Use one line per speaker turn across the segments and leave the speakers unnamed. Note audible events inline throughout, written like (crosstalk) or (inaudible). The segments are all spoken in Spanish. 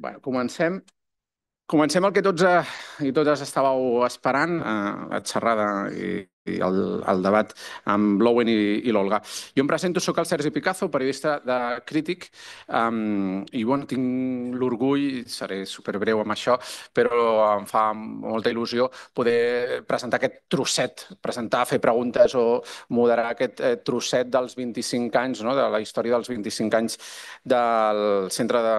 Bueno, comencem. Comencem el que tots eh, i totes estàveu esperant eh, la xerrada i, i el, el debat amb l'Owen i, i l'Olga. Jo em presento, sóc el Sergi Picazo, periodista de Crític, um, i bueno, tinc l'orgull, seré superbreu amb això, però em fa molta il·lusió poder presentar aquest trosset, presentar, fer preguntes o moderar aquest eh, trosset dels 25 anys, no? de la història dels 25 anys del Centre de,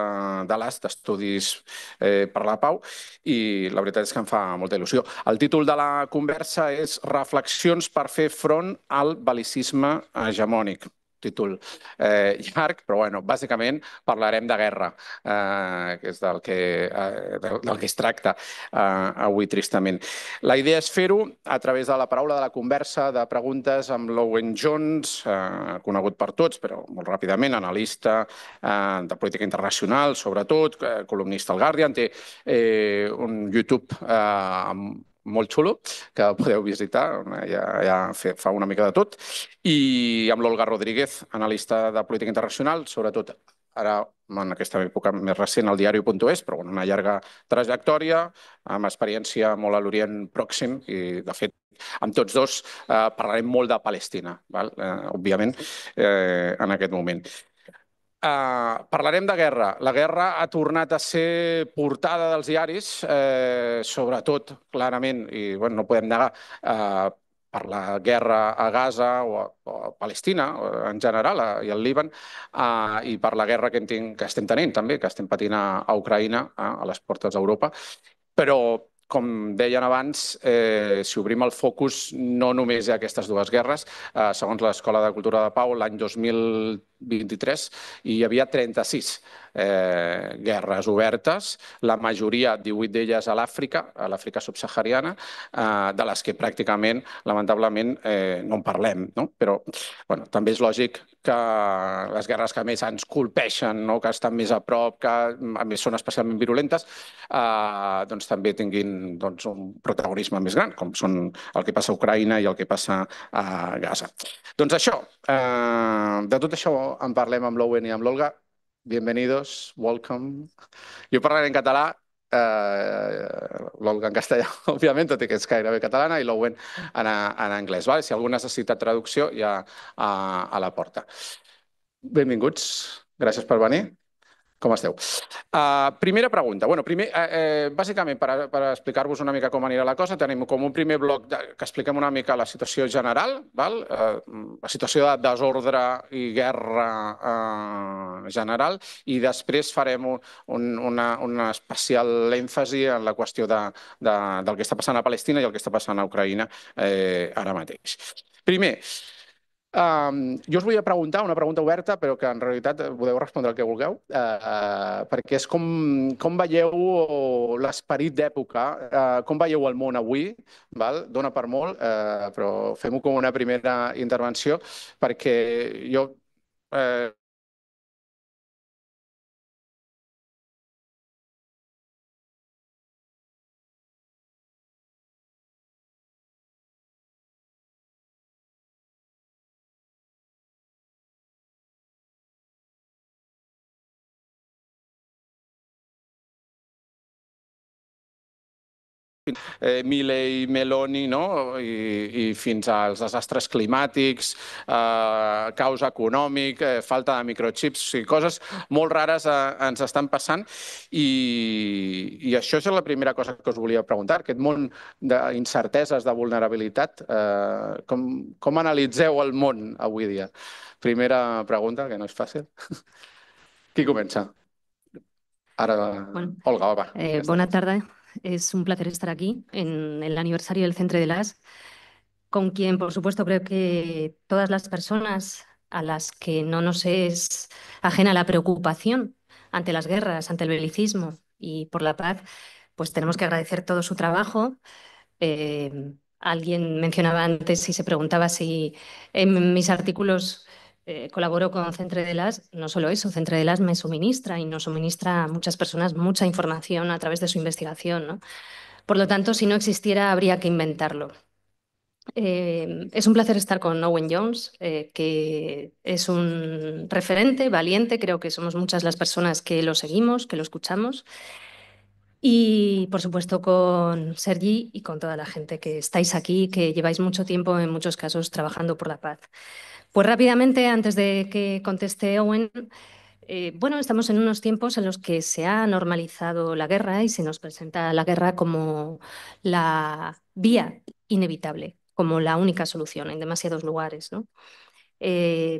de l'AS d'Estudis eh, per la Pau, i la veritat és que em fa molta il·lusió. El títol de la conversa és Reflexions per fer front al balicisme hegemònic títol eh, llarg, però bueno, bàsicament parlarem de guerra, eh, que és del que, eh, del, del que es tracta eh, avui, tristament. La idea és fer-ho a través de la paraula de la conversa de preguntes amb Lowen Jones, eh, conegut per tots, però molt ràpidament, analista eh, de política internacional, sobretot, eh, columnista al Guardian, té eh, un YouTube eh, amb molt xulo que podeu visitar, ja, ja fa una mica de tot, i amb l'Olga Rodríguez, analista de política internacional, sobretot ara en aquesta època més recent al diari.es, però una llarga trajectòria, amb experiència molt a l'Orient Pròxim i, de fet, amb tots dos eh, parlarem molt de Palestina, val? Eh, òbviament, eh, en aquest moment. Uh, parlarem de guerra. La guerra ha tornat a ser portada dels diaris, eh, sobretot, clarament, i bueno, no podem negar, eh, per la guerra a Gaza o a, o a Palestina en general a, i al Líban eh, i per la guerra que, hem tinc, que estem tenint també, que estem patint a, a Ucraïna, eh, a les portes d'Europa. Però com deien abans, eh, si obrim el focus, no només a aquestes dues guerres. Eh, segons l'Escola de Cultura de Pau, l'any 2023 hi havia 36 eh, guerres obertes, la majoria, 18 d'elles a l'Àfrica, a l'Àfrica subsahariana, eh, de les que pràcticament, lamentablement, eh, no en parlem. No? Però bueno, també és lògic que les guerres que més ens colpeixen, no? que estan més a prop, que a més són especialment virulentes, eh, doncs també tinguin doncs, un protagonisme més gran, com són el que passa a Ucraïna i el que passa a Gaza. Doncs això, eh, de tot això en parlem amb l'Owen i amb l'Olga bienvenidos, welcome. Jo parlaré en català, eh, l'Olga en castellà, (laughs) òbviament, tot i que és gairebé catalana, i l'Owen en, en anglès. Vale? Si algú necessita traducció, ja a, a la porta. Benvinguts, gràcies per venir. Com esteu? Uh, primera pregunta. Bueno, primer, eh, uh, bàsicament, per, per explicar-vos una mica com anirà la cosa, tenim com un primer bloc de, que expliquem una mica la situació general, val? Uh, la situació de desordre i guerra uh, general, i després farem un, un, una, una especial èmfasi en la qüestió de, de, del que està passant a Palestina i el que està passant a Ucraïna eh, ara mateix. Primer, Um, jo us volia preguntar una pregunta oberta, però que en realitat podeu respondre el que vulgueu, uh, uh, perquè és com, com veieu l'esperit d'època, uh, com veieu el món avui, val? dona per molt, uh, però fem-ho com una primera intervenció,
perquè jo eh, eh,
Milley, Meloni, no? I, i fins als desastres climàtics, eh, caos econòmic, eh, falta de microchips, o sigui, coses molt rares eh, ens estan passant i, i això és la primera cosa que us volia preguntar, aquest món d'incerteses, de vulnerabilitat, eh, com, com analitzeu el món avui dia? Primera pregunta, que no és fàcil. (laughs) Qui comença? Ara, bueno, Olga, va. Eh, bona
tarda. Es un placer estar aquí en el aniversario del Centro de las, con quien, por supuesto, creo que todas las personas a las que no nos es ajena la preocupación ante las guerras, ante el belicismo y por la paz, pues tenemos que agradecer todo su trabajo. Eh, alguien mencionaba antes y se preguntaba si en mis artículos eh, colaboro con Centre de las, no solo eso, Centre de las me suministra y nos suministra a muchas personas mucha información a través de su investigación. Por lo tanto, si no existiera, habría que inventarlo. Eh, es un placer estar con Owen Jones, eh, que es un referente, valiente, creo que somos muchas las personas que lo seguimos, que lo escuchamos. Y por supuesto con Sergi y con toda la gente que estáis aquí, que lleváis mucho tiempo en muchos casos trabajando por la paz. Pues rápidamente, antes de que conteste Owen, eh, bueno, estamos en unos tiempos en los que se ha normalizado la guerra y se nos presenta la guerra como la vía inevitable, como la única solución en demasiados lugares. ¿no? Eh,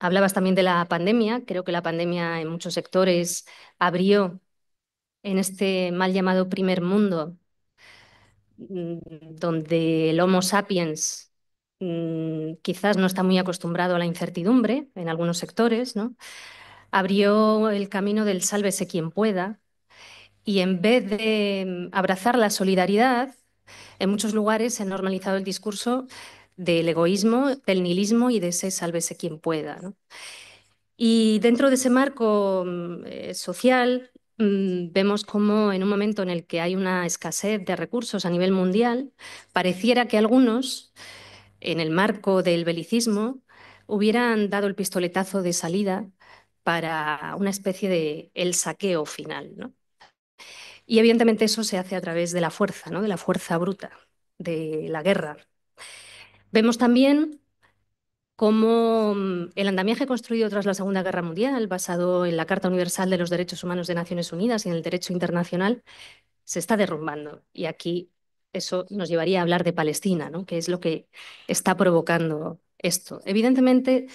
hablabas también de la pandemia. Creo que la pandemia en muchos sectores abrió en este mal llamado primer mundo, mm, donde el Homo sapiens Mm, quizás no está muy acostumbrado a la incertidumbre en algunos sectores, ¿no? abrió el camino del sálvese quien pueda y en vez de mm, abrazar la solidaridad, en muchos lugares se ha normalizado el discurso del egoísmo, del nihilismo y de ese sálvese quien pueda. Y dentro de ese marco mm, eh, social vemos cómo en un momento en el que hay una escasez de recursos a nivel mundial, pareciera que algunos en el marco del belicismo, hubieran dado el pistoletazo de salida para una especie de el saqueo final. Y evidentemente eso se hace a través de la fuerza, ¿no? de la fuerza bruta, de la guerra. Vemos también cómo mm, el andamiaje construido tras la Segunda Guerra Mundial, basado en la Carta Universal de los Derechos Humanos de Naciones Unidas y en el derecho internacional, se está derrumbando. Y aquí eso nos llevaría a hablar de Palestina, ¿no? que es lo que está provocando esto. Evidentemente,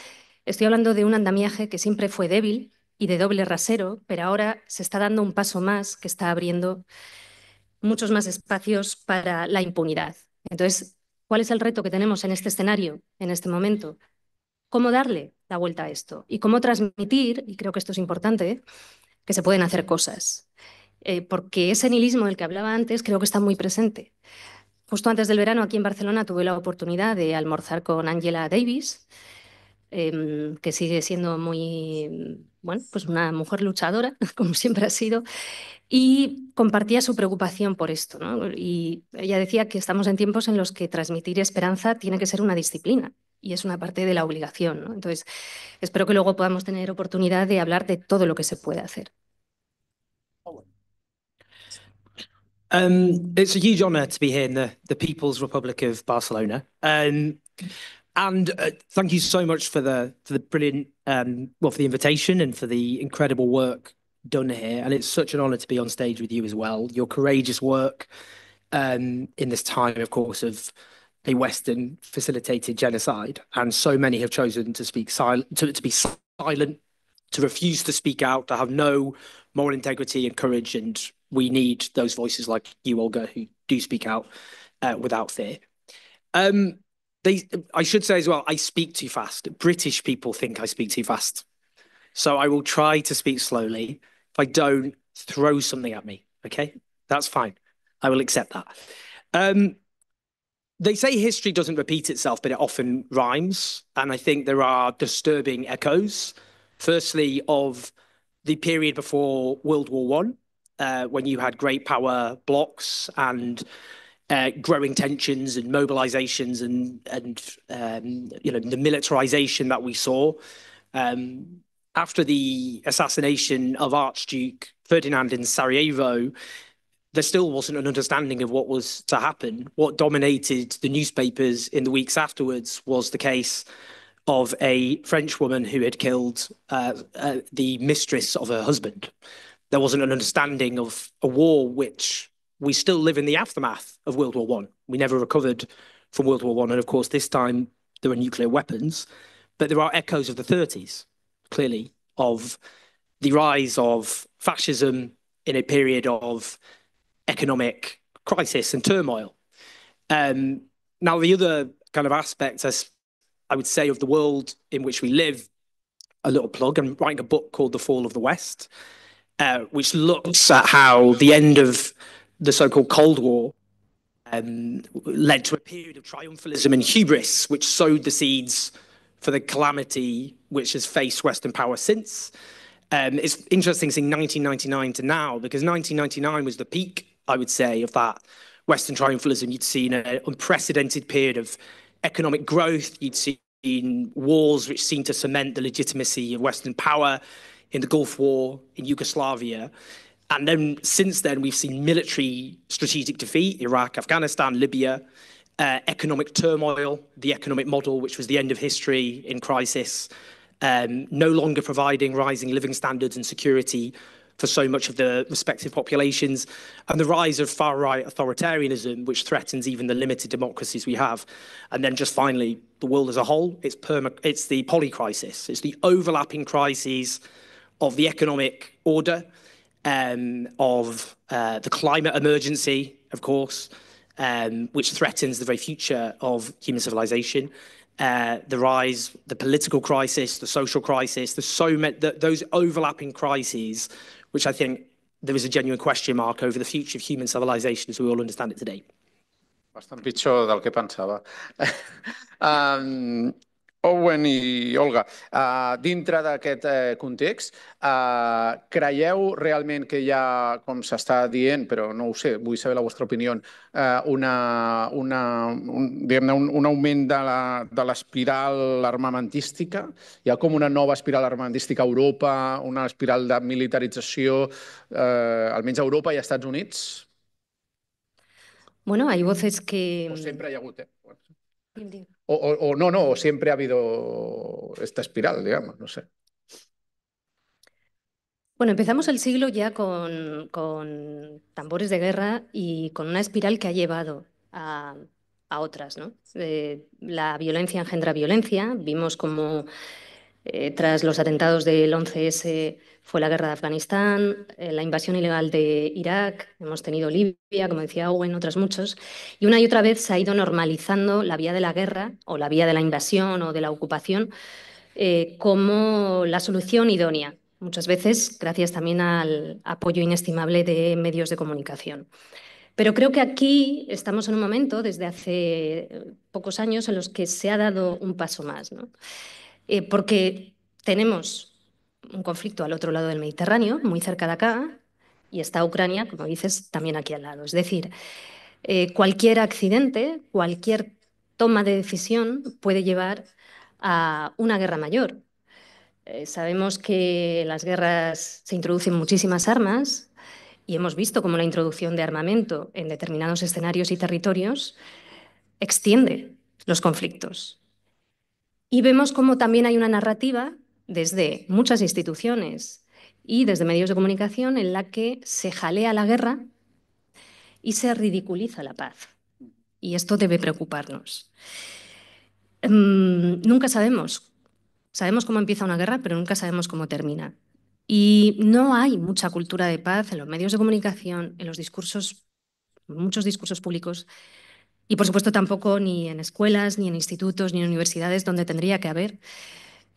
estoy hablando de un andamiaje que siempre fue débil y de doble rasero, pero ahora se está dando un paso más que está abriendo muchos más espacios para la impunidad. Entonces, ¿cuál es el reto que tenemos en este escenario, en este momento? ¿Cómo darle la vuelta a esto? Y cómo transmitir, y creo que esto es importante, que se pueden hacer cosas. Eh, porque ese nihilismo del que hablaba antes creo que está muy presente. Justo antes del verano, aquí en Barcelona, tuve la oportunidad de almorzar con Angela Davis, em, que sigue siendo muy, bueno, pues una mujer luchadora, (laughs) como siempre ha sido, y compartía su preocupación por esto. Y ella decía que estamos en tiempos en los que transmitir esperanza tiene que ser una disciplina y es una parte de la obligación. Entonces, espero que luego podamos tener oportunidad de hablar de todo lo que se puede hacer.
Um, it's a huge honour to be here in the, the People's Republic of Barcelona. Um, and uh, thank you so much for the for the brilliant um, well for the invitation and for the incredible work done here. And it's such an honour to be on stage with you as well. Your courageous work um, in this time, of course, of a Western facilitated genocide, and so many have chosen to speak silent to, to be silent, to refuse to speak out, to have no moral integrity and courage and we need those voices like you, Olga, who do speak out uh, without fear. Um, they, I should say as well, I speak too fast. British people think I speak too fast. So I will try to speak slowly. If I don't, throw something at me. Okay. That's fine. I will accept that. Um, they say history doesn't repeat itself, but it often rhymes. And I think there are disturbing echoes. Firstly, of the period before World War One, uh, when you had great power blocks and uh, growing tensions and mobilizations and um, the militarization that we saw. Um, after the assassination of Archduke Ferdinand in Sarajevo, there still wasn't an understanding of what was to happen. What dominated the newspapers in the weeks afterwards was the case of a French woman who had killed uh, the mistress of her husband there wasn't an understanding of a war which we still live in the aftermath of World War One. We never recovered from World War One, and of course, this time there are nuclear weapons, but there are echoes of the 30s, clearly, of the rise of fascism in a period of economic crisis and turmoil. Um, now, the other kind of aspect, as I would say, of the world in which we live, a little plug, I'm writing a book called The Fall of the West, uh, which looks at how the end of the so-called Cold War um, led to a period of triumphalism and hubris, which sowed the seeds for the calamity which has faced Western power since. Um, it's interesting seeing 1999 to now, because 1999 was the peak, I would say, of that Western triumphalism. You'd seen an unprecedented period of economic growth. You'd seen wars which seemed to cement the legitimacy of Western power in the Gulf War, in Yugoslavia. And then since then, we've seen military strategic defeat, Iraq, Afghanistan, Libya, uh, economic turmoil, the economic model, which was the end of history in crisis, um, no longer providing rising living standards and security for so much of the respective populations, and the rise of far right authoritarianism, which threatens even the limited democracies we have. And then just finally, the world as a whole, it's, perma- it's the polycrisis, it's the overlapping crises of the economic order, um, of uh, the climate emergency, of course, um, which threatens the very future of human civilization. Uh, the rise, the political crisis, the social crisis, the so many, the, those overlapping crises, which I think there is a genuine question mark over the future of human civilization as we all understand it today. Bastant pitjor del que pensava. (laughs) um, Owen
i Olga, uh, dintre d'aquest uh, context, uh, creieu realment que hi ha, com s'està dient, però no ho sé, vull saber la vostra opinió, uh, una, una, un, un, un augment de l'espiral armamentística? Hi ha com una nova espiral armamentística a Europa, una espiral de militarització, uh, almenys a Europa i als Estats Units?
Bueno, hay voces que... O sempre
hi ha hagut, eh? O, no, no, o siempre ha habido esta espiral, digamos, no sé.
Bueno, empezamos el siglo ya con, con, tambores de guerra y con una espiral que ha llevado a, otras. ¿no? Eh, la violencia engendra violencia. Vimos como eh, tras los atentados del 11S fue la guerra de Afganistán, eh, la invasión ilegal de Irak, hemos tenido Libia, como decía Owen, otras muchos, y una y otra vez se ha ido normalizando la vía de la guerra o la vía de la invasión o de la ocupación eh, como la solución idónea, muchas veces gracias también al apoyo inestimable de medios de comunicación. Pero creo que aquí estamos en un momento, desde hace pocos años, en los que se ha dado un paso más. ¿no? Eh, porque tenemos un conflicto al otro lado del Mediterráneo, muy cerca de acá, y está Ucrania, como dices, también aquí al lado. Es decir, eh, cualquier accidente, cualquier toma de decisión puede llevar a una guerra mayor. Eh, sabemos que en las guerras se introducen muchísimas armas y hemos visto cómo la introducción de armamento en determinados escenarios y territorios extiende los conflictos. Y vemos cómo también hay una narrativa desde muchas instituciones y desde medios de comunicación en la que se jalea la guerra y se ridiculiza la paz. Y esto debe preocuparnos. Em, nunca sabemos. Sabemos cómo empieza una guerra, pero nunca sabemos cómo termina. Y no hay mucha cultura de paz en los medios de comunicación, en los discursos, muchos discursos públicos y por supuesto tampoco ni en escuelas, ni en institutos, ni en universidades, donde tendría que haber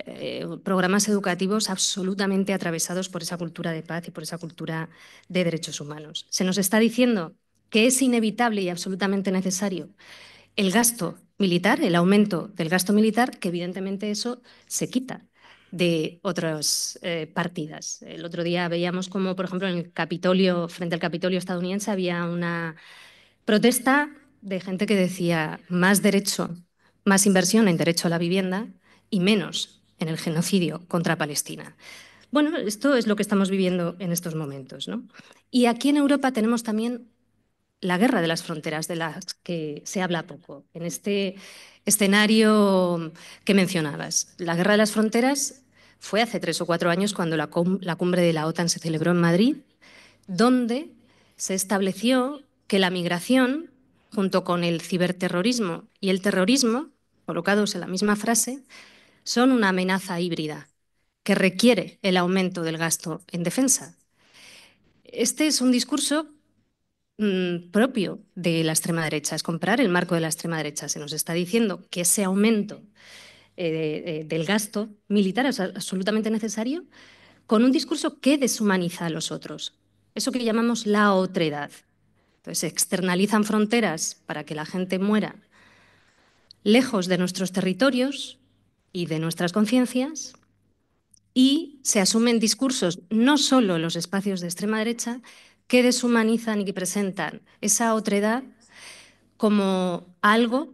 eh, programas educativos absolutamente atravesados por esa cultura de paz y por esa cultura de derechos humanos. Se nos está diciendo que es inevitable y absolutamente necesario el gasto militar, el aumento del gasto militar, que evidentemente eso se quita de otras eh, partidas. El otro día veíamos como, por ejemplo, en el Capitolio, frente al Capitolio estadounidense, había una protesta de gente que decía más derecho, más inversión en derecho a la vivienda y menos en el genocidio contra Palestina. Bueno, esto es lo que estamos viviendo en estos momentos. Y aquí en Europa tenemos también la guerra de las fronteras, de las que se habla poco, en este escenario que mencionabas. La guerra de las fronteras fue hace tres o cuatro años cuando la cumbre de la OTAN se celebró en Madrid, donde se estableció que la migración junto con el ciberterrorismo y el terrorismo, colocados en la misma frase, son una amenaza híbrida que requiere el aumento del gasto en defensa. Este es un discurso mm, propio de la extrema derecha, es comprar el marco de la extrema derecha. Se nos está diciendo que ese aumento eh, del gasto militar es absolutamente necesario con un discurso que deshumaniza a los otros, eso que llamamos la otredad, entonces, externalizan fronteras para que la gente muera lejos de nuestros territorios y de nuestras conciencias y se asumen discursos, no solo en los espacios de extrema derecha, que deshumanizan y que presentan esa otredad como algo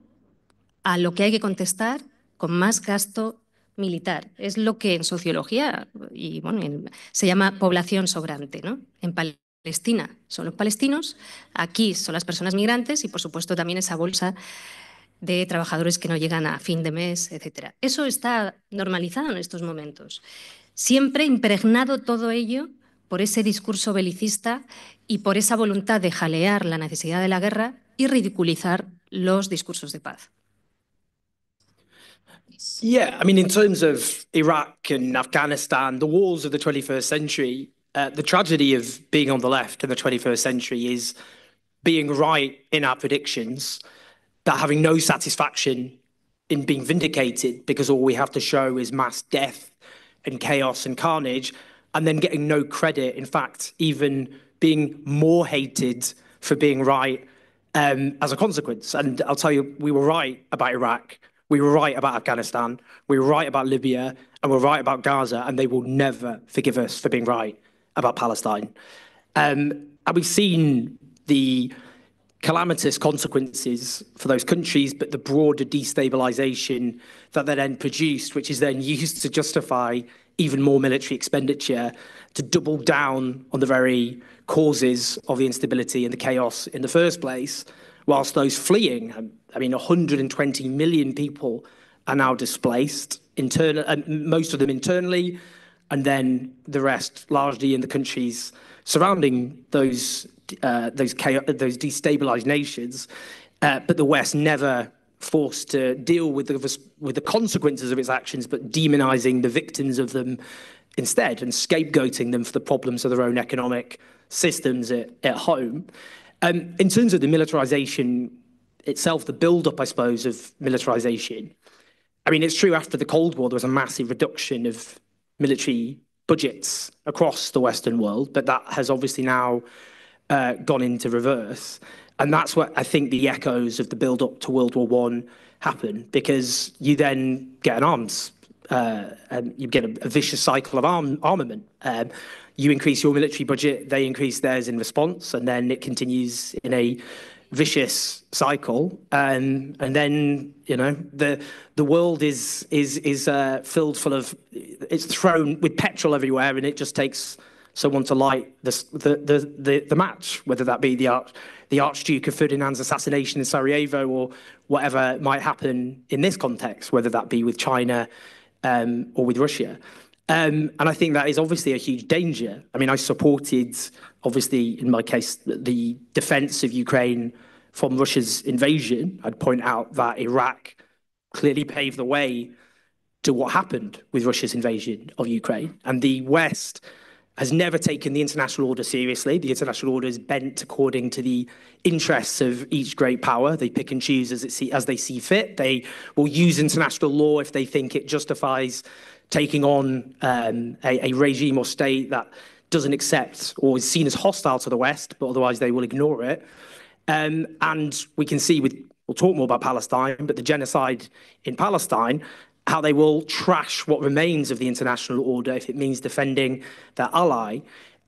a lo que hay que contestar con más gasto militar. Es lo que en sociología y, se llama población sobrante. ¿no? En Palestina son los palestinos, aquí son las personas migrantes y, por supuesto, también esa bolsa de trabajadores que no llegan a fin de mes, etc. Eso está normalizado en estos momentos. Siempre impregnado todo ello por ese discurso belicista y por esa voluntad de jalear la necesidad de la guerra y ridiculizar los discursos de paz.
Yeah, I mean, in terms of Iraq and Afghanistan, the wars of the 21st century Uh, the tragedy of being on the left in the 21st century is being right in our predictions, but having no satisfaction in being vindicated because all we have to show is mass death and chaos and carnage, and then getting no credit. In fact, even being more hated for being right um, as a consequence. And I'll tell you, we were right about Iraq, we were right about Afghanistan, we were right about Libya, and we we're right about Gaza, and they will never forgive us for being right about Palestine. Um, and we've seen the calamitous consequences for those countries, but the broader destabilization that they then produced, which is then used to justify even more military expenditure to double down on the very causes of the instability and the chaos in the first place, whilst those fleeing, um, I mean, 120 million people are now displaced, internal, uh, most of them internally, and then the rest largely in the countries surrounding those uh, those, those destabilized nations. Uh, but the West never forced to deal with the with the consequences of its actions, but demonizing the victims of them instead and scapegoating them for the problems of their own economic systems at, at home. Um, in terms of the militarization itself, the build-up, I suppose, of militarization. I mean, it's true after the Cold War, there was a massive reduction of military budgets across the Western world, but that has obviously now uh, gone into reverse. And that's what I think the echoes of the build up to World War One happen because you then get an arms, uh, and um, you get a, a vicious cycle of arm, armament. Um, you increase your military budget, they increase theirs in response, and then it continues in a vicious cycle. and um, and then, you know, the the world is is is uh, filled full of it's thrown with petrol everywhere, and it just takes someone to light the the the, the, the match, whether that be the arch, the Archduke of Ferdinand's assassination in Sarajevo or whatever might happen in this context, whether that be with China um, or with Russia. Um, and I think that is obviously a huge danger. I mean, I supported, obviously, in my case, the defense of Ukraine from Russia's invasion, I'd point out that Iraq clearly paved the way to what happened with Russia's invasion of Ukraine. And the West has never taken the international order seriously. The international order is bent according to the interests of each great power. They pick and choose as, see, as they see fit. They will use international law if they think it justifies taking on um, a, a regime or state that doesn't accept or is seen as hostile to the West, but otherwise they will ignore it. Um, and we can see with, we'll talk more about Palestine, but the genocide in Palestine, how they will trash what remains of the international order if it means defending their ally.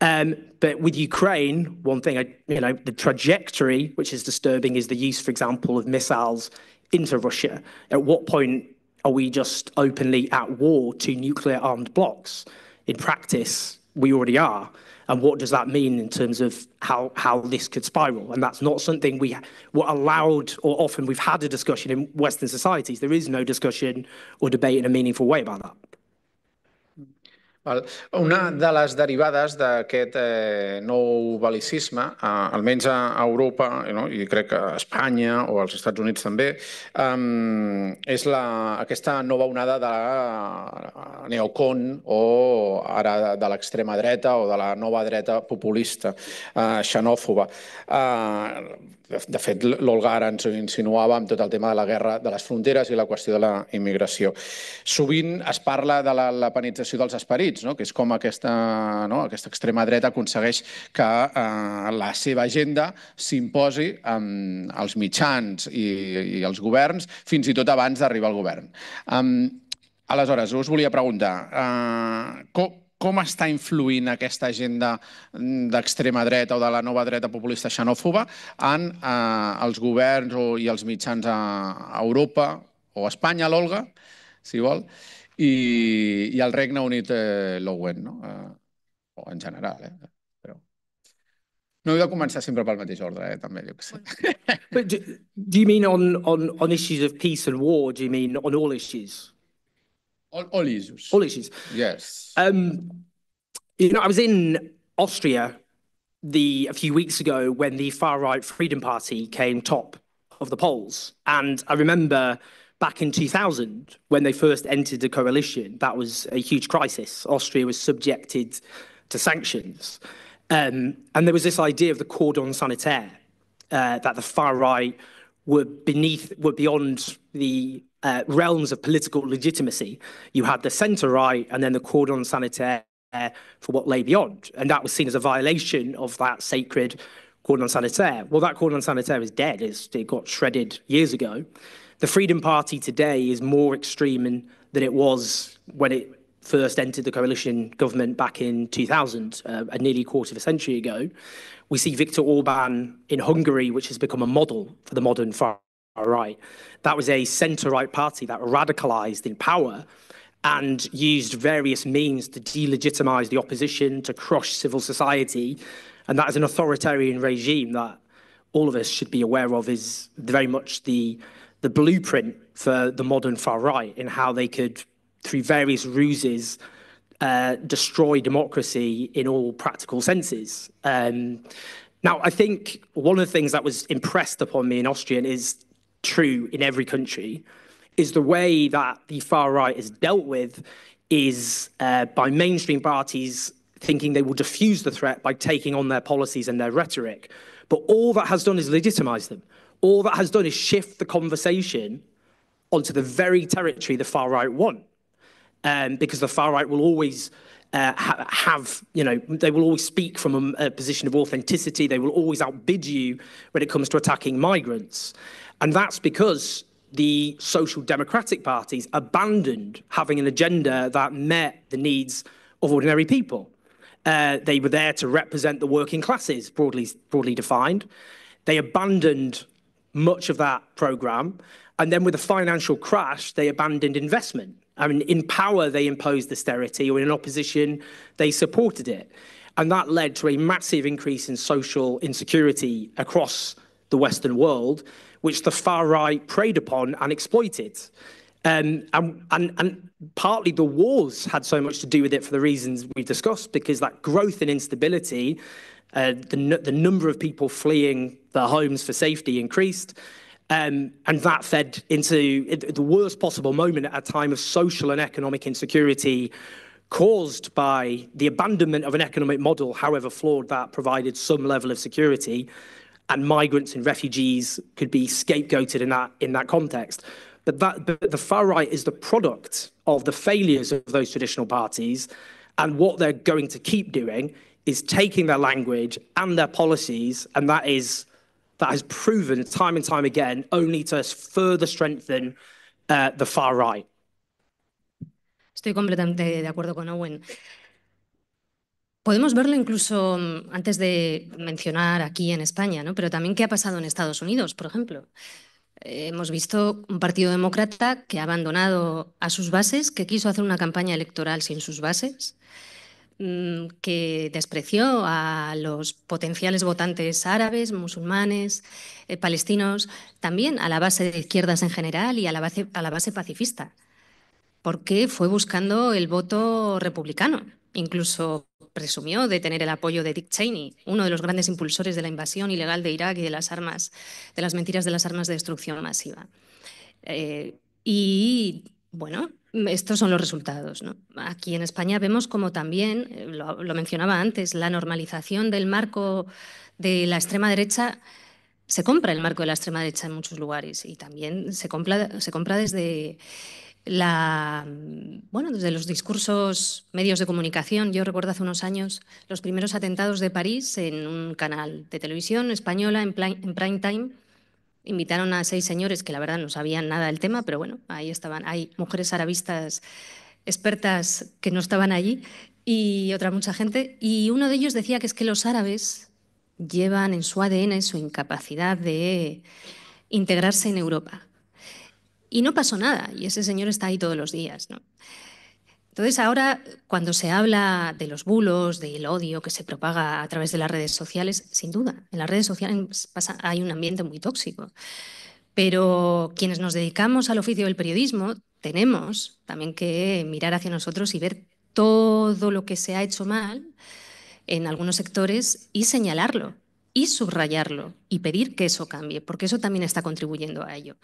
Um, but with Ukraine, one thing, I, you know, the trajectory, which is disturbing, is the use, for example, of missiles into Russia. At what point are we just openly at war to nuclear armed blocks? In practice, we already are and what does that mean in terms of how, how this could spiral? And that's not something we were allowed, or often we've had a discussion in Western societies. There is no discussion or debate in a meaningful way about that.
Una de les derivades d'aquest eh, nou balicisme, eh, almenys a Europa, eh, no? i crec que a Espanya o als Estats Units també, és la, aquesta nova onada de neocon o ara de l'extrema dreta o de la nova dreta populista eh, xenòfoba. Eh, de fet, l'Olga ara ens ho insinuava amb tot el tema de la guerra de les fronteres i la qüestió de la immigració. Sovint es parla de la, la penització dels esperits, no? que és com aquesta, no? aquesta extrema dreta aconsegueix que eh, la seva agenda s'imposi amb els mitjans i, i els governs fins i tot abans d'arribar al govern. Um, aleshores, us volia preguntar, eh, com, com està influint aquesta agenda mm, d'extrema dreta o de la nova dreta populista xenòfoba en eh, els governs o, i els mitjans a, a Europa o a Espanya, l'Olga, si vol, i, i al Regne Unit eh, l'Owen, no? eh, o en general. Eh? Però...
No heu de començar sempre pel mateix ordre, eh, també, jo que sé. But do, do you mean on, on, on issues of peace and war, do you mean on all issues? All, all issues. All issues. Yes. Um, you know, I was in Austria the a few weeks ago when the far right Freedom Party came top of the polls, and I remember back in 2000 when they first entered the coalition, that was a huge crisis. Austria was subjected to sanctions, um, and there was this idea of the cordon sanitaire uh, that the far right were beneath, were beyond the uh, realms of political legitimacy. You had the centre right and then the cordon sanitaire for what lay beyond. And that was seen as a violation of that sacred cordon sanitaire. Well, that cordon sanitaire is dead. It's, it got shredded years ago. The Freedom Party today is more extreme in, than it was when it first entered the coalition government back in 2000, uh, a nearly quarter of a century ago. We see Viktor Orban in Hungary, which has become a model for the modern far all right, That was a centre right party that radicalised in power and used various means to delegitimise the opposition, to crush civil society. And that is an authoritarian regime that all of us should be aware of is very much the, the blueprint for the modern far right in how they could, through various ruses, uh, destroy democracy in all practical senses. Um, now, I think one of the things that was impressed upon me in Austrian is true in every country, is the way that the far right is dealt with is uh, by mainstream parties thinking they will diffuse the threat by taking on their policies and their rhetoric. But all that has done is legitimize them. All that has done is shift the conversation onto the very territory the far right want. Um, because the far right will always uh, ha have, you know, they will always speak from a, a position of authenticity. They will always outbid you when it comes to attacking migrants. And that's because the Social Democratic parties abandoned having an agenda that met the needs of ordinary people. Uh, they were there to represent the working classes, broadly, broadly defined. They abandoned much of that program. And then with the financial crash, they abandoned investment. I mean, in power, they imposed austerity, or in opposition, they supported it. And that led to a massive increase in social insecurity across the Western world which the far right preyed upon and exploited. Um, and, and, and partly the wars had so much to do with it for the reasons we've discussed, because that growth in instability, uh, the, the number of people fleeing their homes for safety increased. Um, and that fed into the worst possible moment at a time of social and economic insecurity caused by the abandonment of an economic model, however flawed that provided some level of security, and migrants and refugees could be scapegoated in that in that context. But that but the far right is the product of the failures of those traditional parties, and what they're going to keep doing is taking their language and their policies, and that is that has proven time and time again only to further strengthen uh, the far right.
Estoy completamente de acuerdo con Owen. Podemos verlo incluso mm, antes de mencionar aquí en España, ¿no? pero también qué ha pasado en Estados Unidos, por ejemplo. Eh, hemos visto un partido demócrata que ha abandonado a sus bases, que quiso hacer una campaña electoral sin sus bases, mm, que despreció a los potenciales votantes árabes, musulmanes, eh, palestinos, también a la base de izquierdas en general y a la base, a la base pacifista, porque fue buscando el voto republicano, incluso presumió de tener el apoyo de Dick Cheney, uno de los grandes impulsores de la invasión ilegal de Irak y de las armas, de las mentiras de las armas de destrucción masiva. Eh, y bueno, estos son los resultados. Aquí en España vemos como también, eh, lo, mencionaba antes, la normalización del marco de la extrema derecha se compra el marco de la extrema derecha en muchos lugares y también se compra, se compra desde, la, bueno, desde los discursos medios de comunicación. Yo recuerdo hace unos años los primeros atentados de París en un canal de televisión española en, en prime time. Invitaron a seis señores que la verdad no sabían nada del tema, pero bueno, ahí estaban. Hay mujeres arabistas expertas que no estaban allí y otra mucha gente. Y uno de ellos decía que es que los árabes llevan en su ADN su incapacidad de integrarse en Europa y no pasó nada, y ese señor está ahí todos los días. ¿no? Entonces ahora, cuando se habla de los bulos, del odio que se propaga a través de las redes sociales, sin duda, en las redes sociales hay un ambiente muy tóxico. Pero quienes nos dedicamos al oficio del periodismo, tenemos también que mirar hacia nosotros y ver todo lo que se ha hecho mal en algunos sectores y señalarlo y subrayarlo y pedir que eso cambie, porque eso también está contribuyendo a ello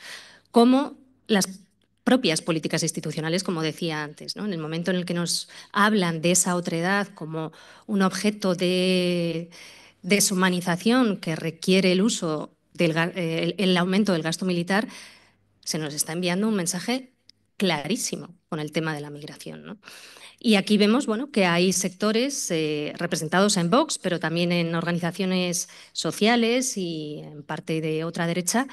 las propias políticas institucionales, como decía antes. ¿no? En el momento en el que nos hablan de esa otredad como un objeto de deshumanización que requiere el uso del eh, el, aumento del gasto militar, se nos está enviando un mensaje clarísimo con el tema de la migración. Y aquí vemos bueno, que hay sectores eh, representados en Vox, pero también en organizaciones sociales y en parte de otra derecha,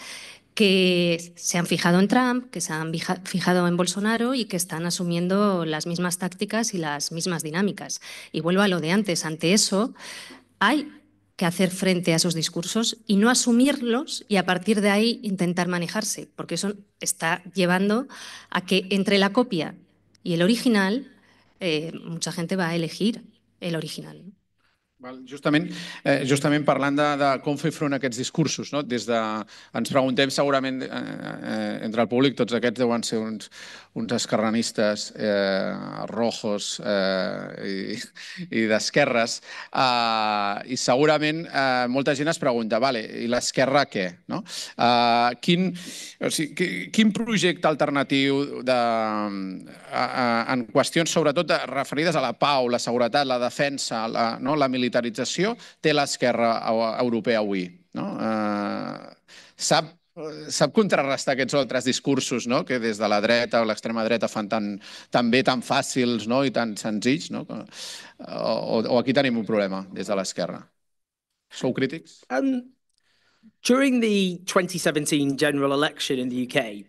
que se han fijado en Trump, que se han fijado en Bolsonaro y que están asumiendo las mismas tácticas y las mismas dinámicas. Y vuelvo a lo de antes, ante eso hay que hacer frente a esos discursos y no asumirlos y a partir de ahí intentar manejarse, porque eso está llevando a que entre la copia y el original eh, mucha gente va a elegir el original.
justament, eh, justament parlant de, de com fer front a aquests discursos, no? Des de, ens preguntem segurament eh, eh, entre el públic, tots aquests deuen ser uns, uns esquerranistes eh, rojos eh, i, i d'esquerres, eh, i segurament eh, molta gent es pregunta, vale, i l'esquerra què? No? Eh, quin, o sigui, quin projecte alternatiu de, a, eh, a, eh, en qüestions sobretot referides a la pau, la seguretat, la defensa, la, no, la militància, militarització té l'esquerra europea avui. No? Eh, sap sap contrarrestar aquests altres discursos no? que des de la dreta o l'extrema dreta fan tan, tan bé, tan fàcils no? i tan senzills. No? O, o aquí tenim un problema des de l'esquerra.
Sou crítics? Um, during the 2017 general election in the UK,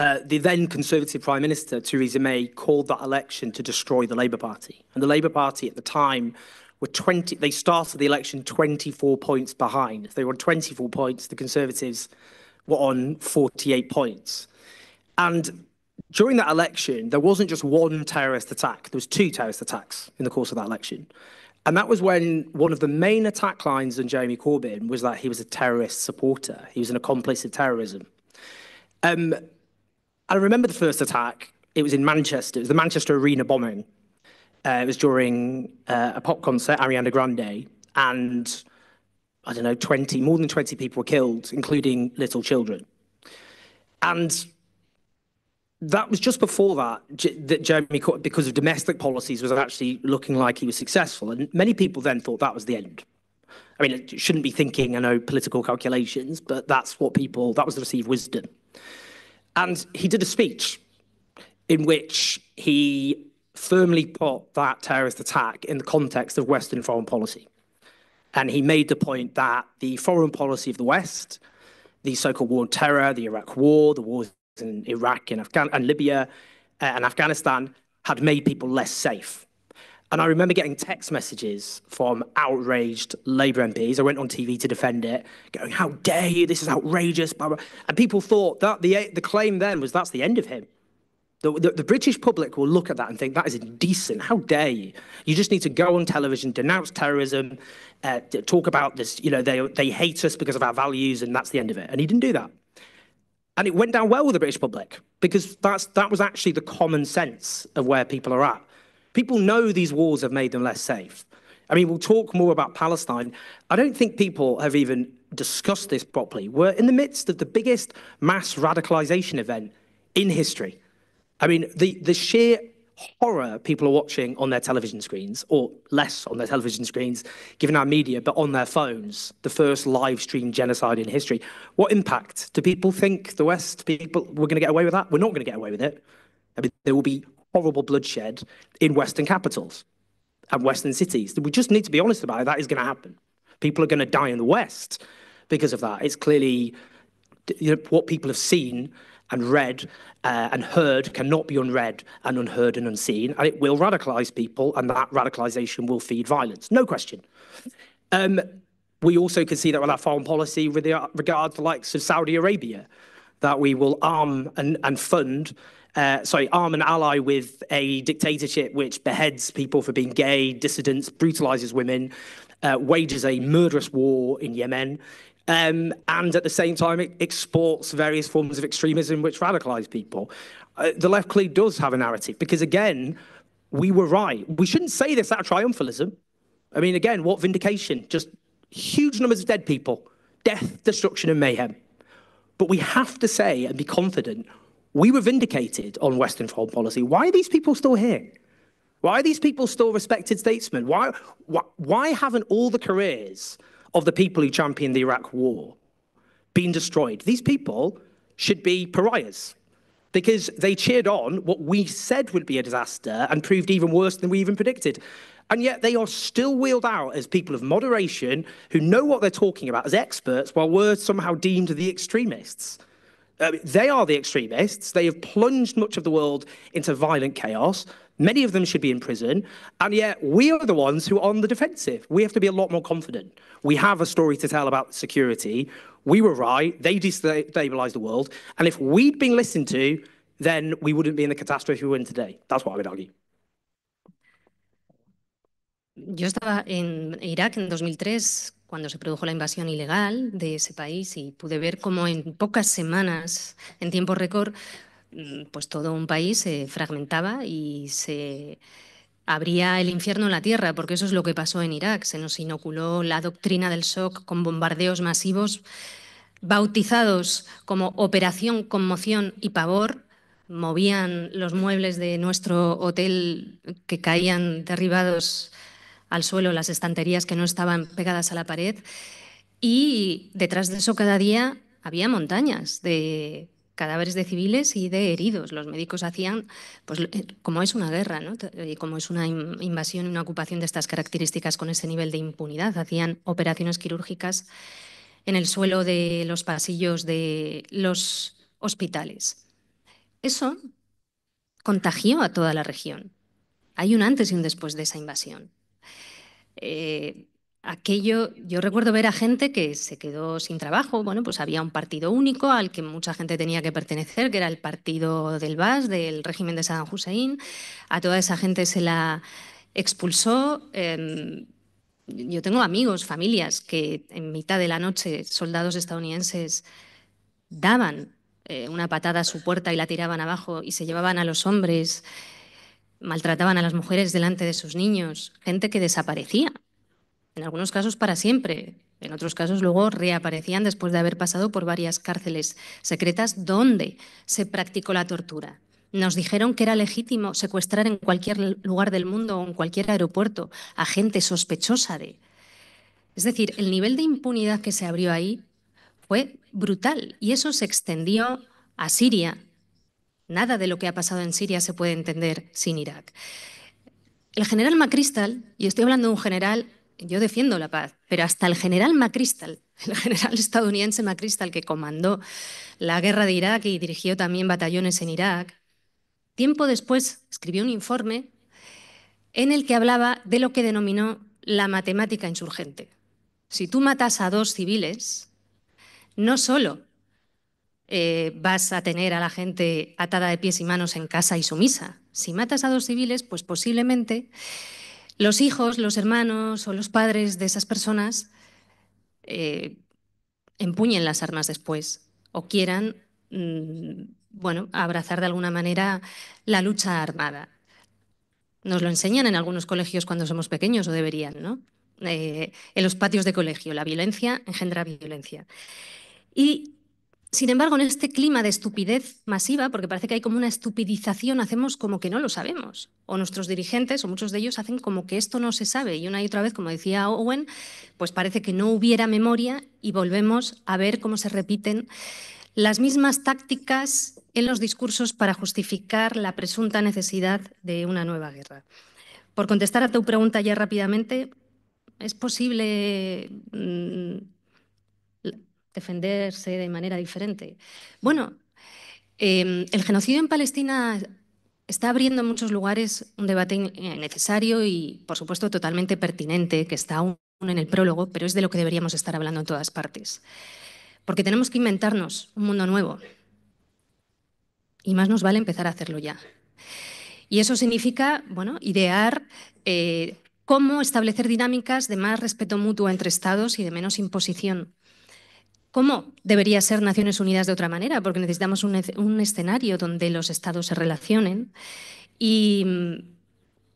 Uh, the then Conservative Prime Minister, Theresa May, called that election to destroy the Labour Party. And the Labour Party at the time were 20, they started the election 24 points behind. They were on 24 points. The Conservatives were on 48 points. And during that election, there wasn't just one terrorist attack. There was two terrorist attacks in the course of that election. And that was when one of the main attack lines on Jeremy Corbyn was that he was a terrorist supporter. He was an accomplice of terrorism. Um, I remember the first attack. It was in Manchester. It was the Manchester Arena bombing. Uh, it was during uh, a pop concert, Ariana Grande, and I don't know, 20, more than 20 people were killed, including little children. And that was just before that that Jeremy, because of domestic policies, was actually looking like he was successful, and many people then thought that was the end. I mean, it shouldn't be thinking, I know, political calculations, but that's what people, that was the received wisdom. And he did a speech in which he firmly put that terrorist attack in the context of Western foreign policy. And he made the point that the foreign policy of the West, the so called war on terror, the Iraq war, the wars in Iraq and, Afghan- and Libya uh, and Afghanistan, had made people less safe. And I remember getting text messages from outraged Labour MPs. I went on TV to defend it, going, How dare you? This is outrageous. Blah, blah. And people thought that the, the claim then was that's the end of him. The, the, the, British public will look at that and think that is indecent. How dare you? You just need to go on television, denounce terrorism, uh, talk about this. You know, they, they hate us because of our values, and that's the end of it. And he didn't do that. And it went down well with the British public because that's, that was actually the common sense of where people are at. People know these wars have made them less safe. I mean, we'll talk more about Palestine. I don't think people have even discussed this properly. We're in the midst of the biggest mass radicalization event in history. I mean, the, the sheer horror people are watching on their television screens, or less on their television screens, given our media, but on their phones, the first live stream genocide in history. What impact? Do people think the West people we're going to get away with that? We're not going to get away with it. I mean, there will be horrible bloodshed in Western capitals and Western cities. We just need to be honest about it. That is going to happen. People are going to die in the West because of that. It's clearly you know, what people have seen and read uh, and heard cannot be unread and unheard and unseen. And it will radicalize people, and that radicalization will feed violence. No question. Um, we also can see that with our foreign policy with uh, regard to the likes of Saudi Arabia, that we will arm and, and fund, uh, sorry, arm an ally with a dictatorship which beheads people for being gay, dissidents, brutalizes women, uh, wages a murderous war in Yemen, um, and at the same time, it exports various forms of extremism which radicalize people. Uh, the left clearly does have a narrative because, again, we were right. We shouldn't say this out of triumphalism. I mean, again, what vindication? Just huge numbers of dead people, death, destruction, and mayhem. But we have to say and be confident we were vindicated on Western foreign policy. Why are these people still here? Why are these people still respected statesmen? Why, why, why haven't all the careers of the people who championed the Iraq war being destroyed. These people should be pariahs because they cheered on what we said would be a disaster and proved even worse than we even predicted. And yet they are still wheeled out as people of moderation who know what they're talking about as experts, while we're somehow deemed the extremists. Uh, they are the extremists. They have plunged much of the world into violent chaos. Many of them should be in prison. And yet, we are the ones who are on the defensive. We have to be a lot more confident. We have a story to tell about security. We were right. They destabilized the world. And if we'd been listened to, then we wouldn't be in the catastrophe we're in today. That's what I would argue.
Yo estaba en Irak en 2003 cuando se produjo la invasión ilegal de ese país y pude ver cómo en pocas semanas, en tiempo récord, mm, pues todo un país se fragmentaba y se abría el infierno en la tierra, porque eso es lo que pasó en Irak. Se nos inoculó la doctrina del shock con bombardeos masivos bautizados como Operación Conmoción y Pavor, movían los muebles de nuestro hotel que caían derribados al suelo las estanterías que no estaban pegadas a la pared. Y detrás de eso cada día había montañas de cadáveres de civiles y de heridos. Los médicos hacían, pues eh, como es una guerra, ¿no? y eh, como es una invasión, una ocupación de estas características con ese nivel de impunidad, hacían operaciones quirúrgicas en el suelo de los pasillos de los hospitales. Eso contagió a toda la región. Hay un antes y un después de esa invasión. Eh, aquello, yo recuerdo ver a gente que se quedó sin trabajo, bueno, pues había un partido único al que mucha gente tenía que pertenecer, que era el partido del BAS, del régimen de Saddam Hussein, a toda esa gente se la expulsó. Em, yo tengo amigos, familias que en mitad de la noche soldados estadounidenses daban eh, una patada a su puerta y la tiraban abajo y se llevaban a los hombres maltrataban a las mujeres delante de sus niños, gente que desaparecía, en algunos casos para siempre, en otros casos luego reaparecían después de haber pasado por varias cárceles secretas donde se practicó la tortura. Nos dijeron que era legítimo secuestrar en cualquier lugar del mundo o en cualquier aeropuerto a gente sospechosa de... Es decir, el nivel de impunidad que se abrió ahí fue brutal y eso se extendió a Siria, Nada de lo que ha pasado en Siria se puede entender sin Irak. El general McChrystal, y estoy hablando de un general, yo defiendo la paz, pero hasta el general McChrystal, (laughs) el general estadounidense McChrystal que comandó la guerra de Irak y dirigió también batallones en Irak, tiempo después escribió un informe en el que hablaba de lo que denominó la matemática insurgente. Si tú matas a dos civiles, no solo eh, vas a tener a la gente atada de pies y manos en casa y sumisa. Si matas a dos civiles, pues posiblemente los hijos, los hermanos o los padres de esas personas eh, empuñen las armas después o quieran mm, bueno, abrazar de alguna manera la lucha armada. Nos lo enseñan en algunos colegios cuando somos pequeños o deberían, ¿no? Eh, en los patios de colegio, la violencia engendra violencia. Y sin embargo, en este clima de estupidez masiva, porque parece que hay como una estupidización, hacemos como que no lo sabemos. O nuestros dirigentes, o muchos de ellos, hacen como que esto no se sabe. Y una y otra vez, como decía Owen, pues parece que no hubiera memoria y volvemos a ver cómo se repiten las mismas tácticas en los discursos para justificar la presunta necesidad de una nueva guerra. Por contestar a tu pregunta ya rápidamente, ¿es posible mm, defenderse de manera diferente. Bueno, em, el genocidio en Palestina está abriendo en muchos lugares un debate eh, necesario y, por supuesto, totalmente pertinente, que está aún en el prólogo, pero es de lo que deberíamos estar hablando en todas partes. Porque tenemos que inventarnos un mundo nuevo. Y más nos vale empezar a hacerlo ya. Y eso significa, bueno, idear eh, cómo establecer dinámicas de más respeto mutuo entre estados y de menos imposición ¿Cómo debería ser Naciones Unidas de otra manera? Porque necesitamos un, escenario donde los estados se relacionen y mm,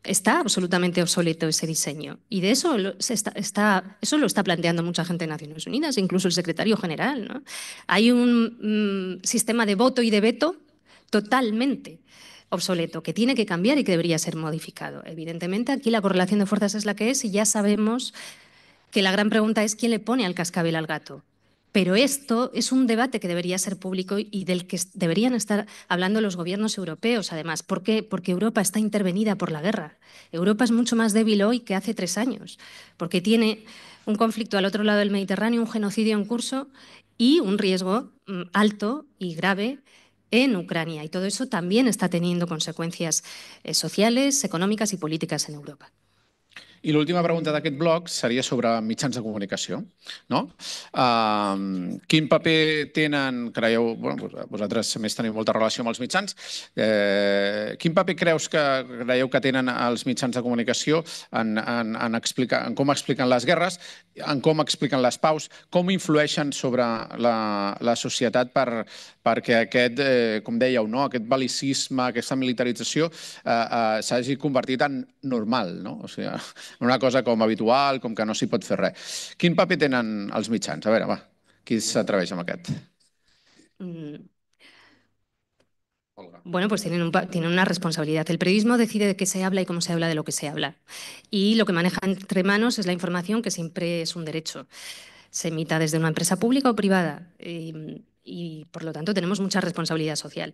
está absolutamente obsoleto ese diseño. Y de eso lo, está, eso lo está planteando mucha gente en Naciones Unidas, incluso el secretario general. Hay un mm, sistema de voto y de veto totalmente obsoleto, que tiene que cambiar y que debería ser modificado. Evidentemente, aquí la correlación de fuerzas es la que es y ya sabemos que la gran pregunta es quién le pone al cascabel al gato. Pero esto es un debate que debería ser público y del que deberían estar hablando los gobiernos europeos, además. ¿Por qué? Porque Europa está intervenida por la guerra. Europa es mucho más débil hoy que hace tres años, porque tiene un conflicto al otro lado del Mediterráneo, un genocidio en curso y un riesgo mm, alto y grave en Ucrania. Y todo eso también está teniendo consecuencias eh, sociales, económicas y políticas en Europa.
I l'última pregunta d'aquest bloc seria sobre mitjans de comunicació. No? Uh, quin paper tenen, creieu, bueno, vosaltres més teniu molta relació amb els mitjans, eh, quin paper creus que creieu que tenen els mitjans de comunicació en, en, en, explicar, en com expliquen les guerres, en com expliquen les paus, com influeixen sobre la, la societat per, perquè aquest, eh, com dèieu, no? aquest balicisme, aquesta militarització eh, eh, s'hagi convertit en normal, no? O sigui, una cosa como habitual, como que no se puede fer res. Quin paper tenen els mitjans? A ver va, qui s'atreveix amb aquest?
Mm.
Bueno, pues tienen, un, una responsabilidad. El periodismo decide de qué se habla y cómo se habla de lo que se habla. Y lo que maneja entre manos es la información, que siempre es un derecho. Se emita desde una empresa pública o privada y, em, y por lo tanto tenemos mucha responsabilidad social.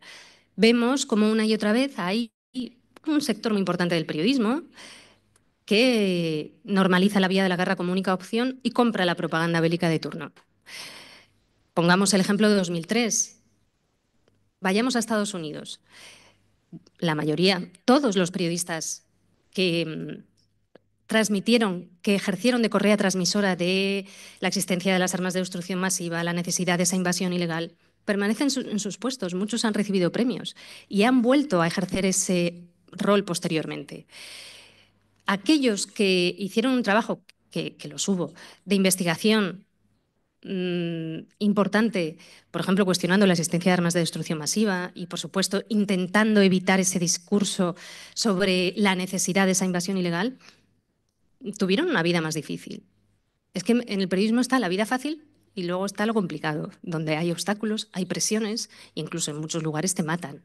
Vemos como una y otra vez hay un sector muy importante del periodismo que normaliza la vía de la guerra como única opción y compra la propaganda bélica de turno. Pongamos el ejemplo de 2003. Vayamos a Estados Unidos. La mayoría, todos los periodistas que mm, transmitieron, que ejercieron de correa transmisora de la existencia de las armas de destrucción masiva, la necesidad de esa invasión ilegal, permanecen en sus puestos. Muchos han recibido premios y han vuelto a ejercer ese rol posteriormente aquellos que hicieron un trabajo, que, que los hubo, de investigación mm, importante, por ejemplo, cuestionando la existencia de armas de destrucción masiva y, por supuesto, intentando evitar ese discurso sobre la necesidad de esa invasión ilegal, tuvieron una vida más difícil. Es que en el periodismo está la vida fácil y luego está lo complicado, donde hay obstáculos, hay presiones, e incluso en muchos lugares te matan.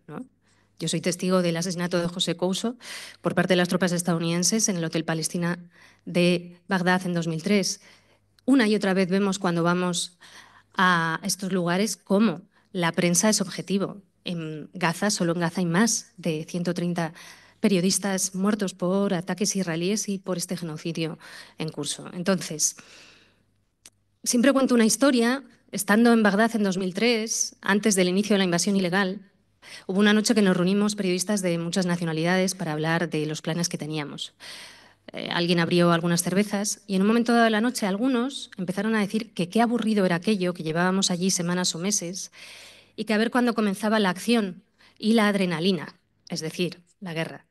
Yo soy testigo del asesinato de José Couso por parte de las tropas estadounidenses en el Hotel Palestina de Bagdad en 2003. Una y otra vez vemos cuando vamos a estos lugares cómo la prensa es objetivo. En Gaza, solo en Gaza hay más de 130 periodistas muertos por ataques israelíes y por este genocidio en curso. Entonces, siempre cuento una historia. Estando en Bagdad en 2003, antes del inicio de la invasión ilegal, Hubo una noche que nos reunimos periodistas de muchas nacionalidades para hablar de los planes que teníamos. Eh, alguien abrió algunas cervezas y en un momento dado de la noche algunos empezaron a decir que qué aburrido era aquello que llevábamos allí semanas o meses y que a ver cuándo comenzaba la acción y la adrenalina, es decir, la guerra.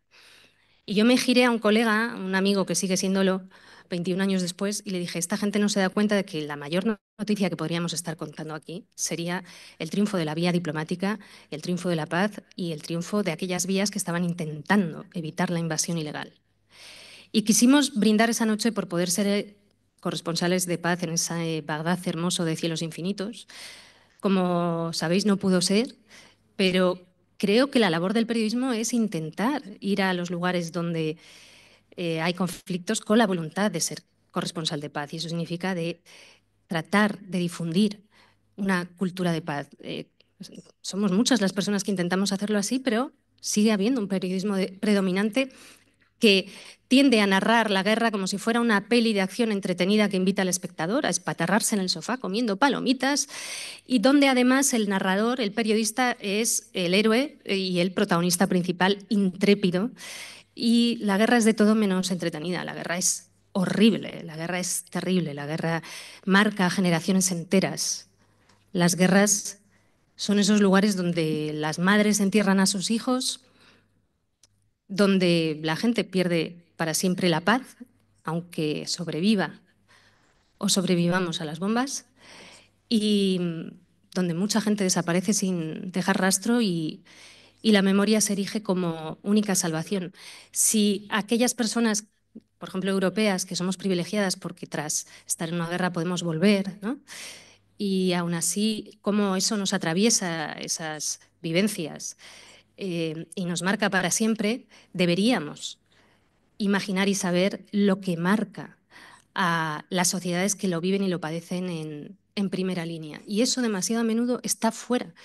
Y yo me giré a un colega, un amigo que sigue siéndolo, 21 años después, y le dije, esta gente no se da cuenta de que la mayor noticia que podríamos estar contando aquí sería el triunfo de la vía diplomática, el triunfo de la paz y el triunfo de aquellas vías que estaban intentando evitar la invasión ilegal. Y quisimos brindar esa noche por poder ser eh, corresponsales de paz en ese eh, Bagdad hermoso de cielos infinitos. Como sabéis, no pudo ser, pero creo que la labor del periodismo es intentar ir a los lugares donde eh, hay conflictos con la voluntad de ser corresponsal de paz y eso significa de tratar de difundir una cultura de paz. Eh, somos muchas las personas que intentamos hacerlo así, pero sigue habiendo un periodismo predominante que tiende a narrar la guerra como si fuera una peli de acción entretenida que invita al espectador a espatarrarse en el sofá comiendo palomitas y donde además el narrador, el periodista, es el héroe y el protagonista principal intrépido y la guerra es de todo menos entretenida, la guerra es horrible, la guerra es terrible, la guerra marca generaciones enteras. Las guerras son esos lugares donde las madres entierran a sus hijos, donde la gente pierde para siempre la paz, aunque sobreviva o sobrevivamos a las bombas, y donde mucha gente desaparece sin dejar rastro y y la memoria se erige como única salvación. Si aquellas personas, por ejemplo, europeas, que somos privilegiadas porque tras estar en una guerra podemos volver, y aún así, cómo eso nos atraviesa esas vivencias eh, y nos marca para siempre, deberíamos imaginar y saber lo que marca a las sociedades que lo viven y lo padecen en primera línea. Y eso demasiado a menudo está fuera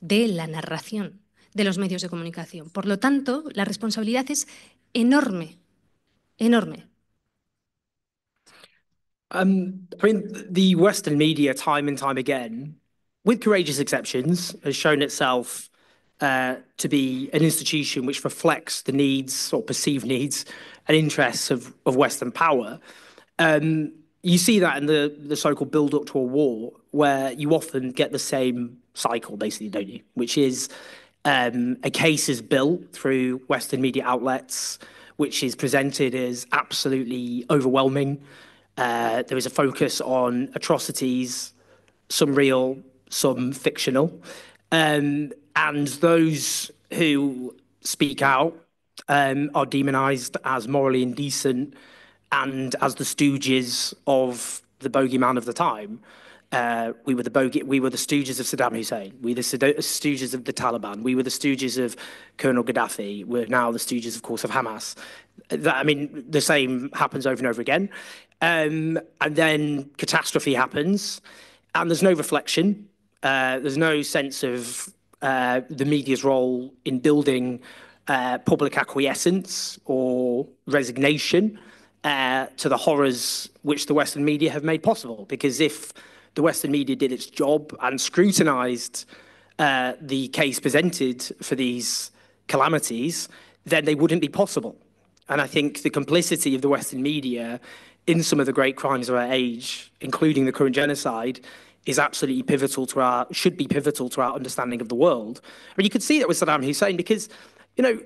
de la narración de los medios de comunicación. Por lo tanto, la responsabilidad es enorme,
enorme. Um, I mean, the Western media, time and time again, with courageous exceptions, has shown itself uh, to be an institution which reflects the needs or perceived needs and interests of, of Western power. Um, you see that in the, the so called build up to a war, where you often get the same cycle, basically, don't you? Which is um, a case is built through Western media outlets, which is presented as absolutely overwhelming. Uh, there is a focus on atrocities, some real, some fictional. Um, and Those who speak out um, are demonized as morally indecent and as the stooges of the bogeyman of the time. Uh, we were the we were the stooges of Saddam Hussein. We were the stooges of the Taliban. We were the stooges of Colonel Gaddafi. We're now the stooges, of course, of Hamas. That, I mean, the same happens over and over again. Um, and then catastrophe happens, and there's no reflection. Uh, there's no sense of uh, the media's role in building uh, public acquiescence or resignation uh, to the horrors which the Western media have made possible. Because if the Western media did its job and scrutinised uh, the case presented for these calamities, then they wouldn't be possible. And I think the complicity of the Western media in some of the great crimes of our age, including the current genocide, is absolutely pivotal to our should be pivotal to our understanding of the world. I mean, you could see that with Saddam Hussein because, you know,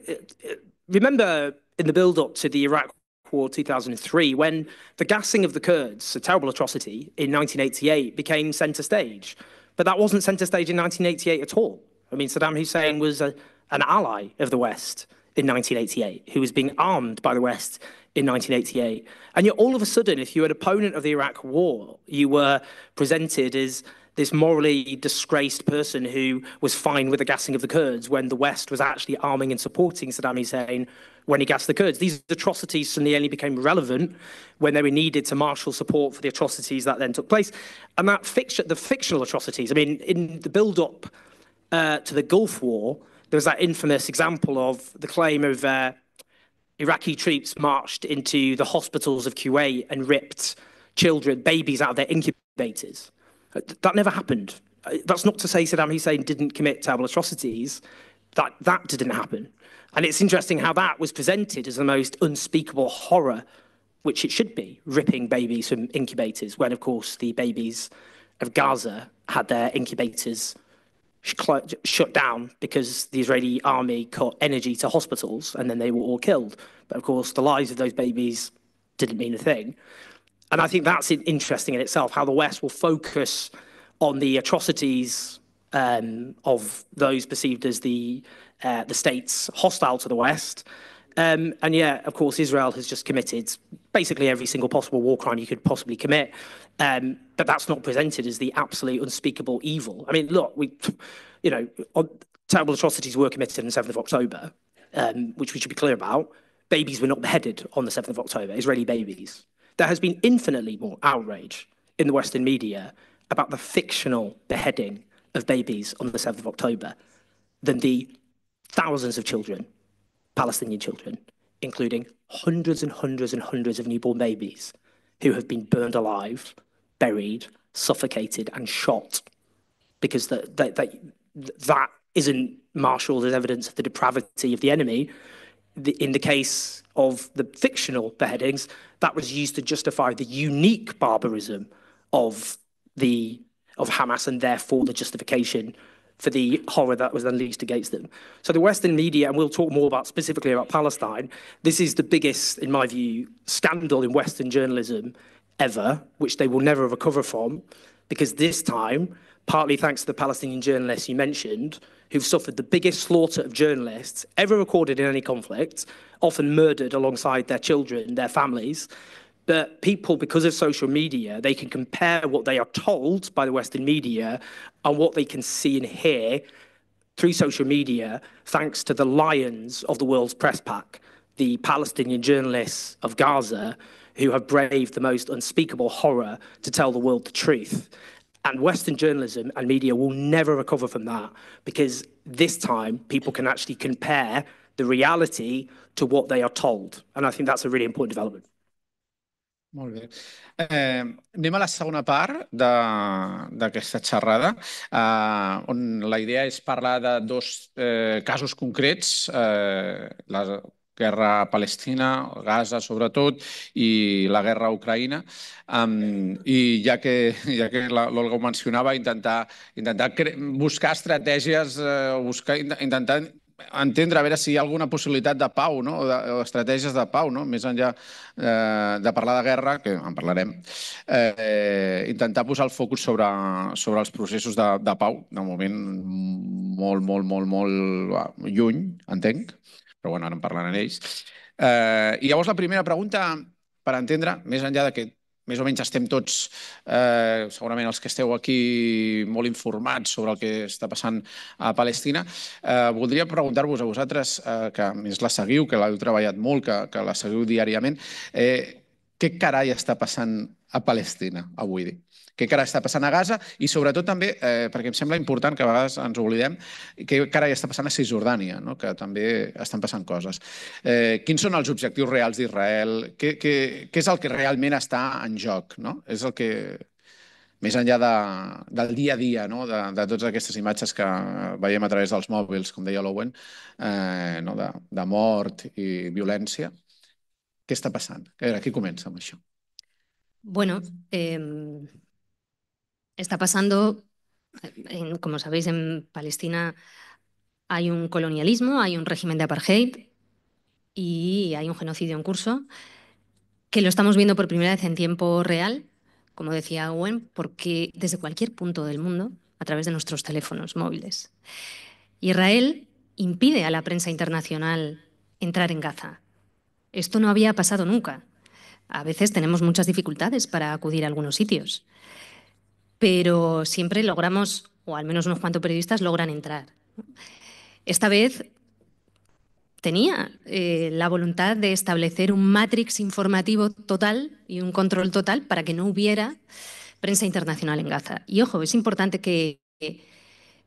remember in the build-up to the Iraq War 2003 when the gassing of the Kurds, a terrible atrocity, in 1988 became centre stage. But that wasn't centre stage in 1988 at all. I mean, Saddam Hussein was a, an ally of the West in 1988, who was being armed by the West in 1988. And yet, all of a sudden, if you were an opponent of the Iraq war, you were presented as this morally disgraced person who was fine with the gassing of the Kurds when the West was actually arming and supporting Saddam Hussein when he gassed the Kurds. These atrocities suddenly only became relevant when they were needed to marshal support for the atrocities that then took place. And that fiction, the fictional atrocities, I mean, in the build-up uh, to the Gulf War, there was that infamous example of the claim of uh, Iraqi troops marched into the hospitals of Kuwait and ripped children, babies out of their incubators. That never happened. That's not to say Saddam Hussein didn't commit terrible atrocities. That that didn't happen. And it's interesting how that was presented as the most unspeakable horror, which it should be, ripping babies from incubators, when, of course, the babies of Gaza had their incubators shut down because the Israeli army cut energy to hospitals and then they were all killed. But, of course, the lives of those babies didn't mean a thing. And I think that's interesting in itself, how the West will focus on the atrocities um, of those perceived as the uh, the states hostile to the West. Um, and yeah, of course, Israel has just committed basically every single possible war crime you could possibly commit. Um, but that's not presented as the absolute unspeakable evil. I mean, look, we, (laughs) you know, terrible atrocities were committed on the 7th of October, um, which we should be clear about. Babies were not beheaded on the 7th of October, Israeli babies. There has been infinitely more outrage in the Western media about the fictional beheading of babies on the 7th of October than the thousands of children, Palestinian children, including hundreds and hundreds and hundreds of newborn babies who have been burned alive, buried, suffocated, and shot because that, that, that, that isn't marshaled as evidence of the depravity of the enemy. The, in the case of the fictional beheadings, that was used to justify the unique barbarism of the of Hamas and therefore the justification for the horror that was unleashed against them. So the Western media, and we'll talk more about specifically about Palestine, this is the biggest, in my view, scandal in Western journalism ever, which they will never recover from, because this time, partly thanks to the Palestinian journalists you mentioned, who've suffered the biggest slaughter of journalists ever recorded in any conflict, often murdered alongside their children, their families, that people, because of social media, they can compare what they are told by the Western media and what they can see and hear through social media, thanks to the lions of the world's press pack, the Palestinian journalists of Gaza, who have braved the most unspeakable horror to tell the world the truth. And Western journalism and media will never recover from that because this time people can actually compare the reality to what they are told. And I think that's a really important development.
Molt bé. Eh, anem a la segona part d'aquesta xerrada, eh, on la idea és parlar de dos eh, casos concrets, eh, la guerra palestina, Gaza sobretot, i la guerra a Ucraïna. Um, I ja que, ja que l'Olga ho mencionava, intentar, intentar buscar estratègies, eh, buscar, intentar entendre a veure si hi ha alguna possibilitat de pau, no? o, de, o estratègies de pau, no? més enllà eh, de parlar de guerra, que en parlarem, eh, intentar posar el focus sobre, sobre els processos de, de pau, de moment molt, molt, molt, molt lluny, entenc, però bueno, ara en parlaran ells. Eh, I llavors la primera pregunta, per entendre, més enllà de que més o menys estem tots, eh, segurament els que esteu aquí, molt informats sobre el que està passant a Palestina. Eh, voldria preguntar-vos a vosaltres, eh, que més la seguiu, que l'heu treballat molt, que, que la seguiu diàriament, eh, què carai està passant a Palestina avui dia? Què carai està passant a Gaza? I sobretot també, eh, perquè em sembla important que a vegades ens oblidem, què carai està passant a Cisjordània, no? que també estan passant coses. Eh, quins són els objectius reals d'Israel? Què, què, què és el que realment està en joc? No? És el que més enllà de, del dia a dia, no? de, de totes aquestes imatges que veiem a través dels mòbils, com deia l'Owen, eh, no? de, de mort i violència. ¿Qué está pasando? A ver, aquí comenzamos.
Bueno, em, está pasando, como sabéis, en Palestina hay un colonialismo, hay un régimen de apartheid y hay un genocidio en curso, que lo estamos viendo por primera vez en tiempo real, como decía Owen, porque desde cualquier punto del mundo, a través de nuestros teléfonos móviles. Israel impide a la prensa internacional entrar en Gaza esto no había pasado nunca. A veces tenemos muchas dificultades para acudir a algunos sitios, pero siempre logramos, o al menos unos cuantos periodistas logran entrar. Esta vez tenía eh, la voluntad de establecer un matrix informativo total y un control total para que no hubiera prensa internacional en Gaza. Y ojo, es importante que,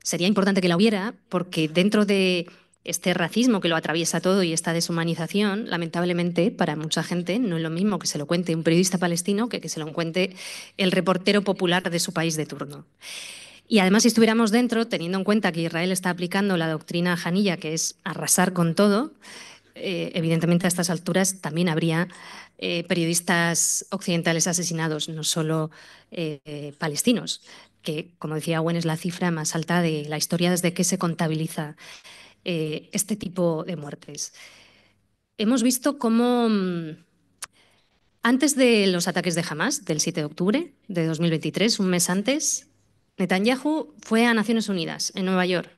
sería importante que la hubiera porque dentro de este racismo que lo atraviesa todo y esta deshumanización, lamentablemente, para mucha gente no es lo mismo que se lo cuente un periodista palestino que que se lo cuente el reportero popular de su país de turno. Y además, si estuviéramos dentro, teniendo en cuenta que Israel está aplicando la doctrina janilla, que es arrasar con todo, eh, evidentemente a estas alturas también habría eh, periodistas occidentales asesinados, no solo eh, palestinos, que, como decía Gwen, es la cifra más alta de la historia desde que se contabiliza eh, este tipo de muertes. Hemos visto cómo mm, antes de los ataques de Hamas, del 7 de octubre de 2023, un mes antes, Netanyahu fue a Naciones Unidas, en Nueva York,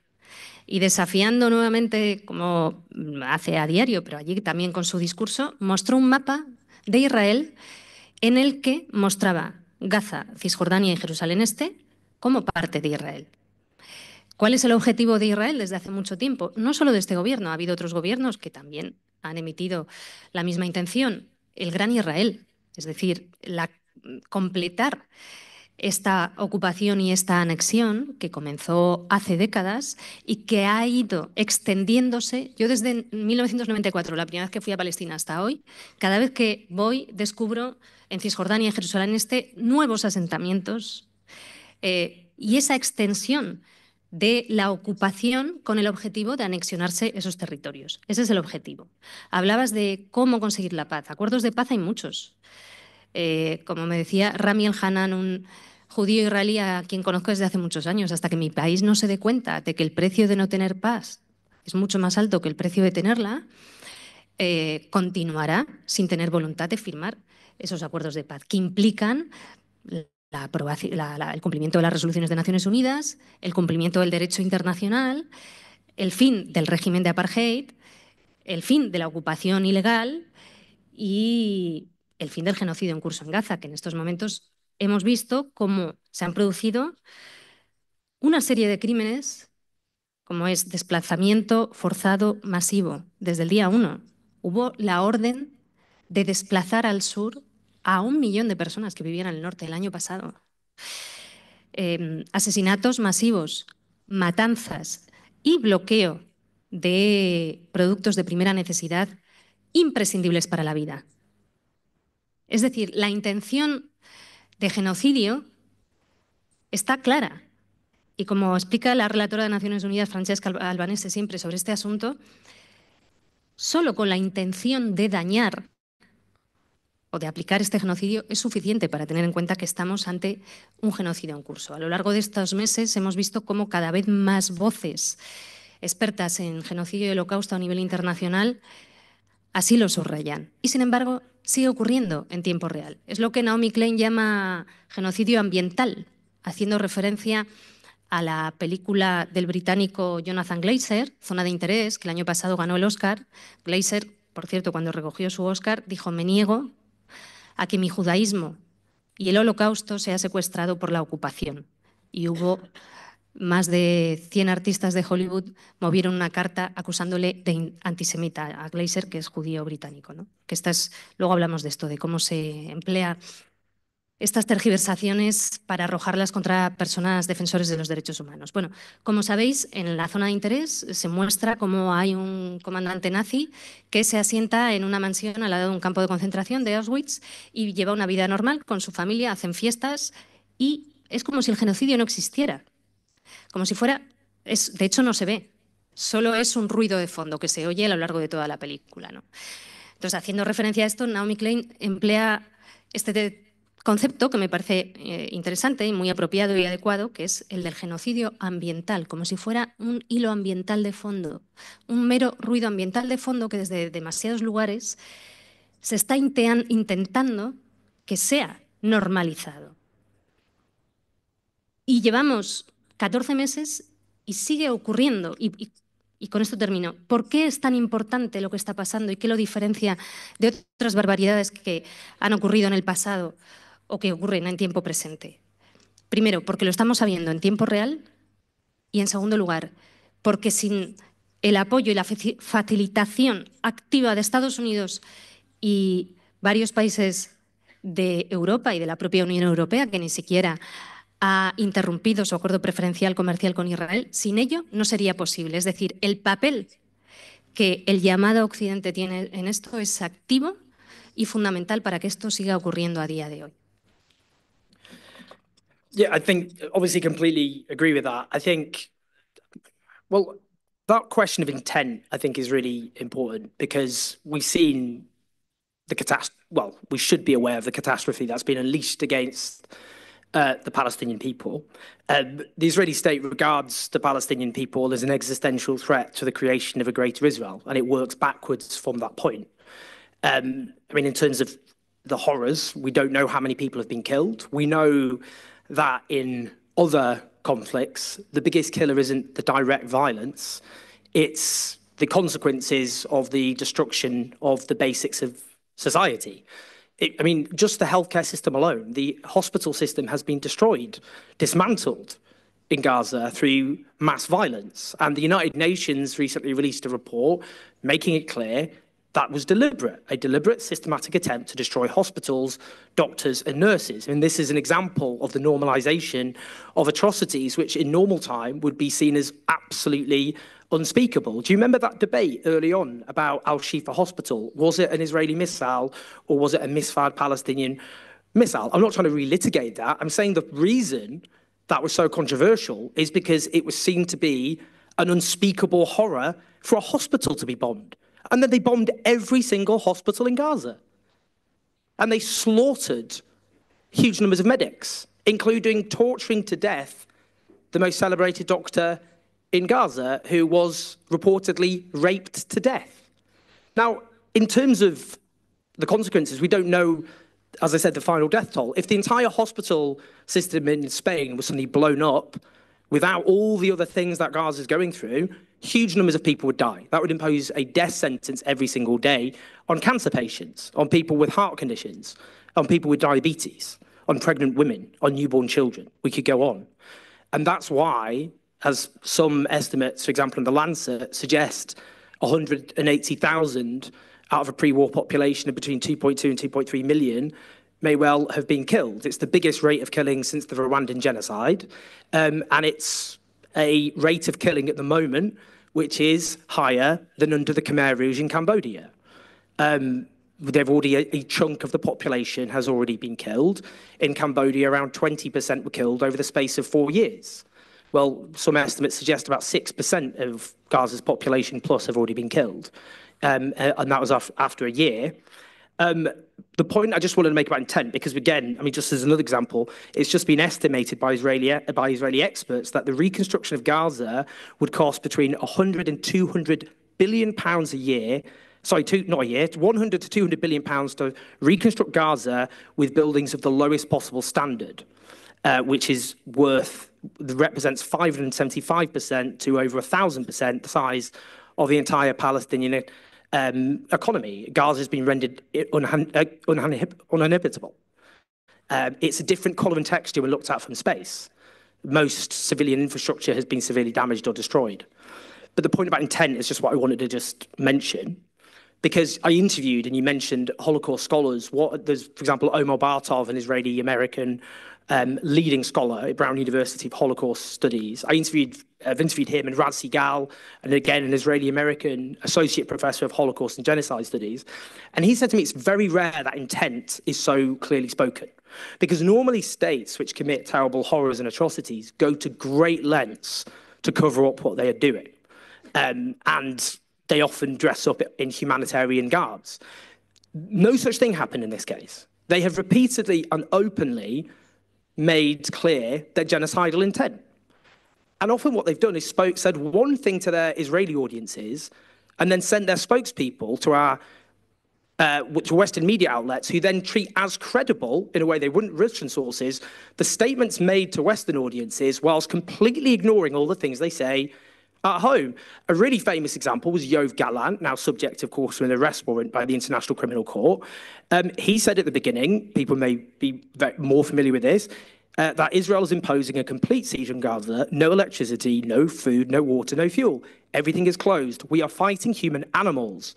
y desafiando nuevamente, como hace a diario, pero allí también con su discurso, mostró un mapa de Israel en el que mostraba Gaza, Cisjordania y Jerusalén Este como parte de Israel. ¿Cuál es el objetivo de Israel desde hace mucho tiempo? No solo de este gobierno, ha habido otros gobiernos que también han emitido la misma intención, el gran Israel, es decir, completar esta ocupación y esta anexión que comenzó hace décadas y que ha ido extendiéndose. Yo desde 1994, la primera vez que fui a Palestina hasta hoy, cada vez que voy descubro en Cisjordania y Jerusalén este nuevos asentamientos eh, y esa extensión de la ocupación con el objetivo de anexionarse esos territorios. Ese es el objetivo. Hablabas de cómo conseguir la paz. Acuerdos de paz hay muchos. Eh, como me decía Rami Hanan, un judío israelí a quien conozco desde hace muchos años, hasta que mi país no se dé cuenta de que el precio de no tener paz es mucho más alto que el precio de tenerla, eh, continuará sin tener voluntad de firmar esos acuerdos de paz, que implican el cumplimiento de las resoluciones de Naciones Unidas, el cumplimiento del derecho internacional, el fin del régimen de apartheid, el fin de la ocupación ilegal y el fin del genocidio en curso en Gaza, que en estos momentos hemos visto cómo se han producido una serie de crímenes, como es desplazamiento forzado masivo. Desde el día 1 hubo la orden de desplazar al sur a un millón de personas que vivían en el norte el año pasado. Em, asesinatos masivos, matanzas y bloqueo de productos de primera necesidad imprescindibles para la vida. Es decir, la intención de genocidio está clara. Y como explica la relatora de Naciones Unidas, Francesca Albanese, siempre sobre este asunto, solo con la intención de dañar o de aplicar este genocidio es suficiente para tener en cuenta que estamos ante un genocidio en curso. A lo largo de estos meses hemos visto cómo cada vez más voces expertas en genocidio y holocausto a nivel internacional así lo subrayan. Y sin embargo, sigue ocurriendo en tiempo real. Es lo que Naomi Klein llama genocidio ambiental, haciendo referencia a la película del británico Jonathan Glazer, Zona de Interés, que el año pasado ganó el Oscar. Glazer, por cierto, cuando recogió su Oscar, dijo, me niego a que mi judaísmo y el holocausto sea secuestrado por la ocupación. Y hubo más de 100 artistas de Hollywood movieron una carta acusándole de antisemita a Glaser, que es judío británico. ¿no? Que luego hablamos de esto, de cómo se emplea estas tergiversaciones para arrojarlas contra personas defensores de los derechos humanos. Bueno, como sabéis, en la zona de interés se muestra cómo hay un comandante nazi que se asienta en una mansión al lado de un campo de concentración de Auschwitz y lleva una vida normal con su familia, hacen fiestas y es como si el genocidio no existiera. Como si fuera, es, de hecho no se ve, solo es un ruido de fondo que se oye a lo largo de toda la película. ¿no? Entonces, haciendo referencia a esto, Naomi Klein emplea este concepto que me parece eh, interesante y muy apropiado y adecuado, que es el del genocidio ambiental, como si fuera un hilo ambiental de fondo, un mero ruido ambiental de fondo que desde demasiados lugares se está intentando que sea normalizado. Y llevamos 14 meses y sigue ocurriendo. y, con esto termino. ¿Por qué es tan importante lo que está pasando y qué lo diferencia de otras barbaridades que han ocurrido en el pasado? o que ocurren en tiempo presente. Primero, porque lo estamos sabiendo en tiempo real y en segundo lugar, porque sin el apoyo y la facilitación activa de Estados Unidos y varios países de Europa y de la propia Unión Europea, que ni siquiera ha interrumpido su acuerdo preferencial comercial con Israel, sin ello no sería posible. Es decir, el papel que el llamado Occidente tiene en esto es activo y fundamental para que esto siga ocurriendo a día de hoy.
Yeah, I think obviously completely agree with that. I think, well, that question of intent, I think, is really important because we've seen the catastrophe. Well, we should be aware of the catastrophe that's been unleashed against uh, the Palestinian people. Um, the Israeli state regards the Palestinian people as an existential threat to the creation of a greater Israel, and it works backwards from that point. Um, I mean, in terms of the horrors, we don't know how many people have been killed. We know that in other conflicts, the biggest killer isn't the direct violence, it's the consequences of the destruction of the basics of society. It, I mean, just the healthcare system alone, the hospital system has been destroyed, dismantled in Gaza through mass violence. And the United Nations recently released a report making it clear that was deliberate, a deliberate systematic attempt to destroy hospitals, doctors, and nurses. And this is an example of the normalization of atrocities, which in normal time would be seen as absolutely unspeakable. Do you remember that debate early on about Al Shifa Hospital? Was it an Israeli missile or was it a misfired Palestinian missile? I'm not trying to relitigate that. I'm saying the reason that was so controversial is because it was seen to be an unspeakable horror for a hospital to be bombed. And then they bombed every single hospital in Gaza. And they slaughtered huge numbers of medics, including torturing to death the most celebrated doctor in Gaza, who was reportedly raped to death. Now, in terms of the consequences, we don't know, as I said, the final death toll. If the entire hospital system in Spain was suddenly blown up, without all the other things that Gaza is going through, huge numbers of people would die. That would impose a death sentence every single day on cancer patients, on people with heart conditions, on people with diabetes, on pregnant women, on newborn children. We could go on. And that's why, as some estimates, for example, in The Lancet, suggest 180,000 out of a pre war population of between 2.2 and 2.3 million may well have been killed. It's the biggest rate of killing since the Rwandan genocide. Um, and it's a rate of killing at the moment which is higher than under the Khmer Rouge in Cambodia. Um, they've already a, a, chunk of the population has already been killed in cambodia around 20% were killed over the space of four years well some estimates suggest about 6% of gaza's population plus have already been killed um, uh, and that was after a year um, the point I just wanted to make about intent, because again, I mean, just as another example, it's just been estimated by Israeli experts that the reconstruction of Gaza would cost between 100 and 200 billion pounds a year. Sorry, not a year, 100 to 200 billion pounds to reconstruct Gaza with buildings of the lowest possible standard, uh, which is worth represents 575% to over 1,000% the size of the entire Palestinian um, economy. Gaza has been rendered uh, uninhabitable. Um, it's a different color and texture when looked at from space. Most civilian infrastructure has been severely damaged or destroyed. But the point about intent is just what I wanted to just mention. Because I interviewed and you mentioned Holocaust scholars. What there's, for example, Omar Bartov, an Israeli American um, leading scholar at Brown University of Holocaust Studies. I interviewed I've uh, interviewed him and Rad Sigal, and again, an Israeli American associate professor of Holocaust and Genocide Studies. And he said to me, it's very rare that intent is so clearly spoken. Because normally, states which commit terrible horrors and atrocities go to great lengths to cover up what they are doing. Um, and they often dress up in humanitarian garbs. No such thing happened in this case. They have repeatedly and openly made clear their genocidal intent. And often what they've done is spoke, said one thing to their Israeli audiences and then sent their spokespeople to our uh, to Western media outlets who then treat as credible, in a way they wouldn't Russian sources, the statements made to Western audiences whilst completely ignoring all the things they say at home, a really famous example was Yov Gallant, now subject, of course, to an arrest warrant by the International Criminal Court. Um, he said at the beginning, people may be more familiar with this, uh, that Israel is imposing a complete siege on Gaza, no electricity, no food, no water, no fuel. Everything is closed. We are fighting human animals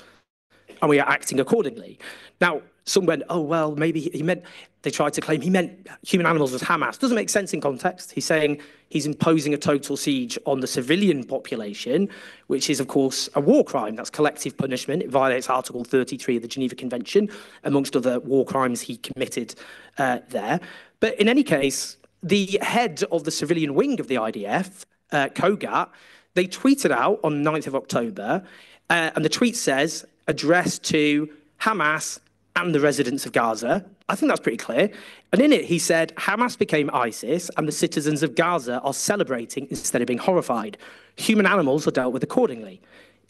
and we are acting accordingly. Now, some went, oh, well, maybe he meant they tried to claim he meant human animals as Hamas. Doesn't make sense in context. He's saying he's imposing a total siege on the civilian population, which is, of course, a war crime. That's collective punishment. It violates Article 33 of the Geneva Convention, amongst other war crimes he committed uh, there. But in any case, the head of the civilian wing of the IDF, uh, Kogat, they tweeted out on 9th of October, uh, and the tweet says, addressed to Hamas and the residents of Gaza, I think that's pretty clear. And in it, he said Hamas became ISIS, and the citizens of Gaza are celebrating instead of being horrified. Human animals are dealt with accordingly.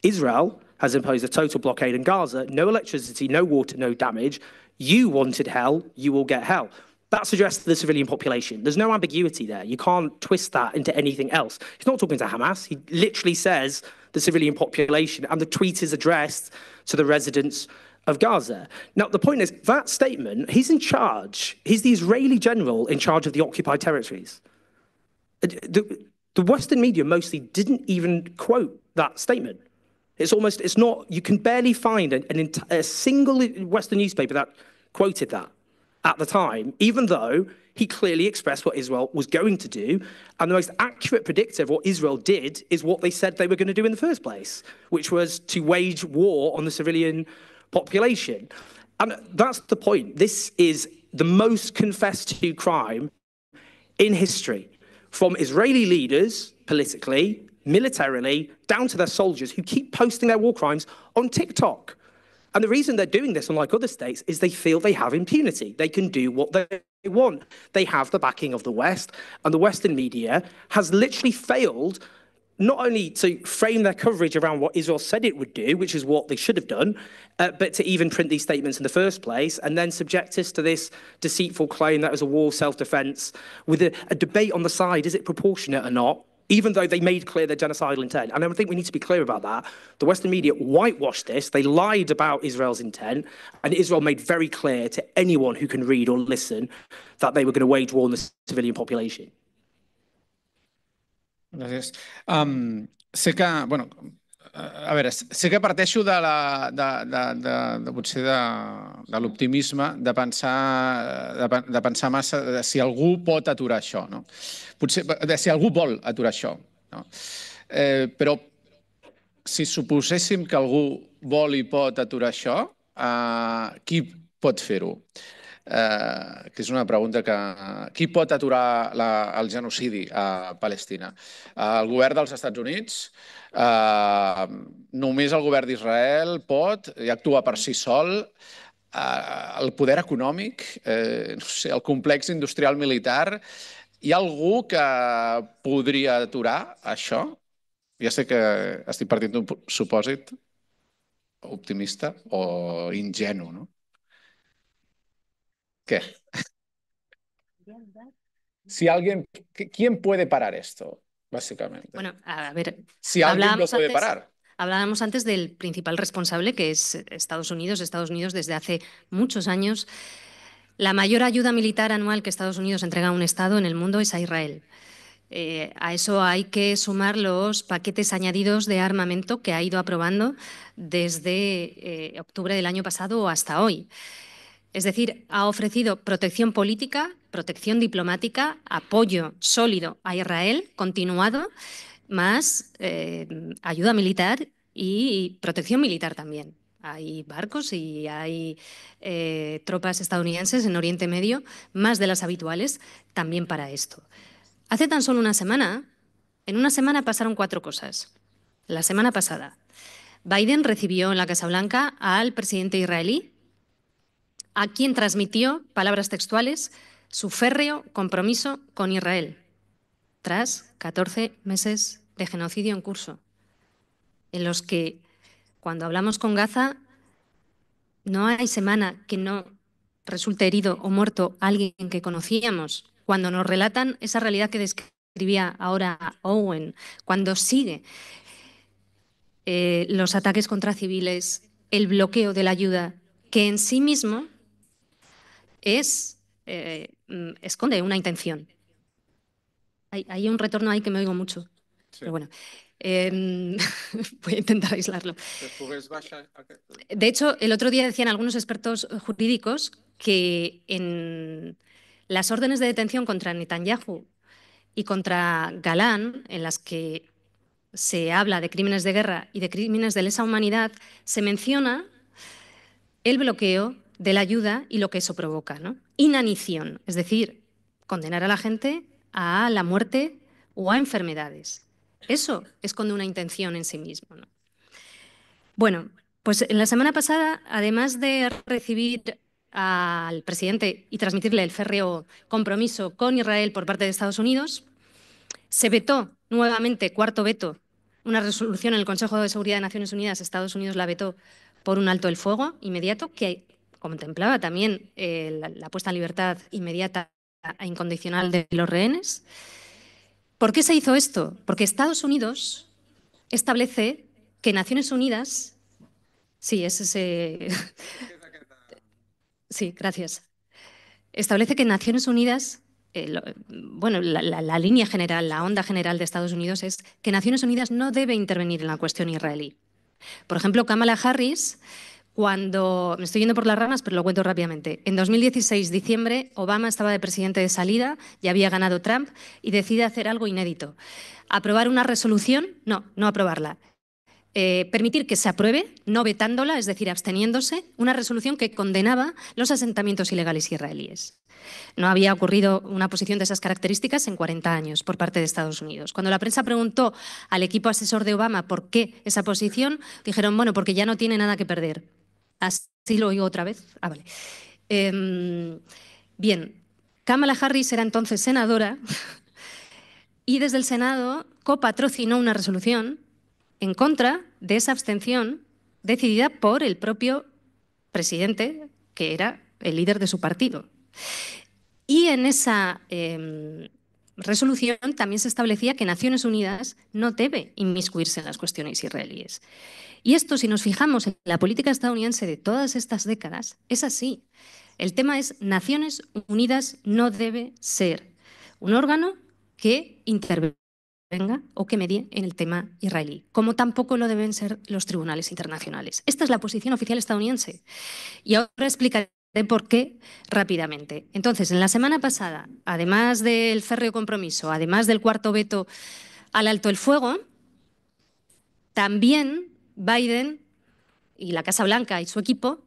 Israel has imposed a total blockade in Gaza no electricity, no water, no damage. You wanted hell, you will get hell. That's addressed to the civilian population. There's no ambiguity there. You can't twist that into anything else. He's not talking to Hamas. He literally says the civilian population, and the tweet is addressed to the residents of Gaza. Now, the point is, that statement, he's in charge. He's the Israeli general in charge of the occupied territories. Uh, the, the Western media mostly didn't even quote that statement. It's almost, it's not, you can barely find an, an a single Western newspaper that quoted that at the time, even though he clearly expressed what Israel was going to do. And the most accurate predictor of what Israel did is what they said they were going to do in the first place, which was to wage war on the civilian population. And that's the point. This is the most confessed to crime in history from Israeli leaders politically, militarily, down to their soldiers who keep posting their war crimes on TikTok. And the reason they're doing this, unlike other states, is they feel they have impunity. They can do what they want. They have the backing of the West, and the Western media has literally failed not only to frame their coverage around what Israel said it would do, which is what they should have done, uh, but to even print these statements in the first place, and then subject us to this deceitful claim that was a war of self-defense with a, a debate on the side, is it proportionate or not? even though they made clear their genocidal intent. And I think we need to be clear about that. The Western media whitewashed this. They lied about Israel's intent. And Israel made very clear to anyone who can read or listen that they were going to wage war on the civilian population.
Gràcies. Um, sé que, bueno, a veure, sé que parteixo de la, de, de, de, de potser de, de l'optimisme, de, pensar, de, de pensar massa de si algú pot aturar això, no? Potser, de si algú vol aturar això, no? Eh, però si suposéssim que algú vol i pot aturar això, eh, qui pot fer-ho? eh, que és una pregunta que... Qui pot aturar la, el genocidi a Palestina? Eh, el govern dels Estats Units? Eh, només el govern d'Israel pot i actua per si sol eh, el poder econòmic, eh, no sé, el complex industrial militar. Hi ha algú que podria aturar això? Ja sé que estic partint d'un supòsit optimista o ingenu, no? Si alguien, ¿quién puede parar esto? Básicamente. Bueno, a ver. Si parar.
Hablábamos antes del principal responsable, que es Estados Unidos. Estados Unidos desde hace muchos años, la mayor ayuda militar anual que Estados Unidos entrega a un Estado en el mundo es a Israel. Eh, a eso hay que sumar los paquetes añadidos de armamento que ha ido aprobando desde eh, octubre del año pasado hasta hoy. Es decir, ha ofrecido protección política, protección diplomática, apoyo sólido a Israel, continuado, más eh, ayuda militar y protección militar también. Hay barcos y hay eh, tropas estadounidenses en Oriente Medio, más de las habituales, también para esto. Hace tan solo una semana, en una semana pasaron cuatro cosas. La semana pasada, Biden recibió en la Casa Blanca al presidente israelí a quien transmitió, palabras textuales, su férreo compromiso con Israel, tras 14 meses de genocidio en curso, en los que, cuando hablamos con Gaza, no hay semana que no resulte herido o muerto alguien que conocíamos. Cuando nos relatan esa realidad que describía ahora Owen, cuando sigue eh, los ataques contra civiles, el bloqueo de la ayuda, que en sí mismo es, eh, mm, esconde una intención. Hay, un retorno ahí que me oigo mucho. Pero bueno, em, (laughs) voy a intentar aislarlo. De hecho, el otro día decían algunos expertos jurídicos que en las órdenes de detención contra Netanyahu y contra Galán, en las que se habla de crímenes de guerra y de crímenes de lesa humanidad, se menciona el bloqueo de la ayuda y lo que eso provoca. ¿no? Inanición, es decir, condenar a la gente a la muerte o a enfermedades. Eso esconde una intención en sí mismo. Bueno, pues en la semana pasada, además de recibir al presidente y transmitirle el férreo compromiso con Israel por parte de Estados Unidos, se vetó nuevamente, cuarto veto, una resolución en el Consejo de Seguridad de Naciones Unidas, Estados Unidos la vetó por un alto el fuego inmediato, que contemplaba también eh, la, puesta en libertad inmediata e incondicional de los rehenes. ¿Por qué se hizo esto? Porque Estados Unidos establece que Naciones Unidas. Sí, es ese. (laughs) sí, gracias. Establece que Naciones Unidas. Eh, bueno, la línea general, la onda general de Estados Unidos es que Naciones Unidas no debe intervenir en la cuestión israelí. Por ejemplo, Kamala Harris cuando, me estoy yendo por las ramas, pero lo cuento rápidamente. En 2016, diciembre, Obama estaba de presidente de salida, y había ganado Trump, y decide hacer algo inédito. Aprobar una resolución, no, no aprobarla. Eh, permitir que se apruebe, no vetándola, es decir, absteniéndose, una resolución que condenaba los asentamientos ilegales israelíes. No había ocurrido una posición de esas características en 40 años por parte de Estados Unidos. Cuando la prensa preguntó al equipo asesor de Obama por qué esa posición, dijeron, bueno, porque ya no tiene nada que perder. Así lo oigo otra vez. Ah, vale. Em, bien, Kamala Harris era entonces senadora y desde el Senado copatrocinó una resolución en contra de esa abstención decidida por el propio presidente, que era el líder de su partido. Y en esa em, resolución también se establecía que Naciones Unidas no debe inmiscuirse en las cuestiones israelíes. Y esto, si nos fijamos en la política estadounidense de todas estas décadas, es así. El tema es Naciones Unidas no debe ser un órgano que intervenga o que medie en el tema israelí, como tampoco lo deben ser los tribunales internacionales. Esta es la posición oficial estadounidense. Y ahora explicaré por qué rápidamente. Entonces, en la semana pasada, además del férreo compromiso, además del cuarto veto al alto el fuego, también Biden y la Casa Blanca y su equipo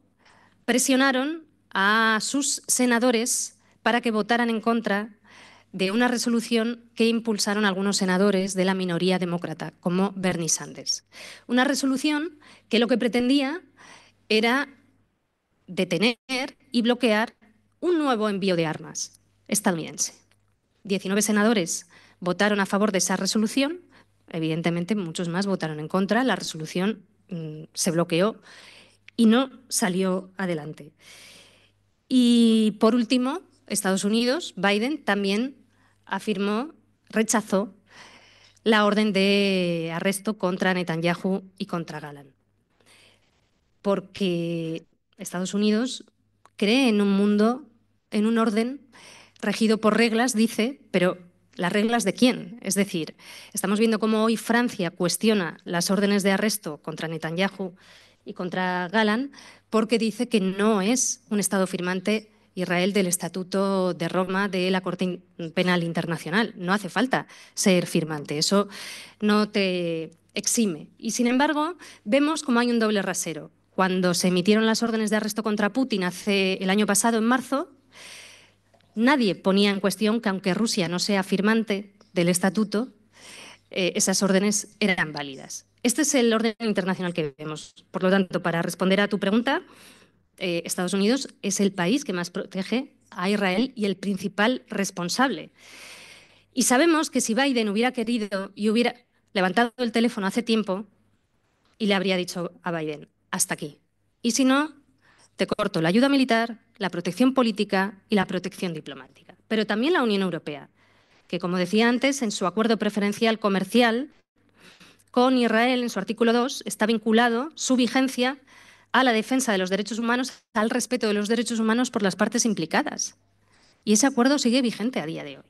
presionaron a sus senadores para que votaran en contra de una resolución que impulsaron algunos senadores de la minoría demócrata, como Bernie Sanders. Una resolución que lo que pretendía era detener y bloquear un nuevo envío de armas estadounidense. 19 senadores votaron a favor de esa resolución Evidentemente, muchos más votaron en contra, la resolución mm, se bloqueó y no salió adelante. Y por último, Estados Unidos, Biden también afirmó, rechazó la orden de arresto contra Netanyahu y contra Galán. Porque Estados Unidos cree en un mundo, en un orden regido por reglas, dice, pero ¿Las reglas de quién? Es decir, estamos viendo cómo hoy Francia cuestiona las órdenes de arresto contra Netanyahu y contra Galán porque dice que no es un Estado firmante Israel del Estatuto de Roma de la Corte Penal Internacional. No hace falta ser firmante, eso no te exime. Y sin embargo, vemos cómo hay un doble rasero. Cuando se emitieron las órdenes de arresto contra Putin hace el año pasado, en marzo, Nadie ponía en cuestión que aunque Rusia no sea firmante del estatuto, eh, esas órdenes eran válidas. Este es el orden internacional que vemos. Por lo tanto, para responder a tu pregunta, eh, Estados Unidos es el país que más protege a Israel y el principal responsable. Y sabemos que si Biden hubiera querido y hubiera levantado el teléfono hace tiempo y le habría dicho a Biden, hasta aquí. Y si no, te corto la ayuda militar, la protección política y la protección diplomática. Pero también la Unión Europea, que como decía antes, en su acuerdo preferencial comercial con Israel, en su artículo 2, está vinculado su vigencia a la defensa de los derechos humanos, al respeto de los derechos humanos por las partes implicadas. Y ese acuerdo sigue vigente a día de hoy.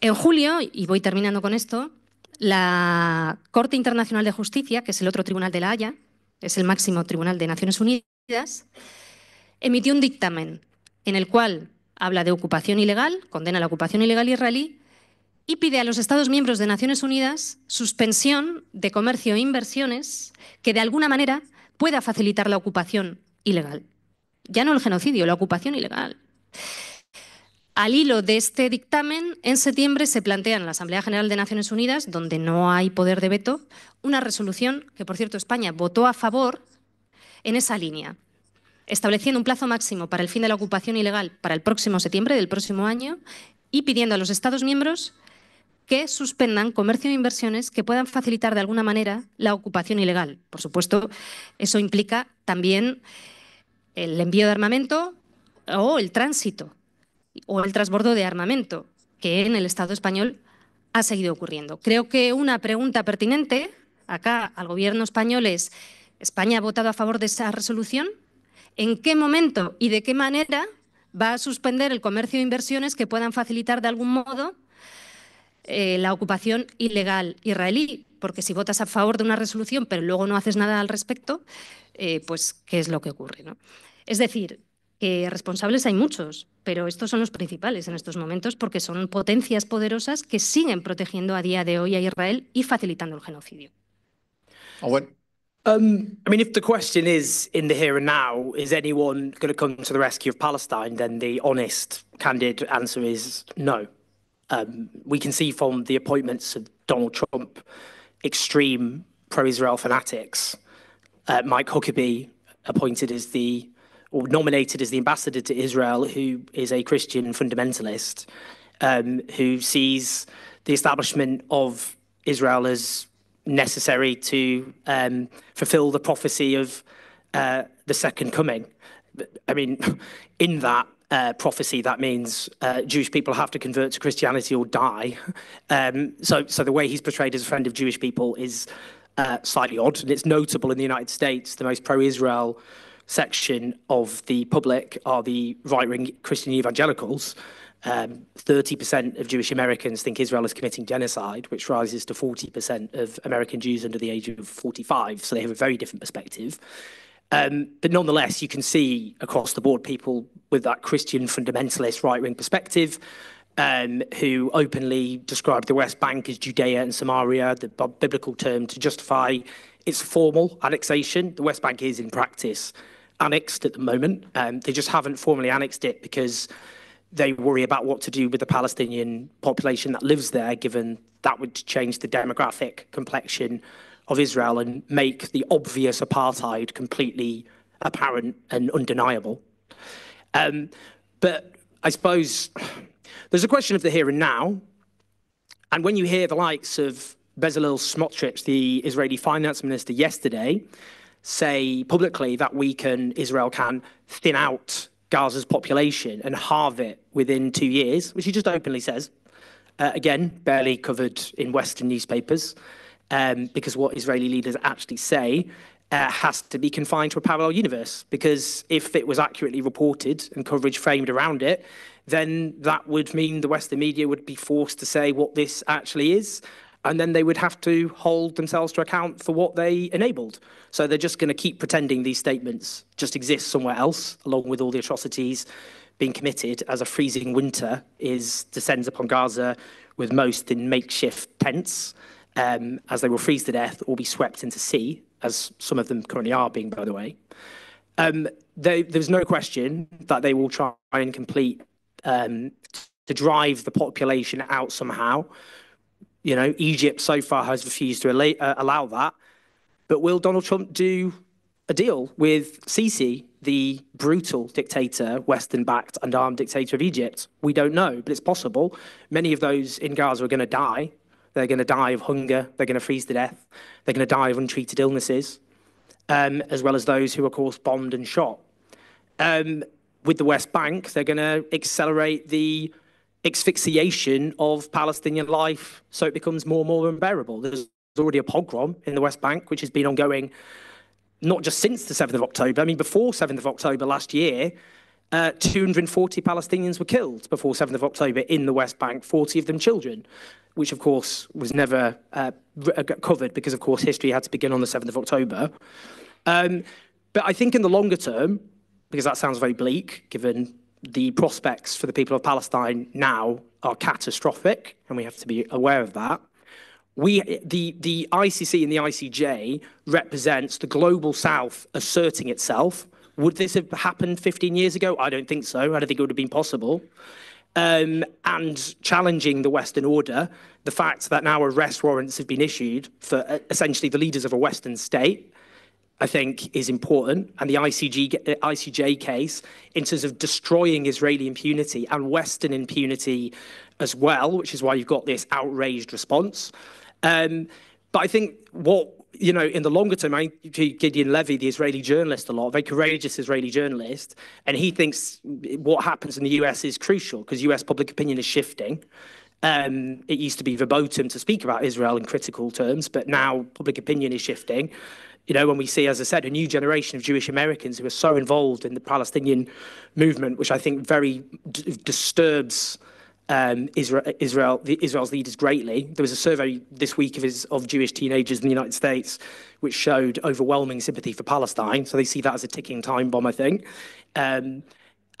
En julio, y voy terminando con esto, la Corte Internacional de Justicia, que es el otro tribunal de la Haya, es el máximo tribunal de Naciones Unidas, emitió un dictamen en el cual habla de ocupación ilegal, condena la ocupación ilegal israelí y pide a los Estados miembros de Naciones Unidas suspensión de comercio e inversiones que de alguna manera pueda facilitar la ocupación ilegal. Ya no el genocidio, la ocupación ilegal. Al hilo de este dictamen, en septiembre se plantea en la Asamblea General de Naciones Unidas, donde no hay poder de veto, una resolución que, por cierto, España votó a favor en esa línea, estableciendo un plazo máximo para el fin de la ocupación ilegal para el próximo septiembre del próximo año y pidiendo a los Estados miembros que suspendan comercio e inversiones que puedan facilitar de alguna manera la ocupación ilegal. Por supuesto, eso implica también el envío de armamento o el tránsito o el transbordo de armamento, que en el Estado español ha seguido ocurriendo. Creo que una pregunta pertinente acá al gobierno español es España ha votado a favor de esa resolución. ¿En qué momento y de qué manera va a suspender el comercio de inversiones que puedan facilitar de algún modo eh, la ocupación ilegal israelí? Porque si votas a favor de una resolución pero luego no haces nada al respecto, eh, pues ¿qué es lo que ocurre? Es decir, que responsables hay muchos, pero estos son los principales en estos momentos porque son potencias poderosas que siguen protegiendo a día de hoy a Israel y facilitando el genocidio.
Ah, bueno. Um, I mean, if the question is in the here and now, is anyone going to come to the rescue of Palestine? Then the honest, candid answer is no. Um, we can see from the appointments of Donald Trump, extreme pro-Israel fanatics. Uh, Mike Huckabee, appointed as the or nominated as the ambassador to Israel, who is a Christian fundamentalist, um, who sees the establishment of Israel as necessary to um, fulfill the prophecy of uh, the second coming. I mean, (laughs) in that uh, prophecy, that means uh, Jewish people have to convert to Christianity or die. (laughs) Um, so, so the way he's portrayed as a friend of Jewish people is uh, slightly odd, and it's notable in the United States. The most pro-Israel section of the public are the right-wing Christian evangelicals. 30% um, of Jewish Americans think Israel is committing genocide, which rises to 40% of American Jews under the age of 45. So they have a very different perspective. Um, but nonetheless, you can see across the board people with that Christian fundamentalist right wing perspective um, who openly describe the West Bank as Judea and Samaria, the biblical term to justify its formal annexation. The West Bank is, in practice, annexed at the moment. Um, they just haven't formally annexed it because they worry about what to do with the Palestinian population that lives there, given that would change the demographic complexion of Israel and make the obvious apartheid completely apparent and undeniable. Um, but I suppose there's a question of the here and now. And when you hear the likes of Bezalel Smotrich, the Israeli finance minister, yesterday, say publicly that we can, Israel can thin out Gaza's population and halve it within two years, which he just openly says. Uh, again, barely covered in Western newspapers, um, because what Israeli leaders actually say uh, has to be confined to a parallel universe. Because if it was accurately reported and coverage framed around it, then that would mean the Western media would be forced to say what this actually is and then they would have to hold themselves to account for what they enabled. So they're just going to keep pretending these statements just exist somewhere else, along with all the atrocities being committed as a freezing winter is descends upon Gaza with most in makeshift tents, um, as they will freeze to death or be swept into sea, as some of them currently are being, by the way. Um, they, there's no question that they will try and complete um, to drive the population out somehow you know, Egypt so far has refused to uh, allow that. But will Donald Trump do a deal with Sisi, the brutal dictator, Western backed and armed dictator of Egypt? We don't know, but it's possible. Many of those in Gaza are going to die. They're going to die of hunger. They're going to freeze to death. They're going to die of untreated illnesses, um, as well as those who, of course, bombed and shot. Um, with the West Bank, they're going to accelerate the asphyxiation of Palestinian life so it becomes more and more unbearable. There's already a pogrom in the West Bank, which has been ongoing not just since the 7th of October, I mean, before 7th of October last year, uh, 240 Palestinians were killed before 7th of October in the West Bank, 40 of them children, which of course was never uh, uh covered because, of course, history had to begin on the 7th of October. Um, but I think in the longer term, because that sounds very bleak given the prospects for the people of Palestine now are catastrophic, and we have to be aware of that. We, the, the ICC and the ICJ represents the global south asserting itself. Would this have happened 15 years ago? I don't think so. I don't think it would have been possible. Um, and challenging the Western order, the fact that now arrest warrants have been issued for uh, essentially the leaders of a Western state I think, is important, and the ICJ case in terms of destroying Israeli impunity and Western impunity as well, which is why you've got this outraged response. Um, but I think what you know, in the longer term, I Gideon Levy, the Israeli journalist, a lot, very courageous Israeli journalist, and he thinks what happens in the US is crucial because US public opinion is shifting. Um, it used to be verboten to speak about Israel in critical terms, but now public opinion is shifting you know, when we see, as I said, a new generation of Jewish Americans who are so involved in the Palestinian movement, which I think very disturbs um, Israel, Israel, the, Israel's leaders greatly. There was a survey this week of, his, of Jewish teenagers in the United States, which showed overwhelming sympathy for Palestine. So they see that as a ticking time bomb, I think. Um,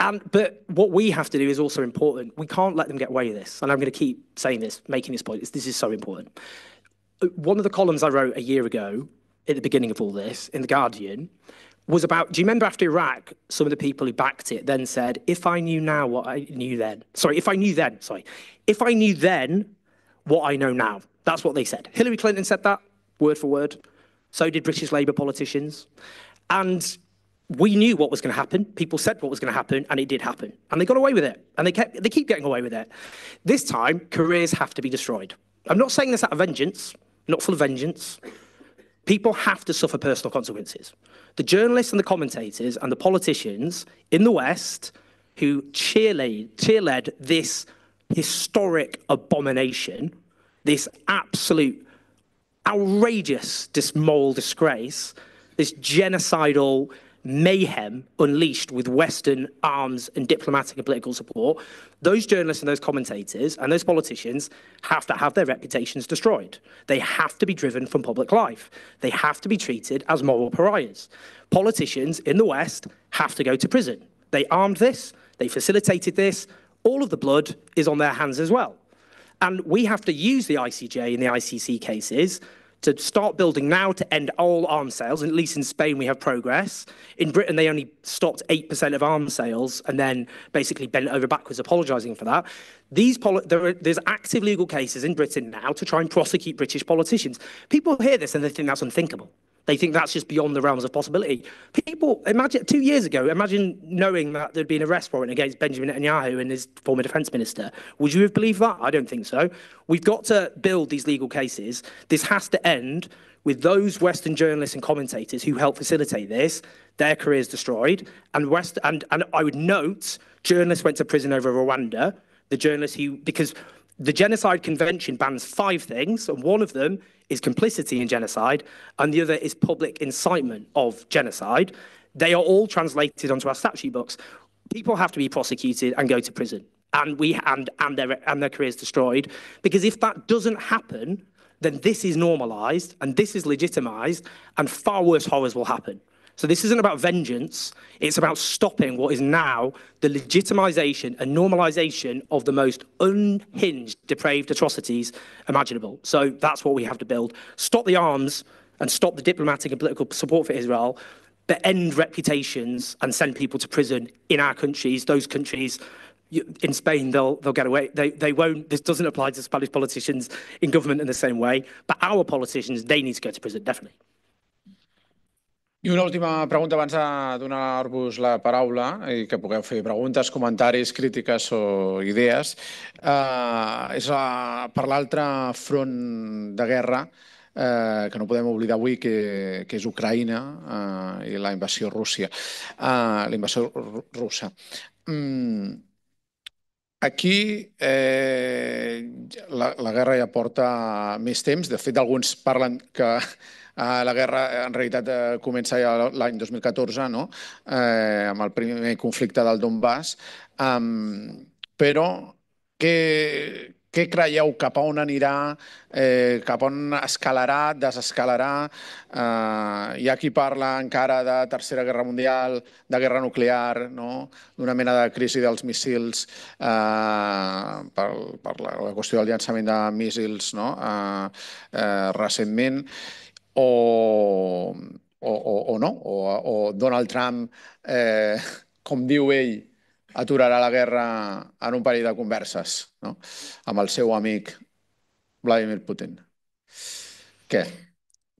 and, but what we have to do is also important. We can't let them get away with this. And I'm going to keep saying this, making this point. This is so important. Uh, one of the columns I wrote a year ago at the beginning of all this in The Guardian was about do you remember after Iraq, some of the people who backed it then said, if I knew now what I knew then, sorry, if I knew then, sorry, if I knew then what I know now. That's what they said. Hillary Clinton said that word for word. So did British Labour politicians. And we knew what was going to happen. People said what was going to happen, and it did happen. And they got away with it. And they kept they keep getting away with it. This time, careers have to be destroyed. I'm not saying this out of vengeance, not full of vengeance. People have to suffer personal consequences. The journalists and the commentators and the politicians in the West who cheerlead, cheerled this historic abomination, this absolute outrageous moral disgrace, this genocidal mayhem unleashed with Western arms and diplomatic and political support, those journalists and those commentators and those politicians have to have their reputations destroyed. They have to be driven from public life. They have to be treated as moral pariahs. Politicians in the West have to go to prison. They armed this, they facilitated this. All of the blood is on their hands as well. And we have to use the ICJ and the ICC cases to start building now to end all arms sales. And at least in Spain, we have progress. In Britain, they only stopped 8% of arms sales and then basically bent over backwards apologising for that. These poli- there are, there's active legal cases in Britain now to try and prosecute British politicians. People hear this and they think that's unthinkable. They think that's just beyond the realms of possibility. People, imagine two years ago, imagine knowing that there would be an arrest warrant against Benjamin Netanyahu and his former defense minister. Would you have believed that? I don't think so. We've got to build these legal cases. This has to end with those Western journalists and commentators who helped facilitate this, their careers destroyed. And West and, and I would note journalists went to prison over Rwanda. The journalists who because the Genocide Convention bans five things, and one of them is complicity in genocide, and the other is public incitement of genocide. They are all translated onto our statute books. People have to be prosecuted and go to prison, and we and and their and their careers destroyed, because if that doesn't happen, then this is normalised and this is legitimised, and far worse horrors will happen. So this isn't about vengeance. It's about stopping what is now the legitimization and normalization of the most unhinged, depraved atrocities imaginable. So that's what we have to build. Stop the arms and stop the diplomatic and political support for Israel, but end reputations and send people to prison in our countries, those countries in Spain, they'll they'll get away. They they won't. This doesn't apply to Spanish politicians in government in the same way. But our politicians, they need to go to prison, definitely.
I una última pregunta abans de donar-vos la paraula i que pugueu fer preguntes, comentaris, crítiques o idees. Eh, és a, per l'altre front de guerra eh, que no podem oblidar avui, que, que és Ucraïna eh, i la invasió russa. eh, la invasió russa. Mm, Aquí eh, la, la guerra ja porta més temps. De fet, alguns parlen que Ah, la guerra eh, en realitat eh, comença ja l'any 2014, no? eh, amb el primer conflicte del Donbass, um, però què, què creieu cap a on anirà, eh, cap on escalarà, desescalarà? Eh, hi ha qui parla encara de Tercera Guerra Mundial, de guerra nuclear, no? d'una mena de crisi dels missils eh, per, per la, la qüestió del llançament de missils no? eh, eh, recentment. Eh, o, o, o, o no, o, o Donald Trump, eh, com diu ell, aturarà la guerra en un parell de converses no? amb el seu amic Vladimir Putin. Què?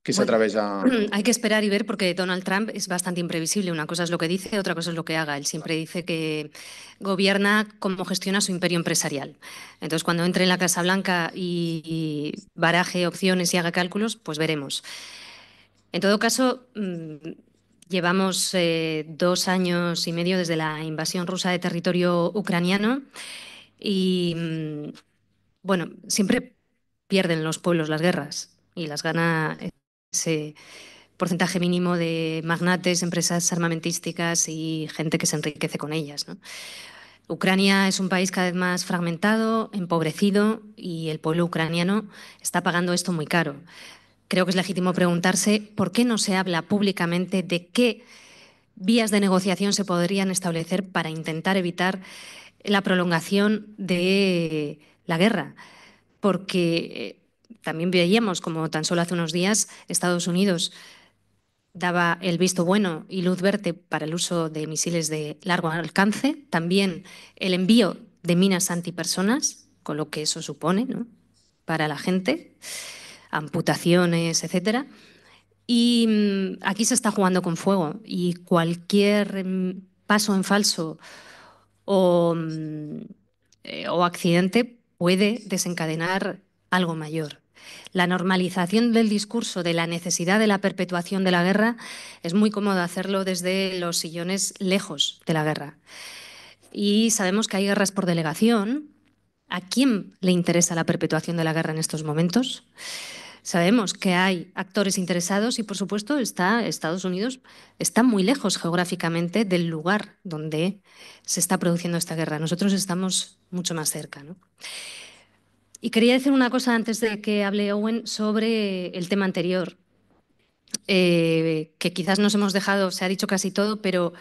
(clears throat)
Hay que esperar y ver porque Donald Trump es bastante imprevisible. Una cosa es lo que dice, otra cosa es lo que haga. Él siempre dice que gobierna como gestiona su imperio empresarial. Entonces, cuando entre en la Casa Blanca y baraje opciones y haga cálculos, pues veremos. En todo caso, mm, llevamos eh, dos años y medio desde la invasión rusa de territorio ucraniano y, mm, bueno, siempre pierden los pueblos las guerras y las gana ese porcentaje mínimo de magnates, empresas armamentísticas y gente que se enriquece con ellas. Ucrania es un país cada vez más fragmentado, empobrecido y el pueblo ucraniano está pagando esto muy caro. Creo que es legítimo preguntarse por qué no se habla públicamente de qué vías de negociación se podrían establecer para intentar evitar la prolongación de la guerra. Porque eh, también veíamos como tan solo hace unos días Estados Unidos daba el visto bueno y luz verde para el uso de misiles de largo alcance, también el envío de minas antipersonas, con lo que eso supone para la gente, amputaciones, etc. Y mm, aquí se está jugando con fuego y cualquier mm, paso en falso mm, eh, o accidente puede desencadenar algo mayor. La normalización del discurso de la necesidad de la perpetuación de la guerra es muy cómodo hacerlo desde los sillones lejos de la guerra. Y sabemos que hay guerras por delegación. ¿A quién le interesa la perpetuación de la guerra en estos momentos? Sabemos que hay actores interesados y, por supuesto, Estados Unidos está muy lejos geográficamente del lugar donde se está produciendo esta guerra. Nosotros estamos mucho más cerca. ¿no? Y quería decir una cosa antes de que hable Owen sobre el tema anterior, eh, que quizás nos hemos dejado, se ha dicho casi todo, pero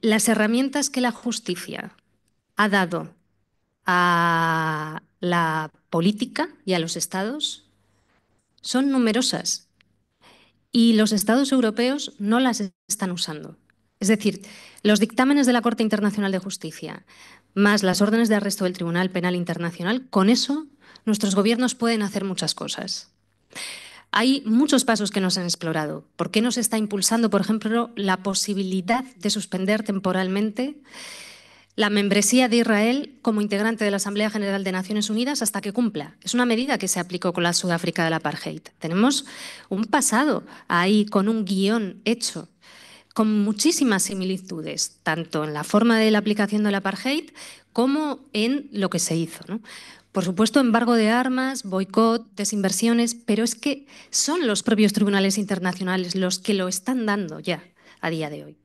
las herramientas que la justicia ha dado a la política y a los estados son numerosas y los estados europeos no las están usando. Es decir, los dictámenes de la Corte Internacional de Justicia, más las órdenes de arresto del Tribunal Penal Internacional, con eso nuestros gobiernos pueden hacer muchas cosas. Hay muchos pasos que nos han explorado. ¿Por qué no se está impulsando, por ejemplo, la posibilidad de suspender temporalmente la membresía de Israel como integrante de la Asamblea General de Naciones Unidas hasta que cumpla? Es una medida que se aplicó con la Sudáfrica del apartheid. Tenemos un pasado ahí con un guión hecho con muchísimas similitudes, tanto en la forma de la aplicación de la apartheid como en lo que se hizo. Por supuesto, embargo de armas, boicot, desinversiones, pero es que son los propios tribunales internacionales los que lo están dando ya a día de hoy.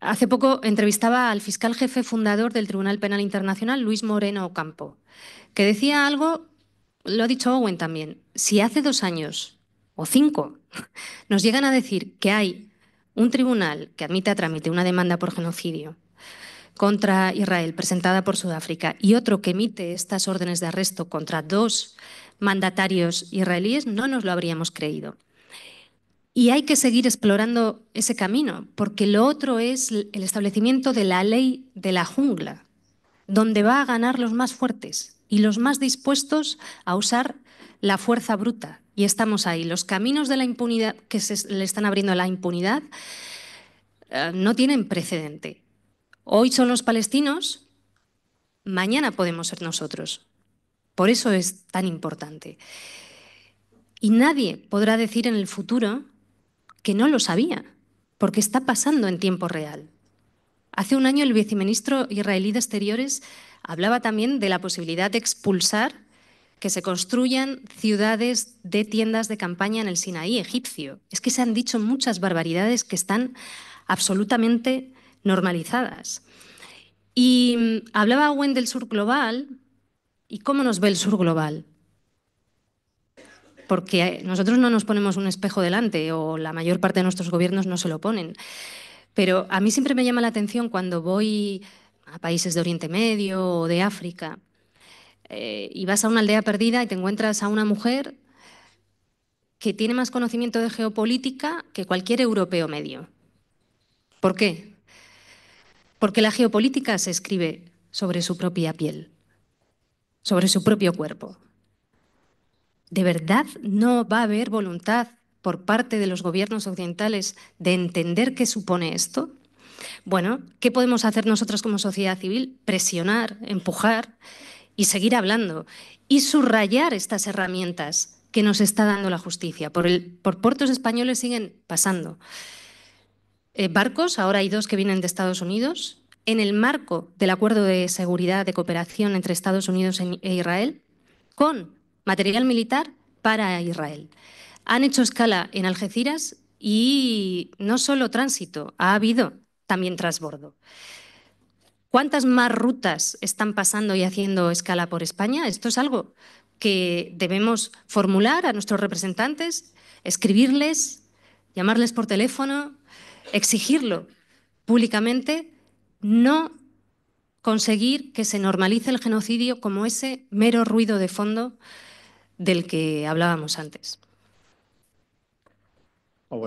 Hace poco entrevistaba al fiscal jefe fundador del Tribunal Penal Internacional, Luis Moreno Ocampo, que decía algo, lo ha dicho Owen también, si hace dos años o cinco nos llegan a decir que hay un tribunal que admite a trámite una demanda por genocidio contra Israel presentada por Sudáfrica y otro que emite estas órdenes de arresto contra dos mandatarios israelíes, no nos lo habríamos creído. Y hay que seguir explorando ese camino, porque lo otro es el establecimiento de la ley de la jungla, donde va a ganar los más fuertes y los más dispuestos a usar la fuerza bruta, y estamos ahí. Los caminos de la impunidad que se le están abriendo a la impunidad eh, no tienen precedente. Hoy son los palestinos, mañana podemos ser nosotros. Por eso es tan importante. Y nadie podrá decir en el futuro que no lo sabía, porque está pasando en tiempo real. Hace un año el viceministro israelí de Exteriores hablaba también de la posibilidad de expulsar que se construyan ciudades de tiendas de campaña en el Sinaí egipcio. Es que se han dicho muchas barbaridades que están absolutamente normalizadas. Y mm, hablaba Gwen del sur global. ¿Y cómo nos ve el sur global? Porque nosotros no nos ponemos un espejo delante o la mayor parte de nuestros gobiernos no se lo ponen. Pero a mí siempre me llama la atención cuando voy a países de Oriente Medio o de África eh, y vas a una aldea perdida y te encuentras a una mujer que tiene más conocimiento de geopolítica que cualquier europeo medio. ¿Por qué? Porque la geopolítica se escribe sobre su propia piel, sobre su propio cuerpo. ¿De verdad no va a haber voluntad por parte de los gobiernos occidentales de entender qué supone esto? Bueno, ¿qué podemos hacer nosotros como sociedad civil? Presionar, empujar y seguir hablando y subrayar estas herramientas que nos está dando la justicia. Por, por puertos españoles siguen pasando. Eh, barcos, ahora hay dos que vienen de Estados Unidos. En el marco del acuerdo de seguridad de cooperación entre Estados Unidos e Israel, con material militar para Israel. Han hecho escala en Algeciras y no solo tránsito, ha habido también transbordo. ¿Cuántas más rutas están pasando y haciendo escala por España? Esto es algo que debemos formular a nuestros representantes, escribirles, llamarles por teléfono, exigirlo públicamente, no conseguir que se normalice el genocidio como ese mero ruido de fondo del que hablábamos antes.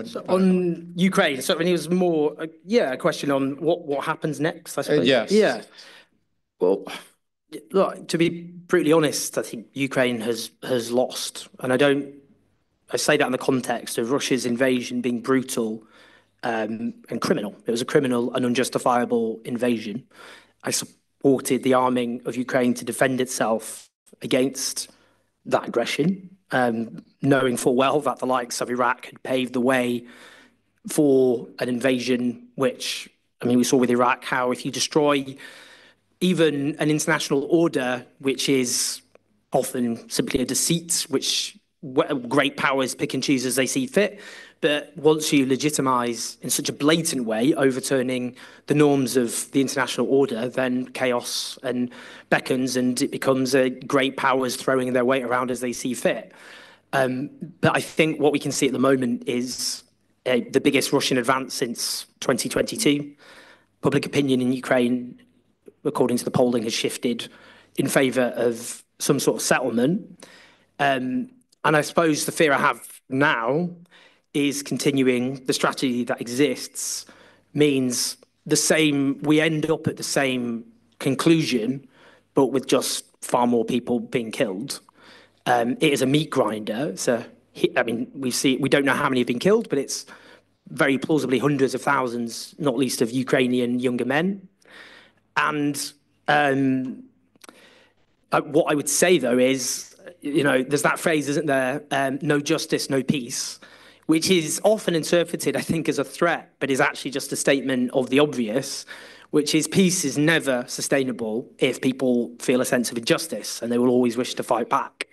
So on Ukraine. So I mean, it was more, uh, yeah, a question on what what happens next. I uh, suppose. Uh, yes. Yeah. Well, look, to be brutally honest, I think Ukraine has has lost, and I don't. I say that in the context of Russia's invasion being brutal um, and criminal. It was a criminal and unjustifiable invasion. I supported the arming of Ukraine to defend itself against that aggression um, knowing full well that the likes of Iraq had paved the way for an invasion, which, I mean, we saw with Iraq how if you destroy even an international order, which is often simply a deceit, which great powers pick and choose as they see fit, but once you legitimize in such a blatant way overturning the norms of the international order, then chaos and beckons, and it becomes a great powers throwing their weight around as they see fit. Um, but I think what we can see at the moment is uh, the biggest Russian advance since 2022. Public opinion in Ukraine, according to the polling, has shifted in favour of some sort of settlement. Um, and I suppose the fear I have now is continuing the strategy that exists means the same, we end up at the same conclusion, but with just far more people being killed. Um, it is a meat grinder. So, I mean, we see we don't know how many have been killed, but it's very plausibly hundreds of thousands, not least of Ukrainian younger men. And um, uh, what I would say though is, you know, there's that phrase, isn't there? Um, no justice, no peace which is often interpreted, I think, as a threat, but is actually just a statement of the obvious, which is peace is never sustainable if people feel a sense of injustice and they will always wish to fight back.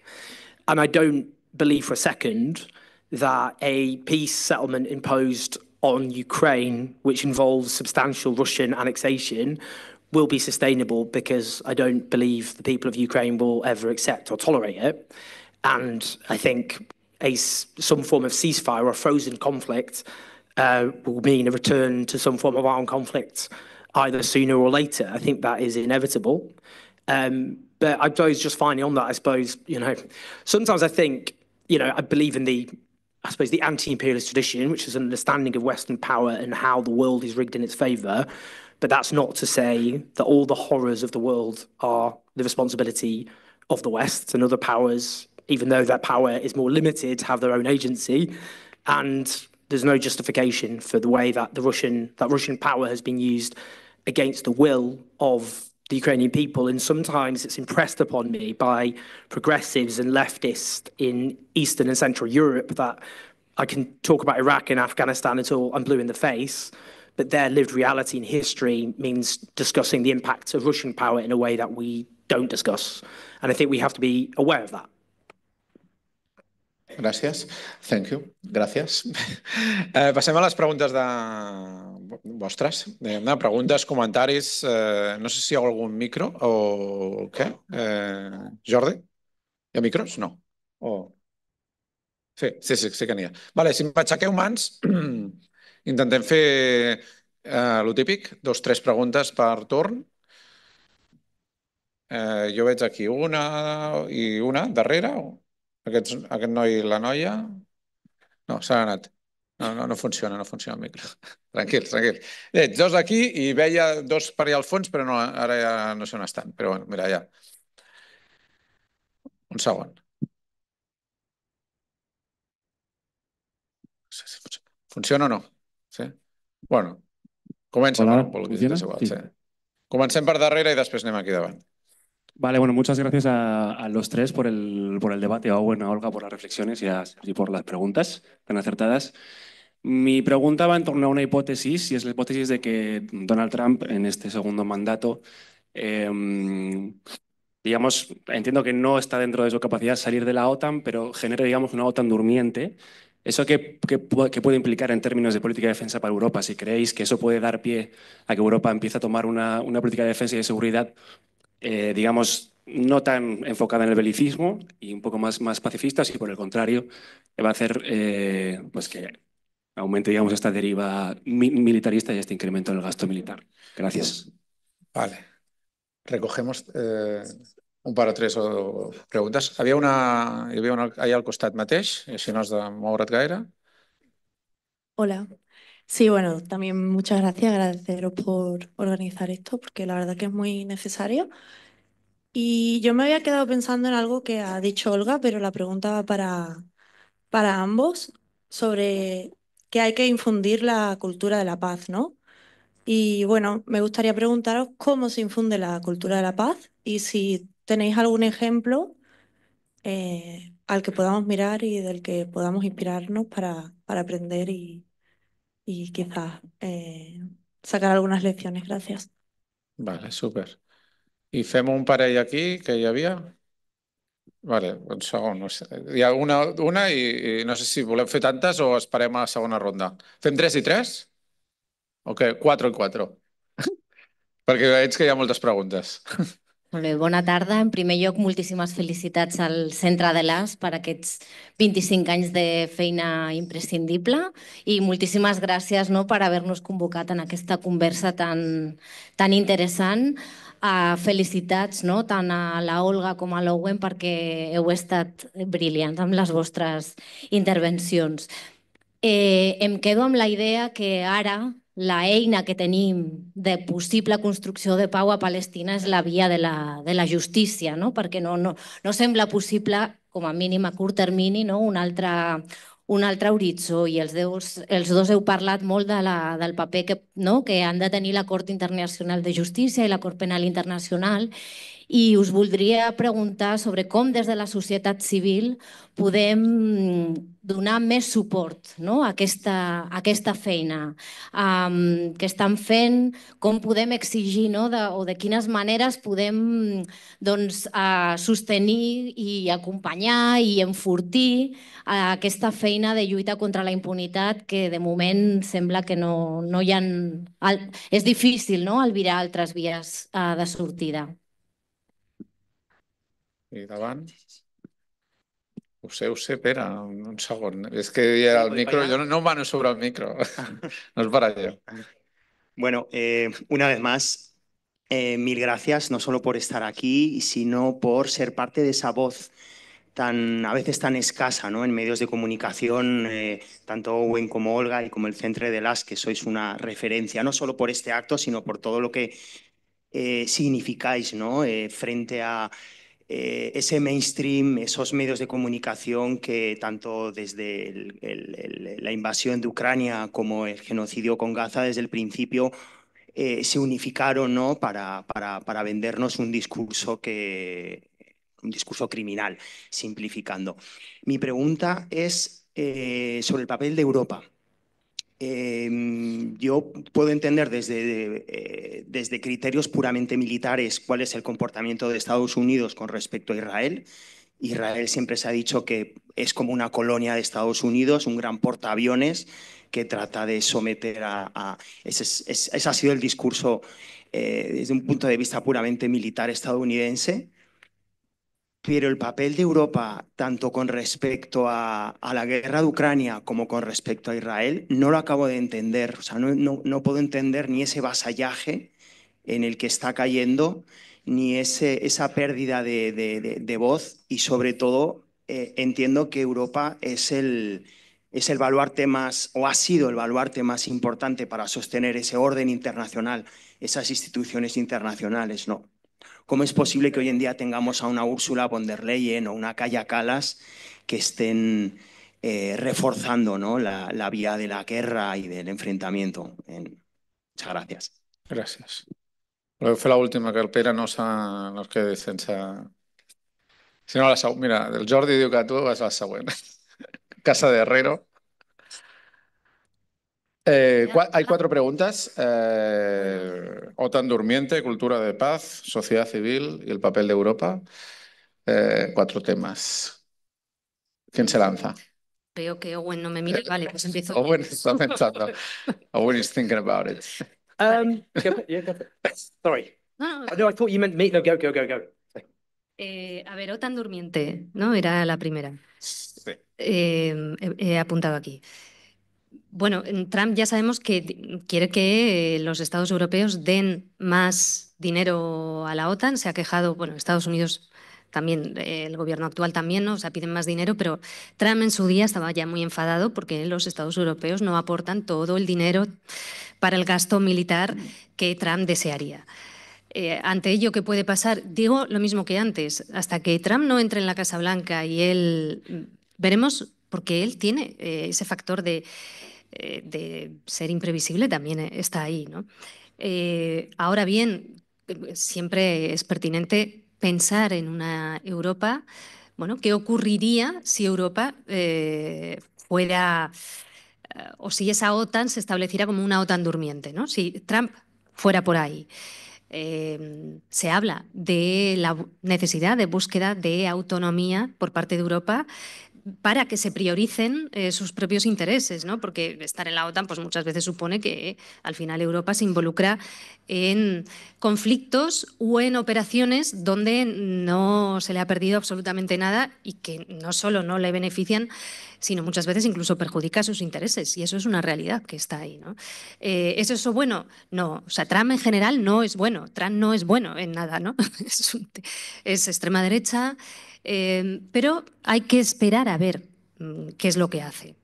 And I don't believe for a second that a peace settlement imposed on Ukraine, which involves substantial Russian annexation, will be sustainable because I don't believe the people of Ukraine will ever accept or tolerate it. And I think a, some form of ceasefire or frozen conflict uh, will mean a return to some form of armed conflict either sooner or later. I think that is inevitable. Um, but I suppose just finally on that, I suppose, you know, sometimes I think, you know, I believe in the, I suppose, the anti-imperialist tradition, which is an understanding of Western power and how the world is rigged in its favor. But that's not to say that all the horrors of the world are the responsibility of the West and other powers even though their power is more limited, have their own agency, and there's no justification for the way that the Russian that Russian power has been used against the will of the Ukrainian people, and sometimes it's impressed upon me by progressives and leftists in Eastern and Central Europe that I can talk about Iraq and Afghanistan all I'm blue in the face, but their lived reality and history means discussing the impact of Russian power in a way that we don't discuss, and I think we have to be aware of that.
Gràcies. Thank you. Gràcies. (laughs) Eh, passem a les preguntes de... vostres. Eh, preguntes, comentaris... Eh, no sé si hi ha algun micro o què. Eh, Jordi? Hi ha micros? No. O... Oh. Sí, sí, sí, sí que n'hi ha. Vale, si m'aixequeu mans, (clears throat) intentem fer eh, lo típic, dos, tres preguntes per torn. Eh, jo veig aquí una i una darrere. O... Aquests, aquest noi i la noia... No, s'ha anat. No, no, no funciona, no funciona el micro. (laughs) Tranquil, tranquil. Bé, dos aquí i veia dos per allà al fons, però no, ara ja no sé on estan. Però bueno, mira, ja. Un segon. Funciona o no? Sí? Bueno, comença. Hola, no, no, funciona? Sí. Comencem per darrere i després anem aquí davant.
Vale, bueno, muchas gracias a, los tres por el, por el debate, a Owen, a Olga por las reflexiones y por las preguntas tan acertadas. Mi pregunta va en torno a una hipótesis, y es la hipótesis de que Donald Trump en este segundo mandato, em, digamos, entiendo que no está dentro de su capacidad salir de la OTAN, pero genere digamos, una OTAN durmiente. ¿Eso qué, puede implicar en términos de política de defensa para Europa? Si creéis que eso puede dar pie a que Europa empiece a tomar una, una política de defensa y de seguridad eh, digamos, no tan enfocada en el belicismo y un poco más, más pacifista, y por el contrario, va a hacer eh, pues que aumente digamos, esta deriva militarista y este incremento en el gasto militar. Gracias. Vale.
Recogemos eh, un par o tres preguntas. Había una, hay una al costat mateix, si no de
Hola, Sí, bueno, también muchas gracias, agradeceros por organizar esto, porque la verdad que es muy necesario. Y yo me había quedado pensando en algo que ha dicho Olga, pero la pregunta va para, para ambos, sobre que hay que infundir la cultura de la paz, ¿no? Y bueno, me gustaría preguntaros cómo se infunde la cultura de la paz y si tenéis algún ejemplo eh, al que podamos mirar y del que podamos inspirarnos para, para aprender y, y quizás eh, sacar
algunas lecciones. Gracias. Vale, súper. Hicemos fem un parell aquí, que ya havia. Vale, un segon. No sé. Hi ha una, una i, i no sé si volem fer tantes o esperem a la segona ronda. Fem tres i tres? Ok, quatre i quatre. (laughs) Perquè veig que hi ha moltes preguntes. (laughs)
Molt bé, bona tarda. En primer lloc, moltíssimes felicitats al Centre de l'AS per aquests 25 anys de feina imprescindible i moltíssimes gràcies no, per haver-nos convocat en aquesta conversa tan, tan interessant. Uh, felicitats no, tant a la Olga com a l'Owen perquè heu estat brillants amb les vostres intervencions. Eh, em quedo amb la idea que ara la eina que tenim de possible construcció de pau a Palestina és la via de la, de la justícia, no? perquè no, no, no sembla possible, com a mínim a curt termini, no? un, altre, un altre horitzó. I els, deus, els dos heu parlat molt de la, del paper que, no? que han de tenir la Cort Internacional de Justícia i la Cort Penal Internacional i us voldria preguntar sobre com des de la societat civil podem donar més suport no? a, aquesta, a aquesta feina um, que estan fent, com podem exigir no? de, o de quines maneres podem doncs, uh, sostenir i acompanyar i enfortir uh, aquesta feina de lluita contra la impunitat que de moment sembla que no, no hi ha... és difícil no? albirar altres vies uh, de sortida.
i davant. Ho un, sabor es que que pues el micro, yo no, mano sobre el micro, ah. (laughs) no es para ello
(laughs) Bueno, eh, una vez más, eh, mil gracias, no solo por estar aquí, sino por ser parte de esa voz tan, a veces tan escasa ¿no? en medios de comunicación, eh, tanto Owen como Olga y como el Centre de las, que sois una referencia, no solo por este acto, sino por todo lo que significáis ¿no? frente a eh, ese mainstream, esos medios de comunicación que tanto desde la invasión de Ucrania como el genocidio con Gaza desde el principio eh, se unificaron ¿no? Para, para, vendernos un discurso que un discurso criminal, simplificando. Mi pregunta es eh, sobre el papel de Europa Em, yo puedo entender desde, eh, desde criterios puramente militares cuál es el comportamiento de Estados Unidos con respecto a Israel. Israel siempre se ha dicho que es como una colonia de Estados Unidos, un gran portaaviones que trata de someter a... ese, ha sido el discurso eh, desde un punto de vista puramente militar estadounidense. Pero el papel de Europa, tanto con respecto a, la guerra de Ucrania como con respecto a Israel, no lo acabo de entender. O sea, no, puedo entender ni ese vasallaje en el que está cayendo, ni ese, esa pérdida de, voz. Y sobre todo, eh, entiendo que Europa es el, es el baluarte más, o ha sido el baluarte más importante para sostener ese orden internacional, esas instituciones internacionales, ¿no? ¿Cómo es posible que hoy en día tengamos a una Úrsula von der Leyen o una Calla Calas que estén eh, reforzando ¿no? la, vía de la guerra y del enfrentamiento? Muchas gracias. Gracias. fue la última que no No que quedi sense...
Si la Mira, del Jordi digo que tú vas a la (laughs) Casa de Herrero. Eh, hay cuatro preguntas. Eh, OTAN durmiente, cultura de paz, sociedad civil y el papel de Europa. Eh, cuatro temas. ¿Quién se lanza?
Veo que Owen no me mira. Vale, pues empiezo. Owen está pensando.
Owen is thinking about it. Um, Sorry. No, ah, no, I thought you meant me. No, go, go, go, go.
a ver, OTAN durmiente, ¿no? Era la primera. Sí. he apuntado aquí. Bueno, Trump ya sabemos que quiere que eh, los estados europeos den más dinero a la OTAN. Se ha quejado, bueno, Estados Unidos también, eh, el gobierno actual también, ¿no? o sea, piden más dinero, pero Trump en su día estaba ya muy enfadado porque los estados europeos no aportan todo el dinero para el gasto militar que Trump desearía. Eh, ante ello, ¿qué puede pasar? Digo lo mismo que antes, hasta que Trump no entre en la Casa Blanca y él, mm, veremos, porque él tiene ese factor de eh, de ser imprevisible también eh, está ahí. ¿no? Eh, ahora bien, siempre es pertinente pensar en una Europa, bueno, ¿qué ocurriría si Europa fuera o si esa OTAN se estableciera como una OTAN durmiente, ¿no? Si Trump fuera por ahí. se habla de la necesidad de búsqueda de autonomía por parte de Europa para que se prioricen eh, sus propios intereses, ¿no? porque estar en la OTAN pues, muchas veces supone que al final Europa se involucra en conflictos o en operaciones donde no se le ha perdido absolutamente nada y que no solo no le benefician, sino muchas veces incluso perjudica sus intereses. Y eso es una realidad que está ahí. ¿no? Eh, ¿Es eso bueno? No. O sea, Trump en general no es bueno. Trump no es bueno en nada. ¿no? (laughs) es extrema derecha Em, pero hay que esperar a ver mm, qué es lo que hace.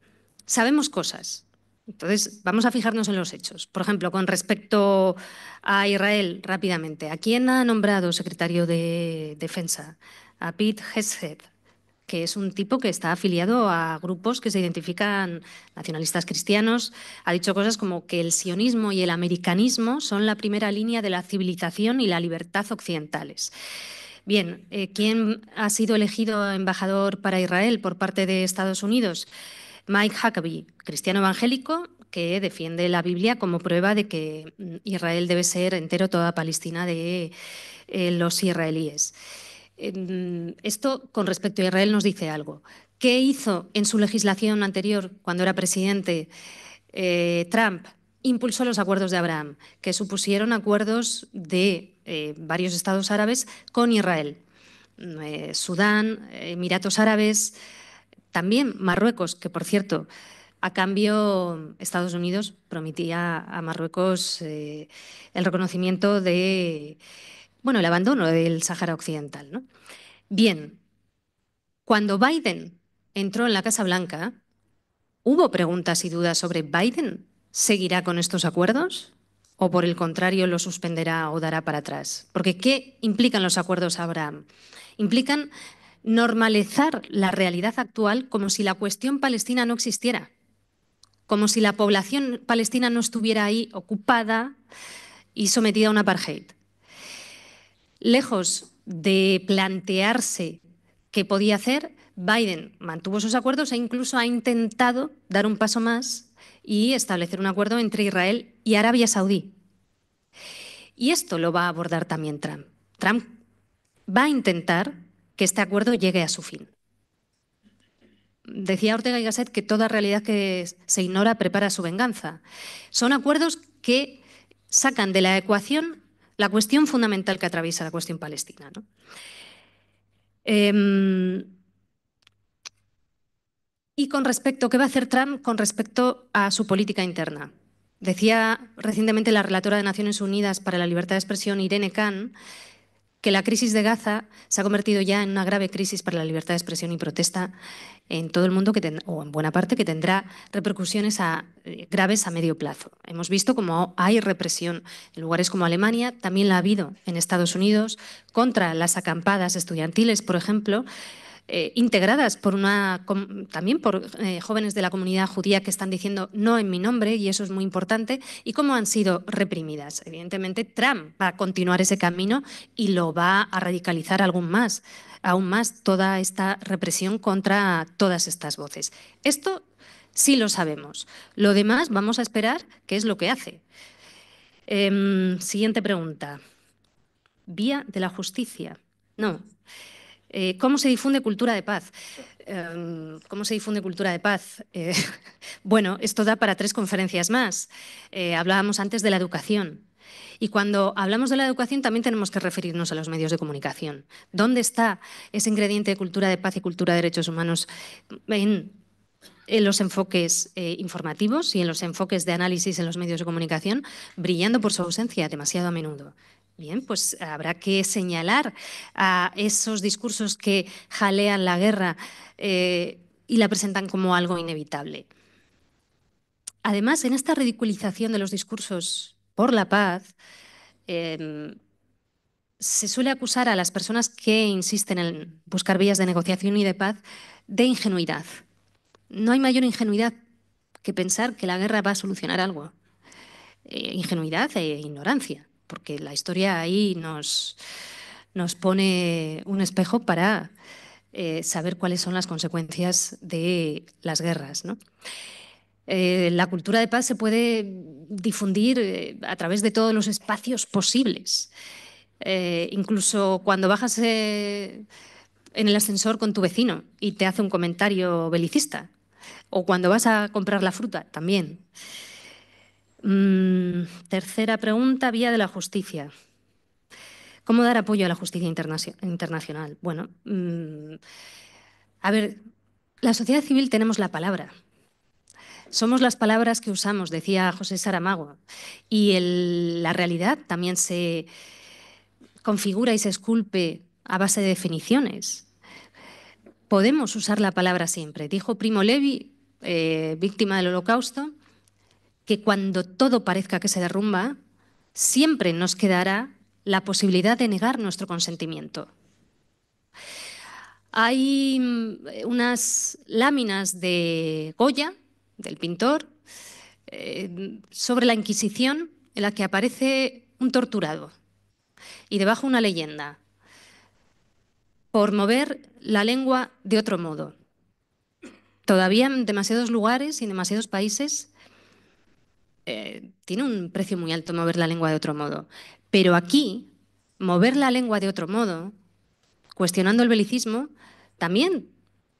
Sabemos cosas. Entonces, vamos a fijarnos en los hechos. Por ejemplo, con respecto a Israel, rápidamente, ¿a quién ha nombrado secretario de Defensa? A Pete Hesed, que es un tipo que está afiliado a grupos que se identifican nacionalistas cristianos. Ha dicho cosas como que el sionismo y el americanismo son la primera línea de la civilización y la libertad occidentales. Bien, eh, ¿quién ha sido elegido embajador para Israel por parte de Estados Unidos? Mike Huckabee, cristiano evangélico que defiende la Biblia como prueba de que mm, Israel debe ser entero toda Palestina de eh, los israelíes. Eh, mm, esto con respecto a Israel nos dice algo. ¿Qué hizo en su legislación anterior cuando era presidente Trump? Impulsó los acuerdos de Abraham, que supusieron acuerdos de eh, varios estados árabes con Israel. Eh, Sudán, Emiratos Árabes, también Marruecos, que por cierto, a cambio Estados Unidos prometía a Marruecos eh, el reconocimiento de, bueno, el abandono del Sahara Occidental. Bien, cuando Biden entró en la Casa Blanca, hubo preguntas y dudas sobre Biden. ¿Seguirá con estos acuerdos? o por el contrario lo suspenderá o dará para atrás. Porque ¿qué implican los acuerdos Abraham? Implican normalizar la realidad actual como si la cuestión palestina no existiera, como si la población palestina no estuviera ahí ocupada y sometida a un apartheid. Lejos de plantearse qué podía hacer, Biden mantuvo sus acuerdos e incluso ha intentado dar un paso más y establecer un acuerdo entre Israel y Arabia Saudí. Y esto lo va a abordar también Trump. Trump va a intentar que este acuerdo llegue a su fin. Decía Ortega y Gasset que toda realidad que se ignora prepara su venganza. Son acuerdos que sacan de la ecuación la cuestión fundamental que atraviesa la cuestión palestina. Em, y con respecto, ¿qué va a hacer Trump con respecto a su política interna? Decía recientemente la relatora de Naciones Unidas para la Libertad de Expresión, Irene Kahn, que la crisis de Gaza se ha convertido ya en una grave crisis para la libertad de expresión y protesta en todo el mundo, que o en buena parte, que tendrá repercusiones eh, graves a medio plazo. Hemos visto cómo hay represión en lugares como Alemania, también la ha habido en Estados Unidos, contra las acampadas estudiantiles, por ejemplo, eh, integradas por una, también por eh, jóvenes de la comunidad judía que están diciendo no en mi nombre, y eso es muy importante, y cómo han sido reprimidas. Evidentemente, Trump va a continuar ese camino y lo va a radicalizar algún más, aún más toda esta represión contra todas estas voces. Esto sí lo sabemos. Lo demás vamos a esperar qué es lo que hace. Em, siguiente pregunta. Vía de la justicia. No. Eh, ¿Cómo se difunde cultura de paz? Em, se difunde cultura de paz? Eh, (laughs) bueno, esto da para tres conferencias más. Eh, hablábamos antes de la educación. Y cuando hablamos de la educación también tenemos que referirnos a los medios de comunicación. ¿Dónde está ese ingrediente de cultura de paz y cultura de derechos humanos en los enfoques informativos y en los enfoques de análisis en los medios de comunicación, brillando por su ausencia demasiado a menudo? Bien, pues habrá que señalar a esos discursos que jalean la guerra eh, y la presentan como algo inevitable. Además, en esta ridiculización de los discursos por la paz, em, se suele acusar a las personas que insisten en buscar vías de negociación y de paz de ingenuidad. No hay mayor ingenuidad que pensar que la guerra va a solucionar algo. Eh, ingenuidad e ignorancia porque la historia ahí nos, nos pone un espejo para eh, saber cuáles son las consecuencias de las guerras. ¿no? Eh, la cultura de paz se puede difundir eh, a través de todos los espacios posibles. incluso cuando bajas en el ascensor con tu vecino y te hace un comentario belicista. O cuando vas a comprar la fruta, también. Mm, tercera pregunta, vía de la justicia. ¿Cómo dar apoyo a la justicia internacional? Bueno, mm, a ver, la sociedad civil tenemos la palabra. Somos las palabras que usamos, decía José Saramago. Y la realidad también se configura y se esculpe a base de definiciones. Podemos usar la palabra siempre. Dijo Primo Levi, eh, víctima del holocausto, que cuando todo parezca que se derrumba, siempre nos quedará la posibilidad de negar nuestro consentimiento. Hay mm, unas láminas de Goya, del pintor, eh, sobre la Inquisición, en la que aparece un torturado y debajo una leyenda, por mover la lengua de otro modo. Todavía en demasiados lugares y en demasiados países eh, tiene un precio muy alto mover la lengua de otro modo. Pero aquí, mover la lengua de otro modo, cuestionando el belicismo, también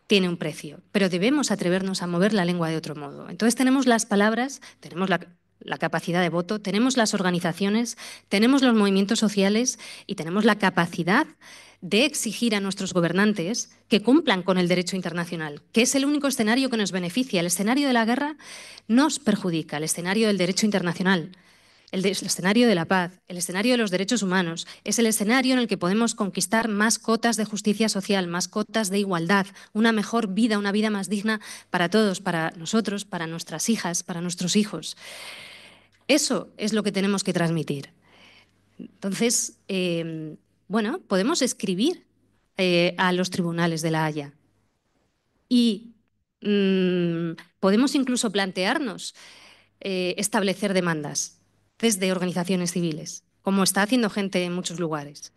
tiene un precio, pero debemos atrevernos a mover la lengua de otro modo. Entonces tenemos las palabras, tenemos la, la capacidad de voto, tenemos las organizaciones, tenemos los movimientos sociales y tenemos la capacidad de exigir a nuestros gobernantes que cumplan con el derecho internacional, que es el único escenario que nos beneficia. El escenario de la guerra nos perjudica, el escenario del derecho internacional, el, escenario de la paz, el escenario de los derechos humanos, es el escenario en el que podemos conquistar más cotas de justicia social, más cotas de igualdad, una mejor vida, una vida más digna para todos, para nosotros, para nuestras hijas, para nuestros hijos. Eso es lo que tenemos que transmitir. Entonces, eh, bueno, podemos escribir eh, a los tribunales de La Haya y mm, podemos incluso plantearnos eh, establecer demandas desde organizaciones civiles, como está haciendo gente en muchos lugares.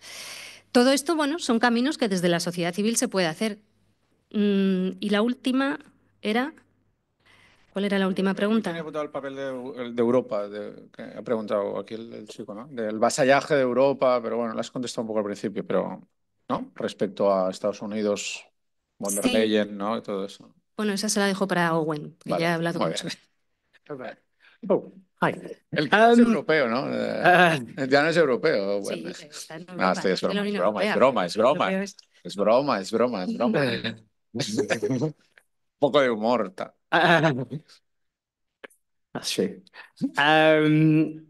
Todo esto, bueno, son caminos que desde la sociedad civil se puede hacer. Mm, y la última era
¿Cuál era la última pregunta? He votado el papel de, Europa, que ha preguntado aquí el, chico, ¿no? Del vasallaje de Europa, pero bueno, lo has contestado un poco al principio, pero ¿no? Respecto a Estados Unidos, von ¿no? Y todo eso.
Bueno, esa se la dejo para Owen, que ya ha hablado mucho.
Oh,
El que es um, europeo, ¿no? Uh, el eh, ya es europeo. Sí, está en ah, no, es, broma, es, broma, es, broma, es broma, es broma, es broma, es broma, Un poco de humor. Tal. (laughs) that's
true.
Um,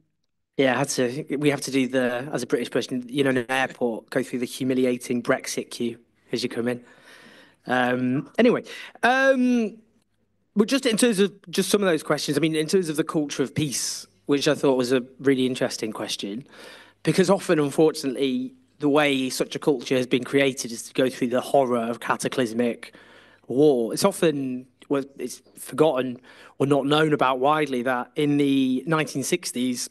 yeah, I had to. We have to do the as a British person, you know, in an airport, go through the humiliating Brexit queue as you come in. Um, anyway, um, but just in terms of just some of those questions, I mean, in terms of the culture of peace, which I thought was a really interesting question, because often, unfortunately, the way such a culture has been created is to go through the horror of cataclysmic war. It's often was forgotten or not known about widely that in the 1960s,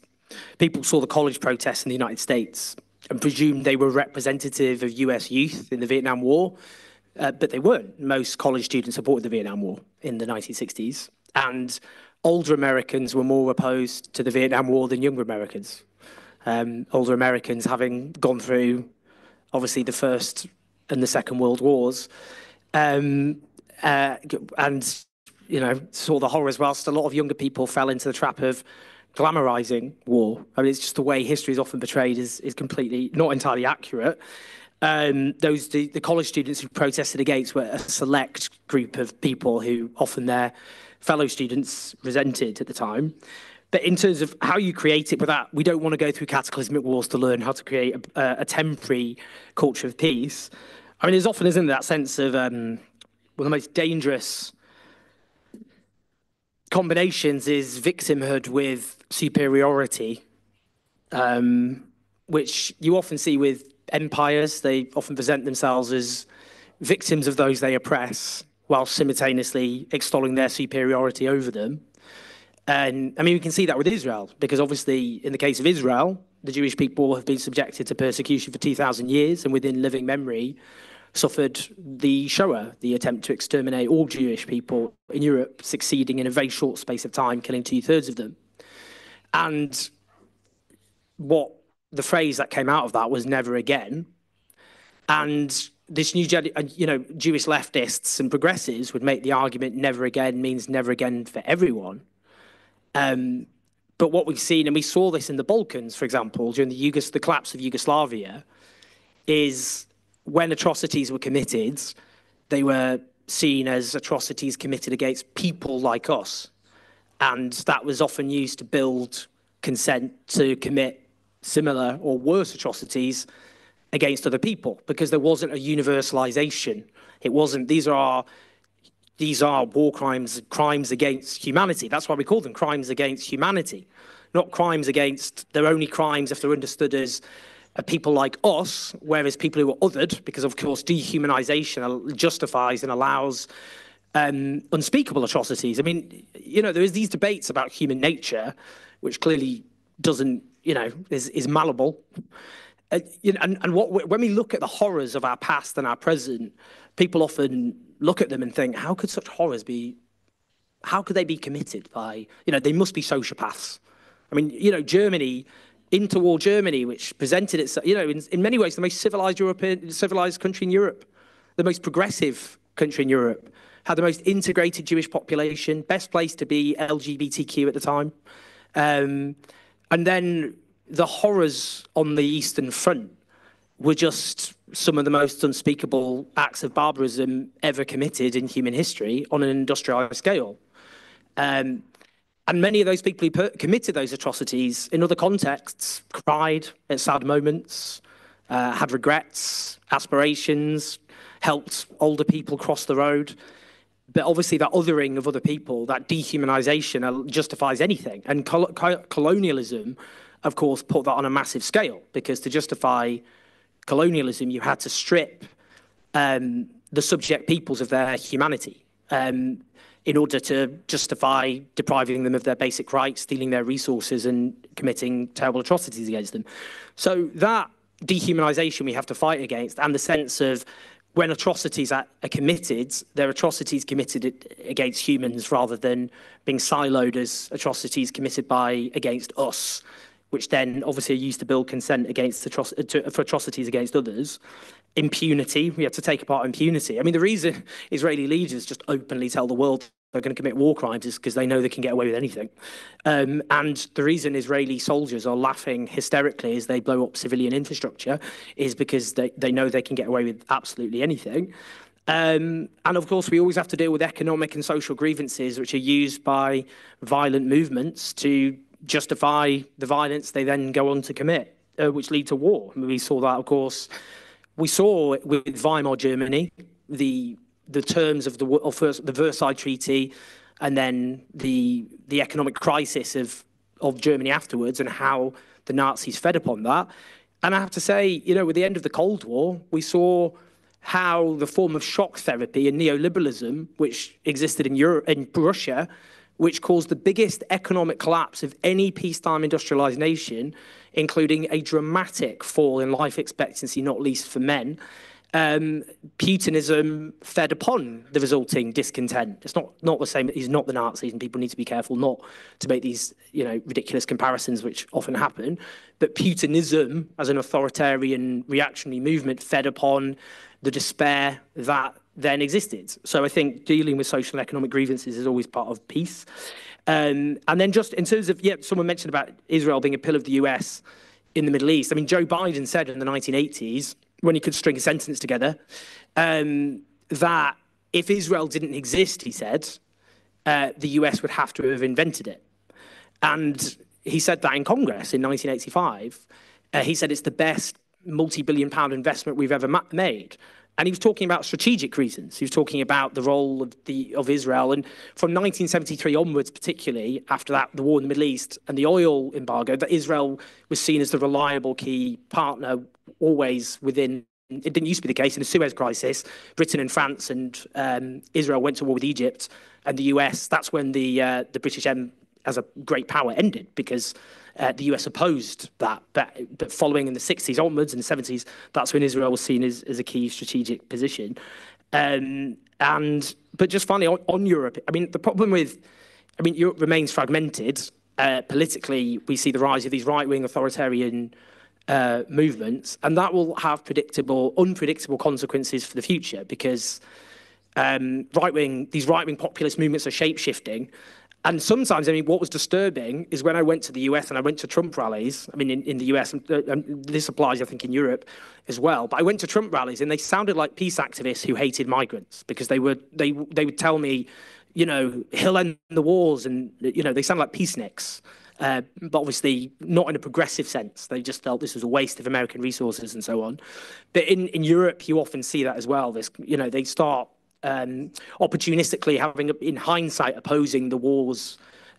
people saw the college protests in the United States and presumed they were representative of US youth in the Vietnam War, uh, but they weren't. Most college students supported the Vietnam War in the 1960s, and older Americans were more opposed to the Vietnam War than younger Americans. Um, older Americans, having gone through obviously the first and the second World Wars, um, uh, and you know saw the horrors. Whilst a lot of younger people fell into the trap of glamorizing war. I mean, it's just the way history is often portrayed is is completely not entirely accurate. Um, those the, the, college students who protested against were a select group of people who often their fellow students resented at the time. But in terms of how you create it without we don't want to go through cataclysmic wars to learn how to create a, a temporary culture of peace. I mean, there's often, isn't that sense of um, one of the most dangerous combinations is victimhood with superiority, um, which you often see with empires. They often present themselves as victims of those they oppress while simultaneously extolling their superiority over them. And I mean, we can see that with Israel, because obviously, in the case of Israel, the Jewish people have been subjected to persecution for 2,000 years and within living memory suffered the Shoah, the attempt to exterminate all Jewish people in Europe, succeeding in a very short space of time, killing two thirds of them. And what the phrase that came out of that was never again. And this new, uh, you know, Jewish leftists and progressives would make the argument never again means never again for everyone. Um, but what we've seen, and we saw this in the Balkans, for example, during the, Yugos- the collapse of Yugoslavia, is when atrocities were committed, they were seen as atrocities committed against people like us. And that was often used to build consent to commit similar or worse atrocities against other people because there wasn't a universalization. It wasn't, these are our, these are war crimes, crimes against humanity. That's why we call them crimes against humanity, not crimes against, they're only crimes if they're understood as people like us, whereas people who are othered, because of course dehumanization justifies and allows um, unspeakable atrocities. I mean, you know, there is these debates about human nature, which clearly doesn't, you know, is, is malleable. Uh, you know, and, and what when we look at the horrors of our past and our present, people often look at them and think, how could such horrors be? How could they be committed by? You know, they must be sociopaths. I mean, you know, Germany interwar Germany, which presented itself, you know, in, in many ways, the most civilized European, civilized country in Europe, the most progressive country in Europe, had the most integrated Jewish population, best place to be LGBTQ at the time. Um, and then the horrors on the Eastern Front were just some of the most unspeakable acts of barbarism ever committed in human history on an industrialized scale. Um, and many of those people who committed those atrocities in other contexts cried at sad moments, uh, had regrets, aspirations, helped older people cross the road. But obviously, that othering of other people, that dehumanization, uh, justifies anything. And col- colonialism, of course, put that on a massive scale because to justify colonialism, you had to strip um, the subject peoples of their humanity. Um, in order to justify depriving them of their basic rights, stealing their resources, and committing terrible atrocities against them. So that dehumanization we have to fight against, and the sense of when atrocities are, are committed, they're atrocities committed against humans rather than being siloed as atrocities committed by against us which then obviously are used to build consent against to, for atrocities against others. Impunity, we have to take apart impunity. I mean, the reason Israeli leaders just openly tell the world they're going to commit war crimes is because they know they can get away with anything. Um, and the reason Israeli soldiers are laughing hysterically as they blow up civilian infrastructure is because they, they know they can get away with absolutely anything. Um, and of course, we always have to deal with economic and social grievances, which are used by violent movements to justify the violence they then go on to commit, uh, which lead to war. I mean, we saw that, of course. We saw with Weimar Germany the the terms of the of first, the Versailles Treaty, and then the the economic crisis of of Germany afterwards, and how the Nazis fed upon that. And I have to say, you know, with the end of the Cold War, we saw how the form of shock therapy and neoliberalism, which existed in Europe in Russia, which caused the biggest economic collapse of any peacetime industrialized nation, including a dramatic fall in life expectancy, not least for men. Um, Putinism fed upon the resulting discontent. It's not not the same. He's not the Nazis, and people need to be careful not to make these you know ridiculous comparisons, which often happen. But Putinism, as an authoritarian reactionary movement, fed upon the despair that then existed. So I think dealing with social and economic grievances is always part of peace. Um, and then just in terms of, yeah, someone mentioned about Israel being a pillar of the US in the Middle East. I mean, Joe Biden said in the 1980s, when he could string a sentence together, um, that if Israel didn't exist, he said, uh, the US would have to have invented it. And he said that in Congress in 1985. Uh, he said it's the best multi billion pound investment we've ever ma- made. And he was talking about strategic reasons. He was talking about the role of, the, of Israel. And from 1973 onwards, particularly after that, the war in the Middle East and the oil embargo, that Israel was seen as the reliable key partner always within. It didn't used to be the case in the Suez Crisis. Britain and France and um, Israel went to war with Egypt and the US. That's when the uh, the British M as a great power ended because uh, the US opposed that. But, but following in the 60s onwards and the 70s, that's when Israel was seen as, as a key strategic position. Um, and but just finally on, on Europe, I mean the problem with, I mean Europe remains fragmented uh, politically. We see the rise of these right-wing authoritarian uh, movements, and that will have predictable, unpredictable consequences for the future because um, right-wing these right-wing populist movements are shape-shifting, and sometimes, I mean, what was disturbing is when I went to the US and I went to Trump rallies. I mean, in, in the US, and, uh, and, this applies, I think, in Europe as well. But I went to Trump rallies and they sounded like peace activists who hated migrants because they were they they would tell me, you know, he'll end the wars, and you know, they sound like peaceniks. Uh, but obviously not in a progressive sense. They just felt this was a waste of American resources and so on. But in, in Europe, you often see that as well. This, you know, they start um, opportunistically having, in hindsight, opposing the wars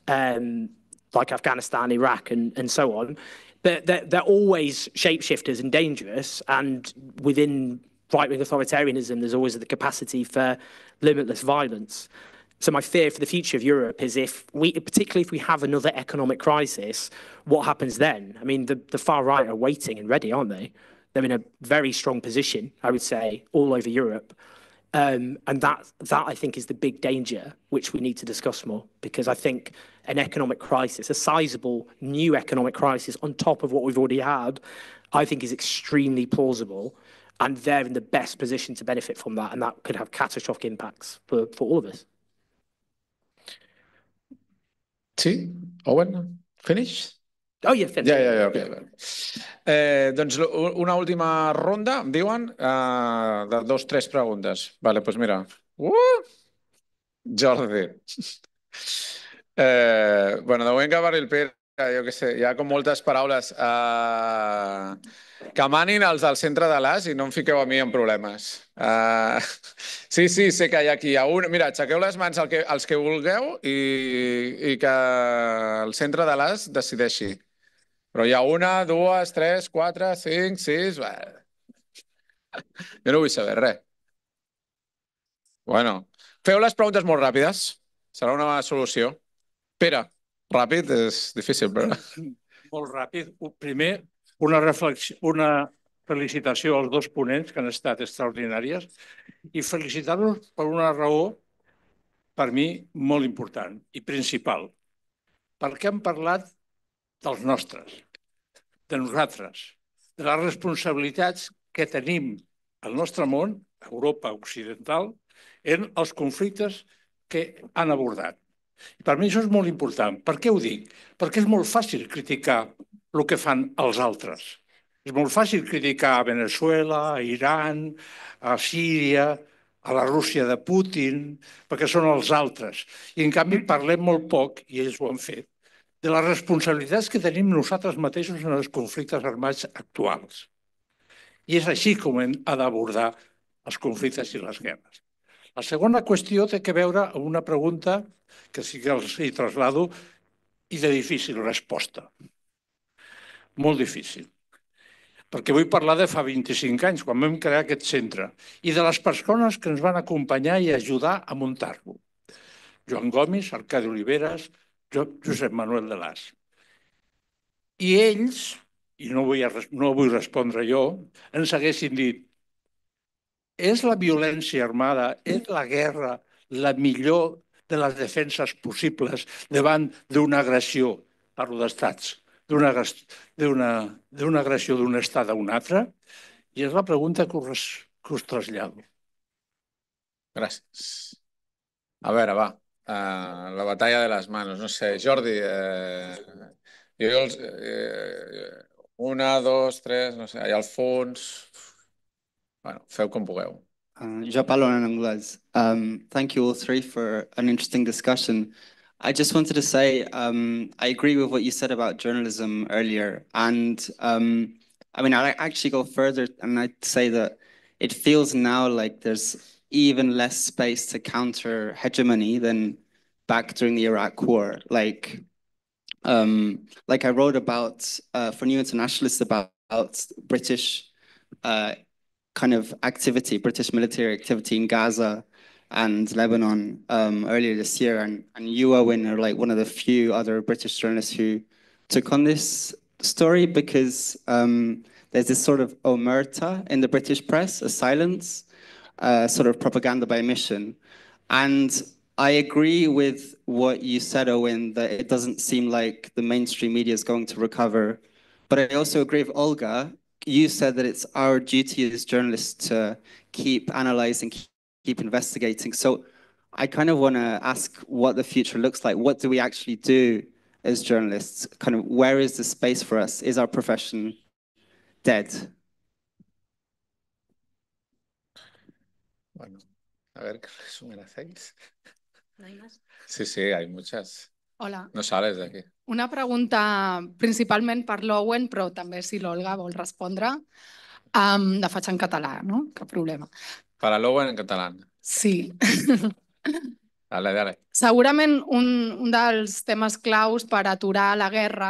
um, like Afghanistan, Iraq, and, and so on. but they're, they're always shapeshifters and dangerous. And within right wing authoritarianism, there's always the capacity for limitless violence. So my fear for the future of Europe is if we, particularly if we have another economic crisis, what happens then? I mean, the, the far right are waiting and ready, aren't they? They're in a very strong position, I would say, all over Europe. Um, and that that I think is the big danger which we need to discuss more because I think an economic crisis, a sizable new economic crisis on top of what we've already had, I think is extremely plausible, and they're in the best position to benefit from that, and that could have catastrophic impacts for for all of us. Two, Owen, finish. Oh, ja, ja, ja, okay.
eh, doncs una última ronda, em diuen, eh, de dos, tres preguntes. Vale, doncs pues mira. Uh! Jordi. (laughs) Eh, bueno, de moment que el Pere, jo què sé, hi ha com moltes paraules. Eh, que manin els del centre de l'AS i no em fiqueu a mi en problemes. Eh, (laughs) sí, sí, sé que hi ha aquí. Hi ha un... Mira, aixequeu les mans el que, els que vulgueu i, i que el centre de l'AS decideixi. Però hi ha una, dues, tres, quatre, cinc, sis... Bé. Jo no vull saber res. Bueno, feu les preguntes molt ràpides. Serà una solució. Pere, ràpid és difícil, però...
Molt ràpid. Primer, una, reflexió, una felicitació als dos ponents, que han estat extraordinàries, i felicitar-los per una raó, per mi, molt important i principal, perquè han parlat dels nostres de nosaltres, de les responsabilitats que tenim al nostre món, Europa occidental, en els conflictes que han abordat. I per mi això és molt important. Per què ho dic? Perquè és molt fàcil criticar el que fan els altres. És molt fàcil criticar a Venezuela, a Iran, a Síria, a la Rússia de Putin, perquè són els altres. I en canvi parlem molt poc, i ells ho han fet, de les responsabilitats que tenim nosaltres mateixos en els conflictes armats actuals. I és així com hem d'abordar els conflictes i les guerres. La segona qüestió té que veure amb una pregunta que sí que els hi traslado i de difícil resposta. Molt difícil. Perquè vull parlar de fa 25 anys, quan vam crear aquest centre, i de les persones que ens van acompanyar i ajudar a muntar-lo. Joan Gomis, Arcadi Oliveres, Josep mm. Manuel de Las. I ells, i no vull, no vull respondre jo, ens haguessin dit és la violència armada, és la guerra la millor de les defenses possibles davant d'una agressió, parlo d'estats, d'una agressió d'un estat a un altre? I és la pregunta que us, que us trasllado.
Gràcies. A veure, va. Uh, la batalla de les manos, no sé, Jordi, eh, jo els, eh, una,
dos, tres, no sé, allà al fons, bueno, feu com pugueu. Uh, anglès. um, thank you all three for an interesting discussion. I just wanted to say um, I agree with what you said about journalism earlier. And um, I mean, I'd actually go further and I'd say that it feels now like there's even less space to counter hegemony than back during the Iraq War. Like, um, like I wrote about uh, for New Internationalists about, British uh, kind of activity, British military activity in Gaza and Lebanon um, earlier this year, and, and you, Owen, are like one of the few other British journalists who took on this story because um, there's this sort of omerta in the British press, a silence, uh, sort of propaganda by mission. And I agree with what you said, Owen, that it doesn't seem like the mainstream media is going to recover. But I also agree with Olga. You said that it's our duty as journalists to keep analyzing, keep investigating. So I kind of want to ask what the future looks like. What do we actually do as journalists? Kind of where is the space for us? Is our profession dead?
A ver qué (laughs) resumen hacéis. ¿No hay más? Sí, sí, hay muchas. Hola. No sales d'aquí.
Una pregunta principalment per l'Owen, però també si l'Olga vol respondre. Um, la faig en català, no? Cap problema.
Per a l'Owen en català.
Sí. (laughs) Dale, dale. Segurament un, un dels temes claus per aturar la guerra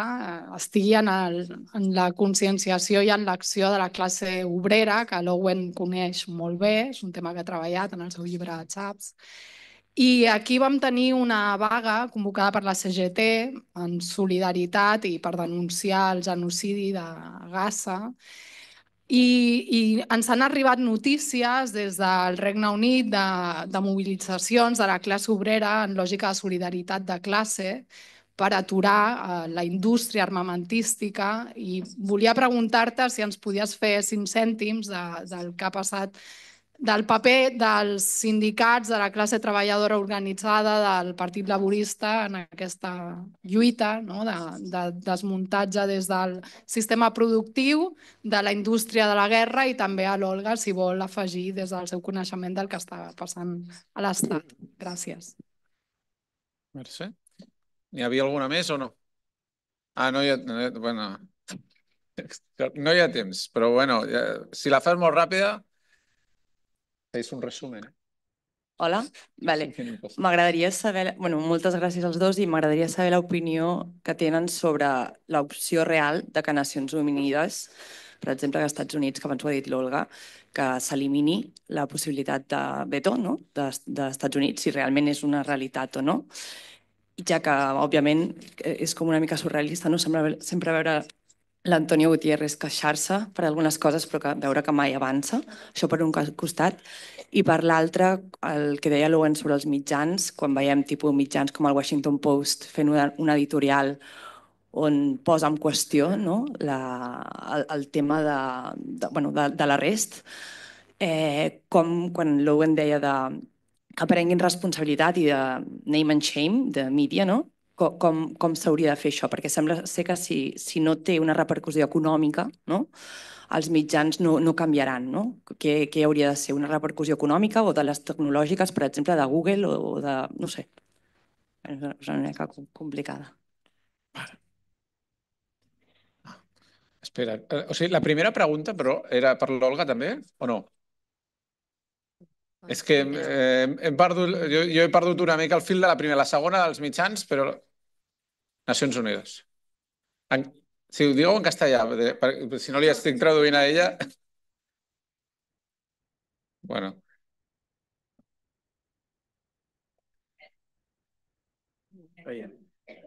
eh, estigui en, el, en la conscienciació i en l'acció de la classe obrera, que l'Owen coneix molt bé, és un tema que ha treballat en el seu llibre de Chaps. I aquí vam tenir una vaga convocada per la CGT en solidaritat i per denunciar el genocidi de Gaza, i, i ens han arribat notícies des del Regne Unit de, de mobilitzacions de la classe obrera en lògica de solidaritat de classe per aturar eh, la indústria armamentística i volia preguntar-te si ens podies fer cinc cèntims de, del que ha passat del paper dels sindicats, de la classe treballadora organitzada, del Partit Laborista en aquesta lluita no? de, de desmuntatge des del sistema productiu, de la indústria de la guerra i també a l'Olga, si vol afegir des del seu coneixement del que està passant a l'Estat. Gràcies. Mercè.
N'hi havia alguna més o no? Ah, no hi ha... bueno, (laughs) no hi ha temps, però bueno, si la fas molt ràpida, te un resumen.
Hola, vale. M'agradaria saber, bueno, moltes gràcies als dos i m'agradaria saber l'opinió que tenen sobre l'opció real de que Nacions Unides, per exemple, que als Estats Units, que abans ho ha dit l'Olga, que s'elimini la possibilitat de veto no? dels de, Estats Units, si realment és una realitat o no, ja que, òbviament, és com una mica surrealista, no? Sembla, sempre veure l'Antonio Gutiérrez queixar-se per algunes coses, però que veure que mai avança, això per un costat, i per l'altre, el que deia l'Owen sobre els mitjans, quan veiem tipus mitjans com el Washington Post fent una, editorial on posa en qüestió no? la, el, el tema de, de, bueno, de, de l'arrest, eh, com quan l'Owen deia de, que prenguin responsabilitat i de name and shame, de media, no? com, com, com s'hauria de fer això, perquè sembla ser que si, si no té una repercussió econòmica, no? els mitjans no, no canviaran. No? Què, què hauria de ser? Una repercussió econòmica o de les tecnològiques, per exemple, de Google o, o de... no sé. És una, cosa una mica complicada.
Ah, espera, eh, o sigui, la primera pregunta, però, era per l'Olga també, o no? És que eh, hem perdut, jo, jo he perdut una mica el fil de la primera, la segona dels mitjans, però... Nacions Unides. En, si ho digueu en castellà, per... si no li estic traduint a ella... (laughs) Bueno.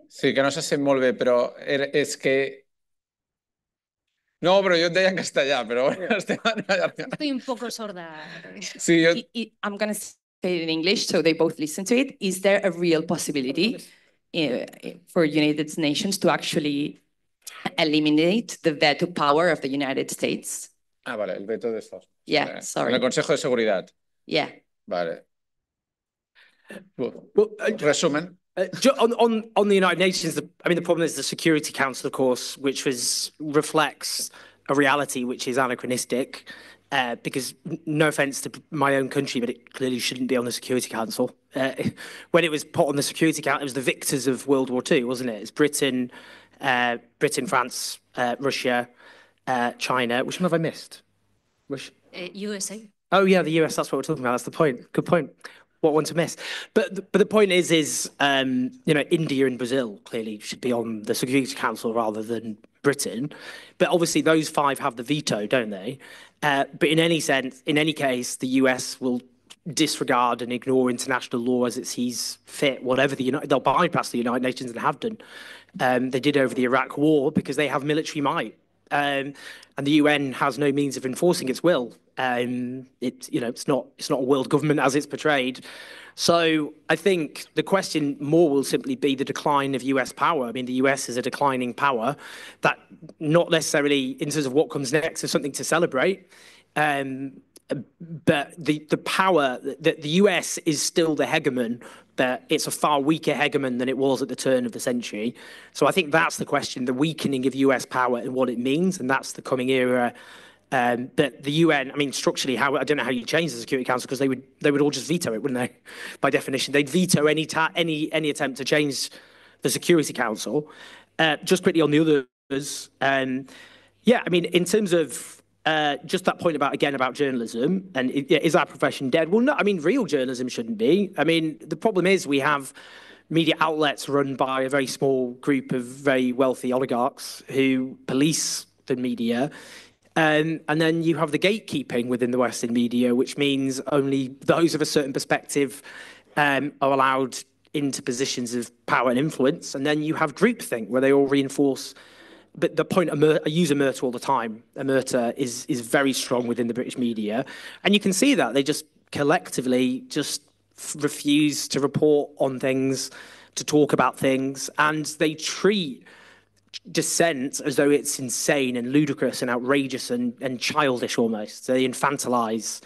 Sí, que no se sent molt bé, però és que No, pero yo te deia en pero allá. Pero bueno, (laughs)
Estoy un poco sorda.
Sí, yo.
I'm going to say it in English so they both listen to it. Is there a real possibility eh, eh, for United Nations to actually eliminate the veto power of the
United States? Ah, vale, el veto de Estados Yeah, sorry. En el Consejo de Seguridad. Yeah.
Vale. Resumen. Uh, on, on, on the United Nations, the, I mean, the problem is the Security Council, of course, which was, reflects a reality which is anachronistic. Uh, because no offence to my own country, but it clearly shouldn't be on the Security Council. Uh, (laughs) when it was put on the Security Council, it was the victors of World War II, wasn't it? It's Britain, uh, Britain, France, uh, Russia, uh, China. Which one have I missed? Russia.
USA.
Uh, oh yeah, the US. That's what we're talking about. That's the point. Good point what one to miss. But but the point is, is um, you know, India and Brazil clearly should be on the Security Council rather than Britain. But obviously, those five have the veto, don't they? Uh, but in any sense, in any case, the US will disregard and ignore international law as it sees fit. Whatever the United, they'll bypass the United Nations and have done. Um, they did over the Iraq War because they have military might. Um, and the UN has no means of enforcing its will um, it's you know it's not it's not a world government as it's portrayed. So I think the question more will simply be the decline of US power. I mean, the US is a declining power that not necessarily in terms of what comes next is something to celebrate. Um, but the the power that the US is still the hegemon, but it's a far weaker hegemon than it was at the turn of the century. So I think that's the question: the weakening of US power and what it means, and that's the coming era um, that the UN, I mean, structurally, how I don't know how you change the Security Council because they would they would all just veto it, wouldn't they? (laughs) By definition, they'd veto any any any attempt to change the Security Council. Uh, just quickly on the others, um, yeah, I mean, in terms of uh, just that point about again about journalism and is our profession dead? Well, no, I mean, real journalism shouldn't be. I mean, the problem is we have media outlets run by a very small group of very wealthy oligarchs who police the media um, and then you have the gatekeeping within the Western media, which means only those of a certain perspective um, are allowed into positions of power and influence. And then you have groupthink, where they all reinforce. But the point, I use Emerta all the time. Emerta is is very strong within the British media, and you can see that they just collectively just refuse to report on things, to talk about things, and they treat dissent as though it's insane and ludicrous and outrageous and, and childish almost. So they infantilize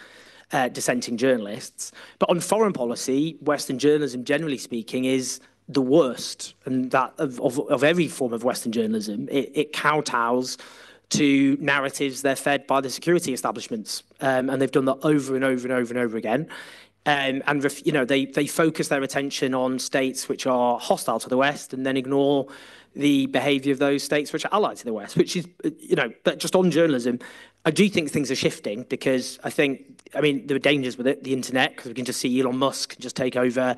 uh, dissenting journalists. But on foreign policy, Western journalism, generally speaking, is the worst and that of, of, of every form of Western journalism. It, it kowtows to narratives they're fed by the security establishments. Um, and they've done that over and over and over and over again. Um, and you know they they focus their attention on states which are hostile to the West, and then ignore the behaviour of those states which are allied to the West, which is, you know, but just on journalism, I do think things are shifting because I think, I mean, there are dangers with it, the internet, because we can just see Elon Musk just take over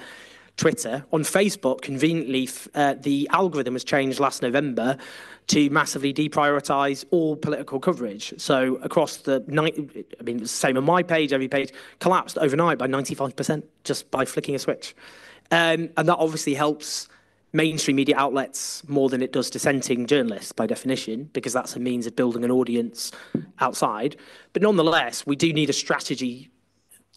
Twitter. On Facebook, conveniently, uh, the algorithm was changed last November to massively deprioritize all political coverage. So across the night, I mean, the same on my page, every page collapsed overnight by 95% just by flicking a switch. Um, and that obviously helps mainstream media outlets more than it does dissenting journalists by definition, because that's a means of building an audience outside. But nonetheless, we do need a strategy,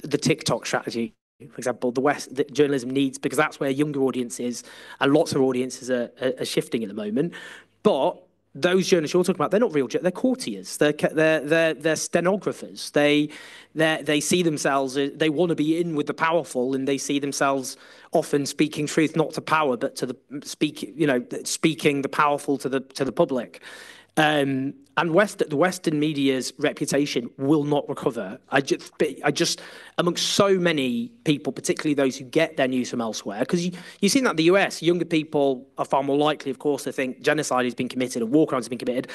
the TikTok strategy, for example, the West that journalism needs, because that's where younger audiences and lots of audiences are, are, are shifting at the moment. But those journalists you're talking about, they're not real. They're courtiers. They're they're they're, they're stenographers. They they they see themselves. Uh, they want to be in with the powerful, and they see themselves often speaking truth not to power, but to the speak. You know, speaking the powerful to the to the public. Um, and West, the Western media's reputation will not recover. I just, I just, amongst so many people, particularly those who get their news from elsewhere, because you, you've seen that in the US, younger people are far more likely, of course, to think genocide has been committed and war crimes have been committed.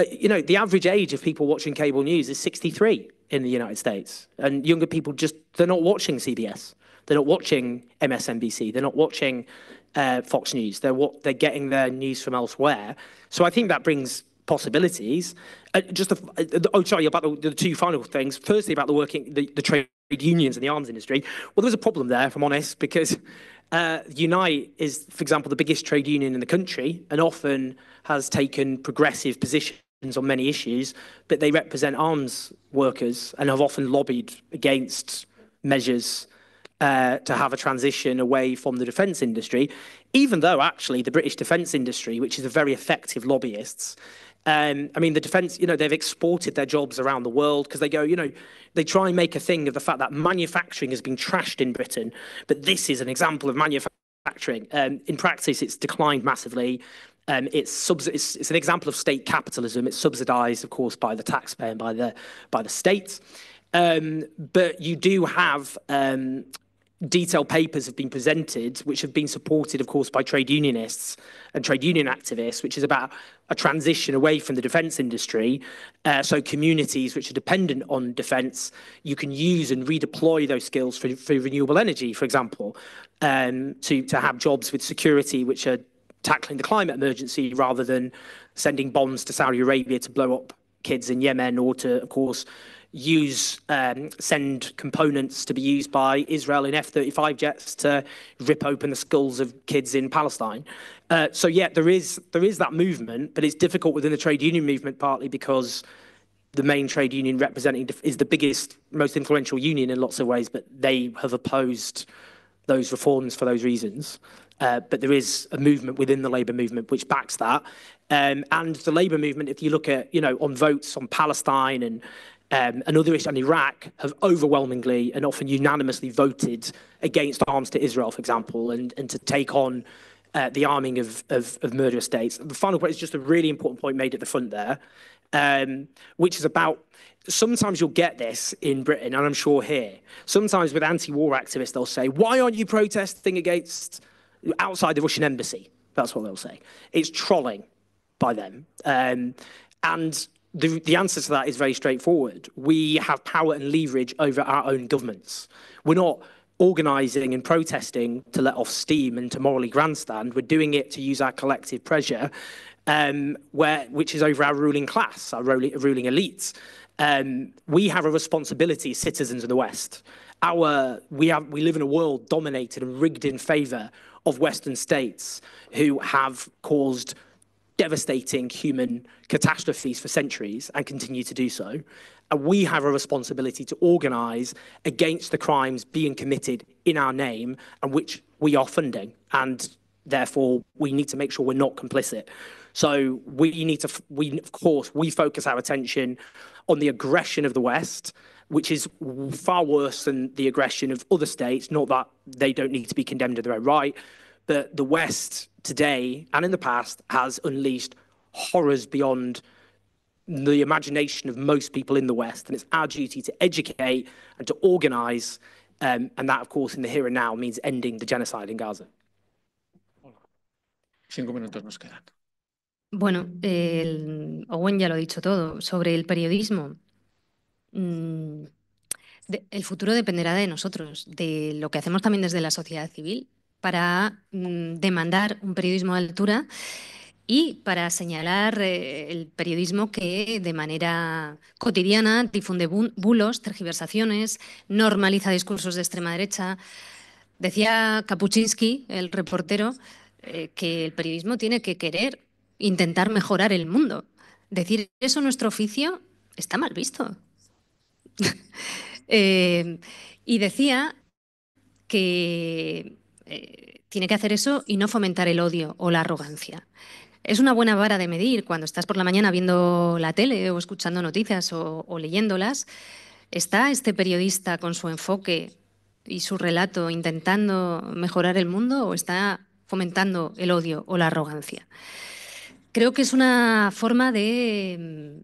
Uh, you know, the average age of people watching cable news is 63 in the United States, and younger people just they're not watching CBS, they're not watching MSNBC, they're not watching uh, Fox News. They're what they're getting their news from elsewhere. So I think that brings possibilities. Uh, just uh, the, oh, sorry, about the, the, two final things. Firstly, about the working the, the trade unions and the arms industry. Well, there's a problem there, if I'm honest, because uh, Unite is, for example, the biggest trade union in the country, and often has taken progressive positions on many issues, but they represent arms workers and have often lobbied against measures uh, to have a transition away from the defence industry, even though actually the British defence industry, which is a very effective lobbyists, um, I mean, the defense, you know, they've exported their jobs around the world because they go, you know, they try and make a thing of the fact that manufacturing has been trashed in Britain, but this is an example of manufacturing. Um, in practice, it's declined massively. Um, it's, subs- it's, it's, an example of state capitalism. It's subsidized, of course, by the taxpayer and by the, by the states. Um, but you do have um, detailed papers have been presented, which have been supported, of course, by trade unionists and trade union activists, which is about a transition away from the defence industry. Uh, so communities which are dependent on defence, you can use and redeploy those skills for, for renewable energy, for example, um, to, to have jobs with security which are tackling the climate emergency rather than sending bombs to Saudi Arabia to blow up kids in Yemen or to, of course, use um, send components to be used by Israel in F-35 jets to rip open the skulls of kids in Palestine. Uh, so yeah, there is there is that movement, but it's difficult within the trade union movement partly because the main trade union representing is the biggest, most influential union in lots of ways, but they have opposed those reforms for those reasons. Uh, but there is a movement within the labour movement which backs that. Um, and the labour movement, if you look at, you know, on votes on Palestine and um, and other and Iraq have overwhelmingly and often unanimously voted against arms to Israel, for example, and, and to take on uh, the arming of, of, of murderous states. The final point is just a really important point made at the front there, um, which is about sometimes you'll get this in Britain, and I'm sure here. Sometimes with anti war activists, they'll say, Why aren't you protesting against outside the Russian embassy? That's what they'll say. It's trolling by them. Um, and the, the answer to that is very straightforward. We have power and leverage over our own governments. We're not organising and protesting to let off steam and to morally grandstand. We're doing it to use our collective pressure, um, where, which is over our ruling class, our ruling, ruling elites. Um, we have a responsibility, citizens of the West. Our, we, have, we live in a world dominated and rigged in favour of Western states who have caused – devastating human catastrophes for centuries and continue to do so. And we have a responsibility to organise against the crimes being committed in our name and which we are funding. And therefore, we need to make sure we're not complicit. So we need to, we of course, we focus our attention on the aggression of the West, which is far worse than the aggression of other states. Not that they don't need to be condemned in their own right, that the West today and in the past has unleashed horrors beyond the imagination of most people in the West. And it's our duty to educate and to organize. Um, and that, of course, in the here and now means ending the genocide in Gaza. Cinco minutos nos quedan.
Bueno, el, Owen ya lo ha dicho todo. Sobre el periodismo, mm, de, el futuro dependerá de nosotros, de lo que hacemos también desde la sociedad civil, para mm, demandar un periodismo de altura y para señalar eh, el periodismo que de manera cotidiana difunde bulos, tergiversaciones, normaliza discursos de extrema derecha. Decía Kapuczynski, el reportero, eh, que el periodismo tiene que querer intentar mejorar el mundo. Decir eso nuestro oficio está mal visto. (laughs) Eh, y decía que eh, tiene que hacer eso y no fomentar el odio o la arrogancia. Es una buena vara de medir cuando estás por la mañana viendo la tele o escuchando noticias o, leyéndolas. ¿Está este periodista con su enfoque y su relato intentando mejorar el mundo o está fomentando el odio o la arrogancia? Creo que es una forma de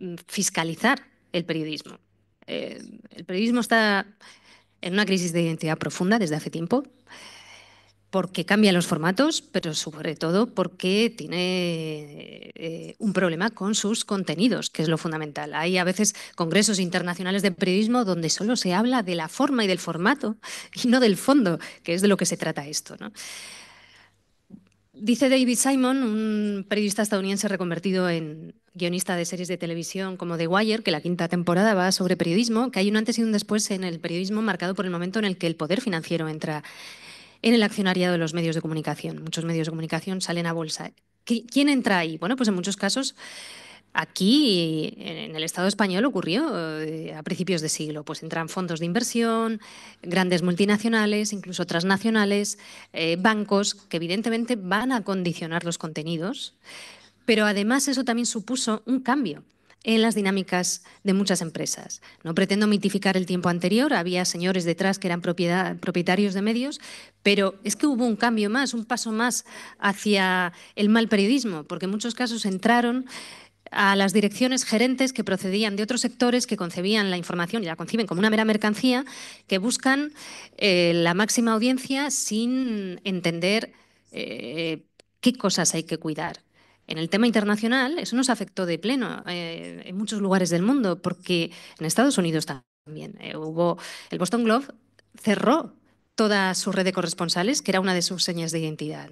mm, fiscalizar el periodismo. Eh, el periodismo está en una crisis de identidad profunda desde hace tiempo porque cambia los formatos, pero sobre todo porque tiene eh, un problema con sus contenidos, que es lo fundamental. Hay a veces congresos internacionales de periodismo donde solo se habla de la forma y del formato (laughs) y no del fondo, que es de lo que se trata esto. Dice David Simon, un periodista estadounidense reconvertido en guionista de series de televisión como The Wire, que la quinta temporada va sobre periodismo, que hay un antes y un después en el periodismo marcado por el momento en el que el poder financiero entra en el accionariado de los medios de comunicación. Muchos medios de comunicación salen a bolsa. ¿Quién entra ahí? Bueno, pues en muchos casos Aquí, en el Estado español, ocurrió eh, a principios de siglo. Pues entran fondos de inversión, grandes multinacionales, incluso transnacionales, eh, bancos, que evidentemente van a condicionar los contenidos. Pero además eso también supuso un cambio en las dinámicas de muchas empresas. No pretendo mitificar el tiempo anterior, había señores detrás que eran propietarios de medios, pero es que hubo un cambio más, un paso más hacia el mal periodismo, porque en muchos casos entraron a las direcciones gerentes que procedían de otros sectores que concebían la información y la conciben como una mera mercancía, que buscan eh, la máxima audiencia sin entender eh, qué cosas hay que cuidar en el tema internacional, eso nos afectó de pleno eh, en muchos lugares del mundo, porque en Estados Unidos también eh, hubo. El Boston Globe cerró toda su red de corresponsales, que era una de sus señas de identidad.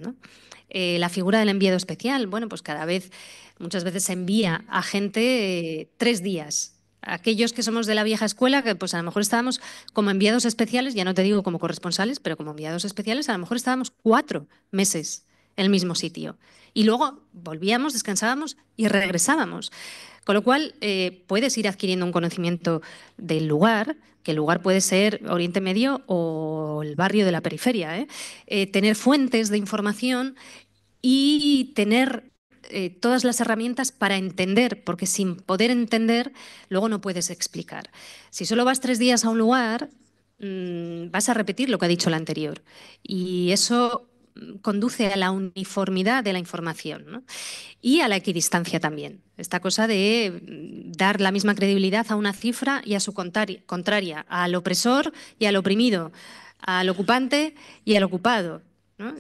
Eh, la figura del enviado especial, bueno, pues cada vez, muchas veces se envía a gente tres días aquellos que somos de la vieja escuela, que pues a lo mejor estábamos como enviados especiales, ya no te digo como corresponsales, pero como enviados especiales, a lo mejor estábamos cuatro meses el mismo sitio. Y luego volvíamos, descansábamos y regresábamos. Con lo cual, eh, puedes ir adquiriendo un conocimiento del lugar, que el lugar puede ser Oriente Medio o el barrio de la periferia, ¿eh? Eh, tener fuentes de información y tener todas las herramientas para entender, porque sin poder entender, luego no puedes explicar. Si solo vas tres días a un lugar, mm, vas a repetir lo que ha dicho el anterior. Y eso conduce a la uniformidad de la información y a la equidistancia también. Esta cosa de mm, dar la misma credibilidad a una cifra y a su contraria, al opresor y al oprimido, al ocupante y al ocupado.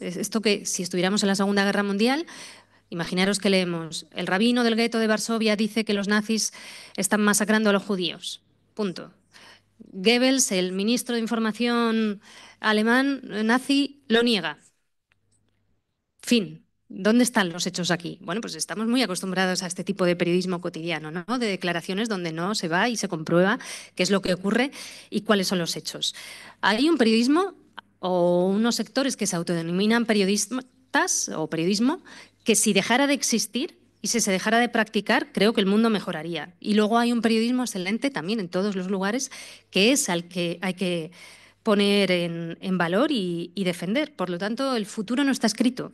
Esto que si estuviéramos en la Segunda Guerra Mundial, Imaginaros que leemos, el rabino del gueto de Varsovia dice que los nazis están masacrando a los judíos. Punto. Goebbels, el ministro de Información alemán eh, nazi, lo niega. Fin. ¿Dónde están los hechos aquí? Bueno, pues estamos muy acostumbrados a este tipo de periodismo cotidiano, ¿no? De declaraciones donde no se va y se comprueba qué es lo que ocurre y cuáles son los hechos. Hay un periodismo o unos sectores que se autodenominan periodistas o periodismo que si dejara de existir y si se dejara de practicar, creo que el mundo mejoraría. Y luego hay un periodismo excelente también en todos los lugares que es al que hay que poner en, valor y, defender. Por lo tanto, el futuro no está escrito.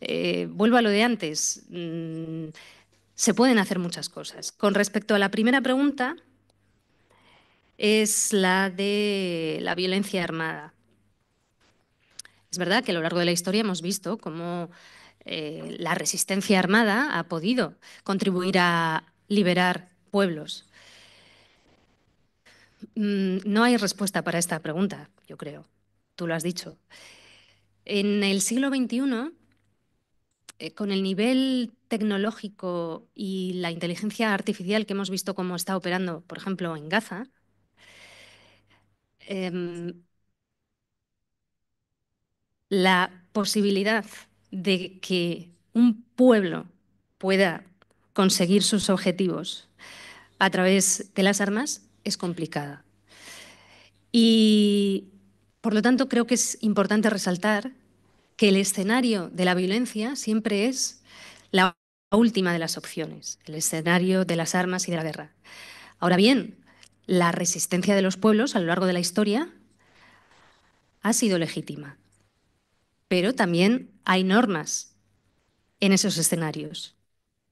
Eh, vuelvo a lo de antes. Mm, se pueden hacer muchas cosas. Con respecto a la primera pregunta, es la de la violencia armada. Es verdad que a lo largo de la historia hemos visto cómo eh, la resistencia armada ha podido contribuir a liberar pueblos, Mm, no hay respuesta para esta pregunta, yo creo. Tú lo has dicho. En el siglo XXI, eh, con el nivel tecnológico y la inteligencia artificial que hemos visto cómo está operando, por ejemplo, en Gaza, em, la posibilidad de que un pueblo pueda conseguir sus objetivos a través de las armas es complicada. Y por lo tanto creo que es importante resaltar que el escenario de la violencia siempre es la última de las opciones, el escenario de las armas y de la guerra. Ahora bien, la resistencia de los pueblos a lo largo de la historia ha sido legítima, pero también hay normas en esos escenarios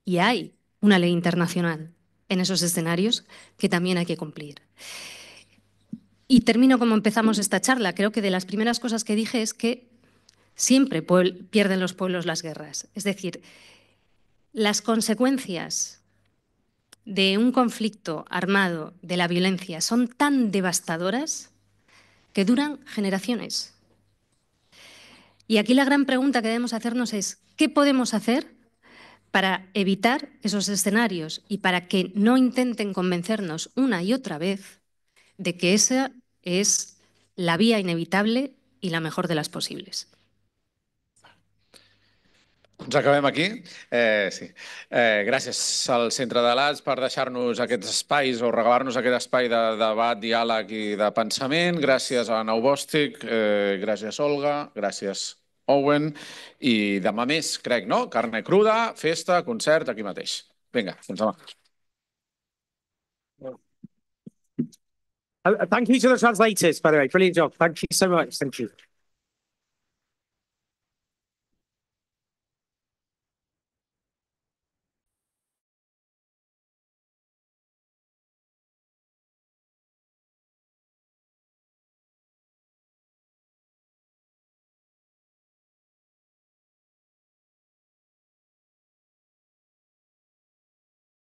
y hay una ley internacional en esos escenarios que también hay que cumplir. Y termino como empezamos esta charla. Creo que de las primeras cosas que dije es que siempre pierden los pueblos las guerras. Es decir, las consecuencias de un conflicto armado, de la violencia, son tan devastadoras que duran generaciones. Y aquí la gran pregunta que debemos hacernos es, ¿qué podemos hacer para evitar esos escenarios y para que no intenten convencernos una y otra vez de que esa es la vía inevitable y la mejor de las posibles.
Doncs acabem aquí. Eh, sí. eh, gràcies al Centre de l'Ats per deixar-nos aquests espais o regalar-nos aquest espai de, debat, diàleg i de pensament. Gràcies a Nau Bòstic, eh, gràcies Olga, gràcies Owen, i demà més, crec, no? Carne cruda, festa, concert, aquí mateix. Vinga, fins demà.
thank you to the translators, by the way. Brilliant job. Thank you
so much. Thank you.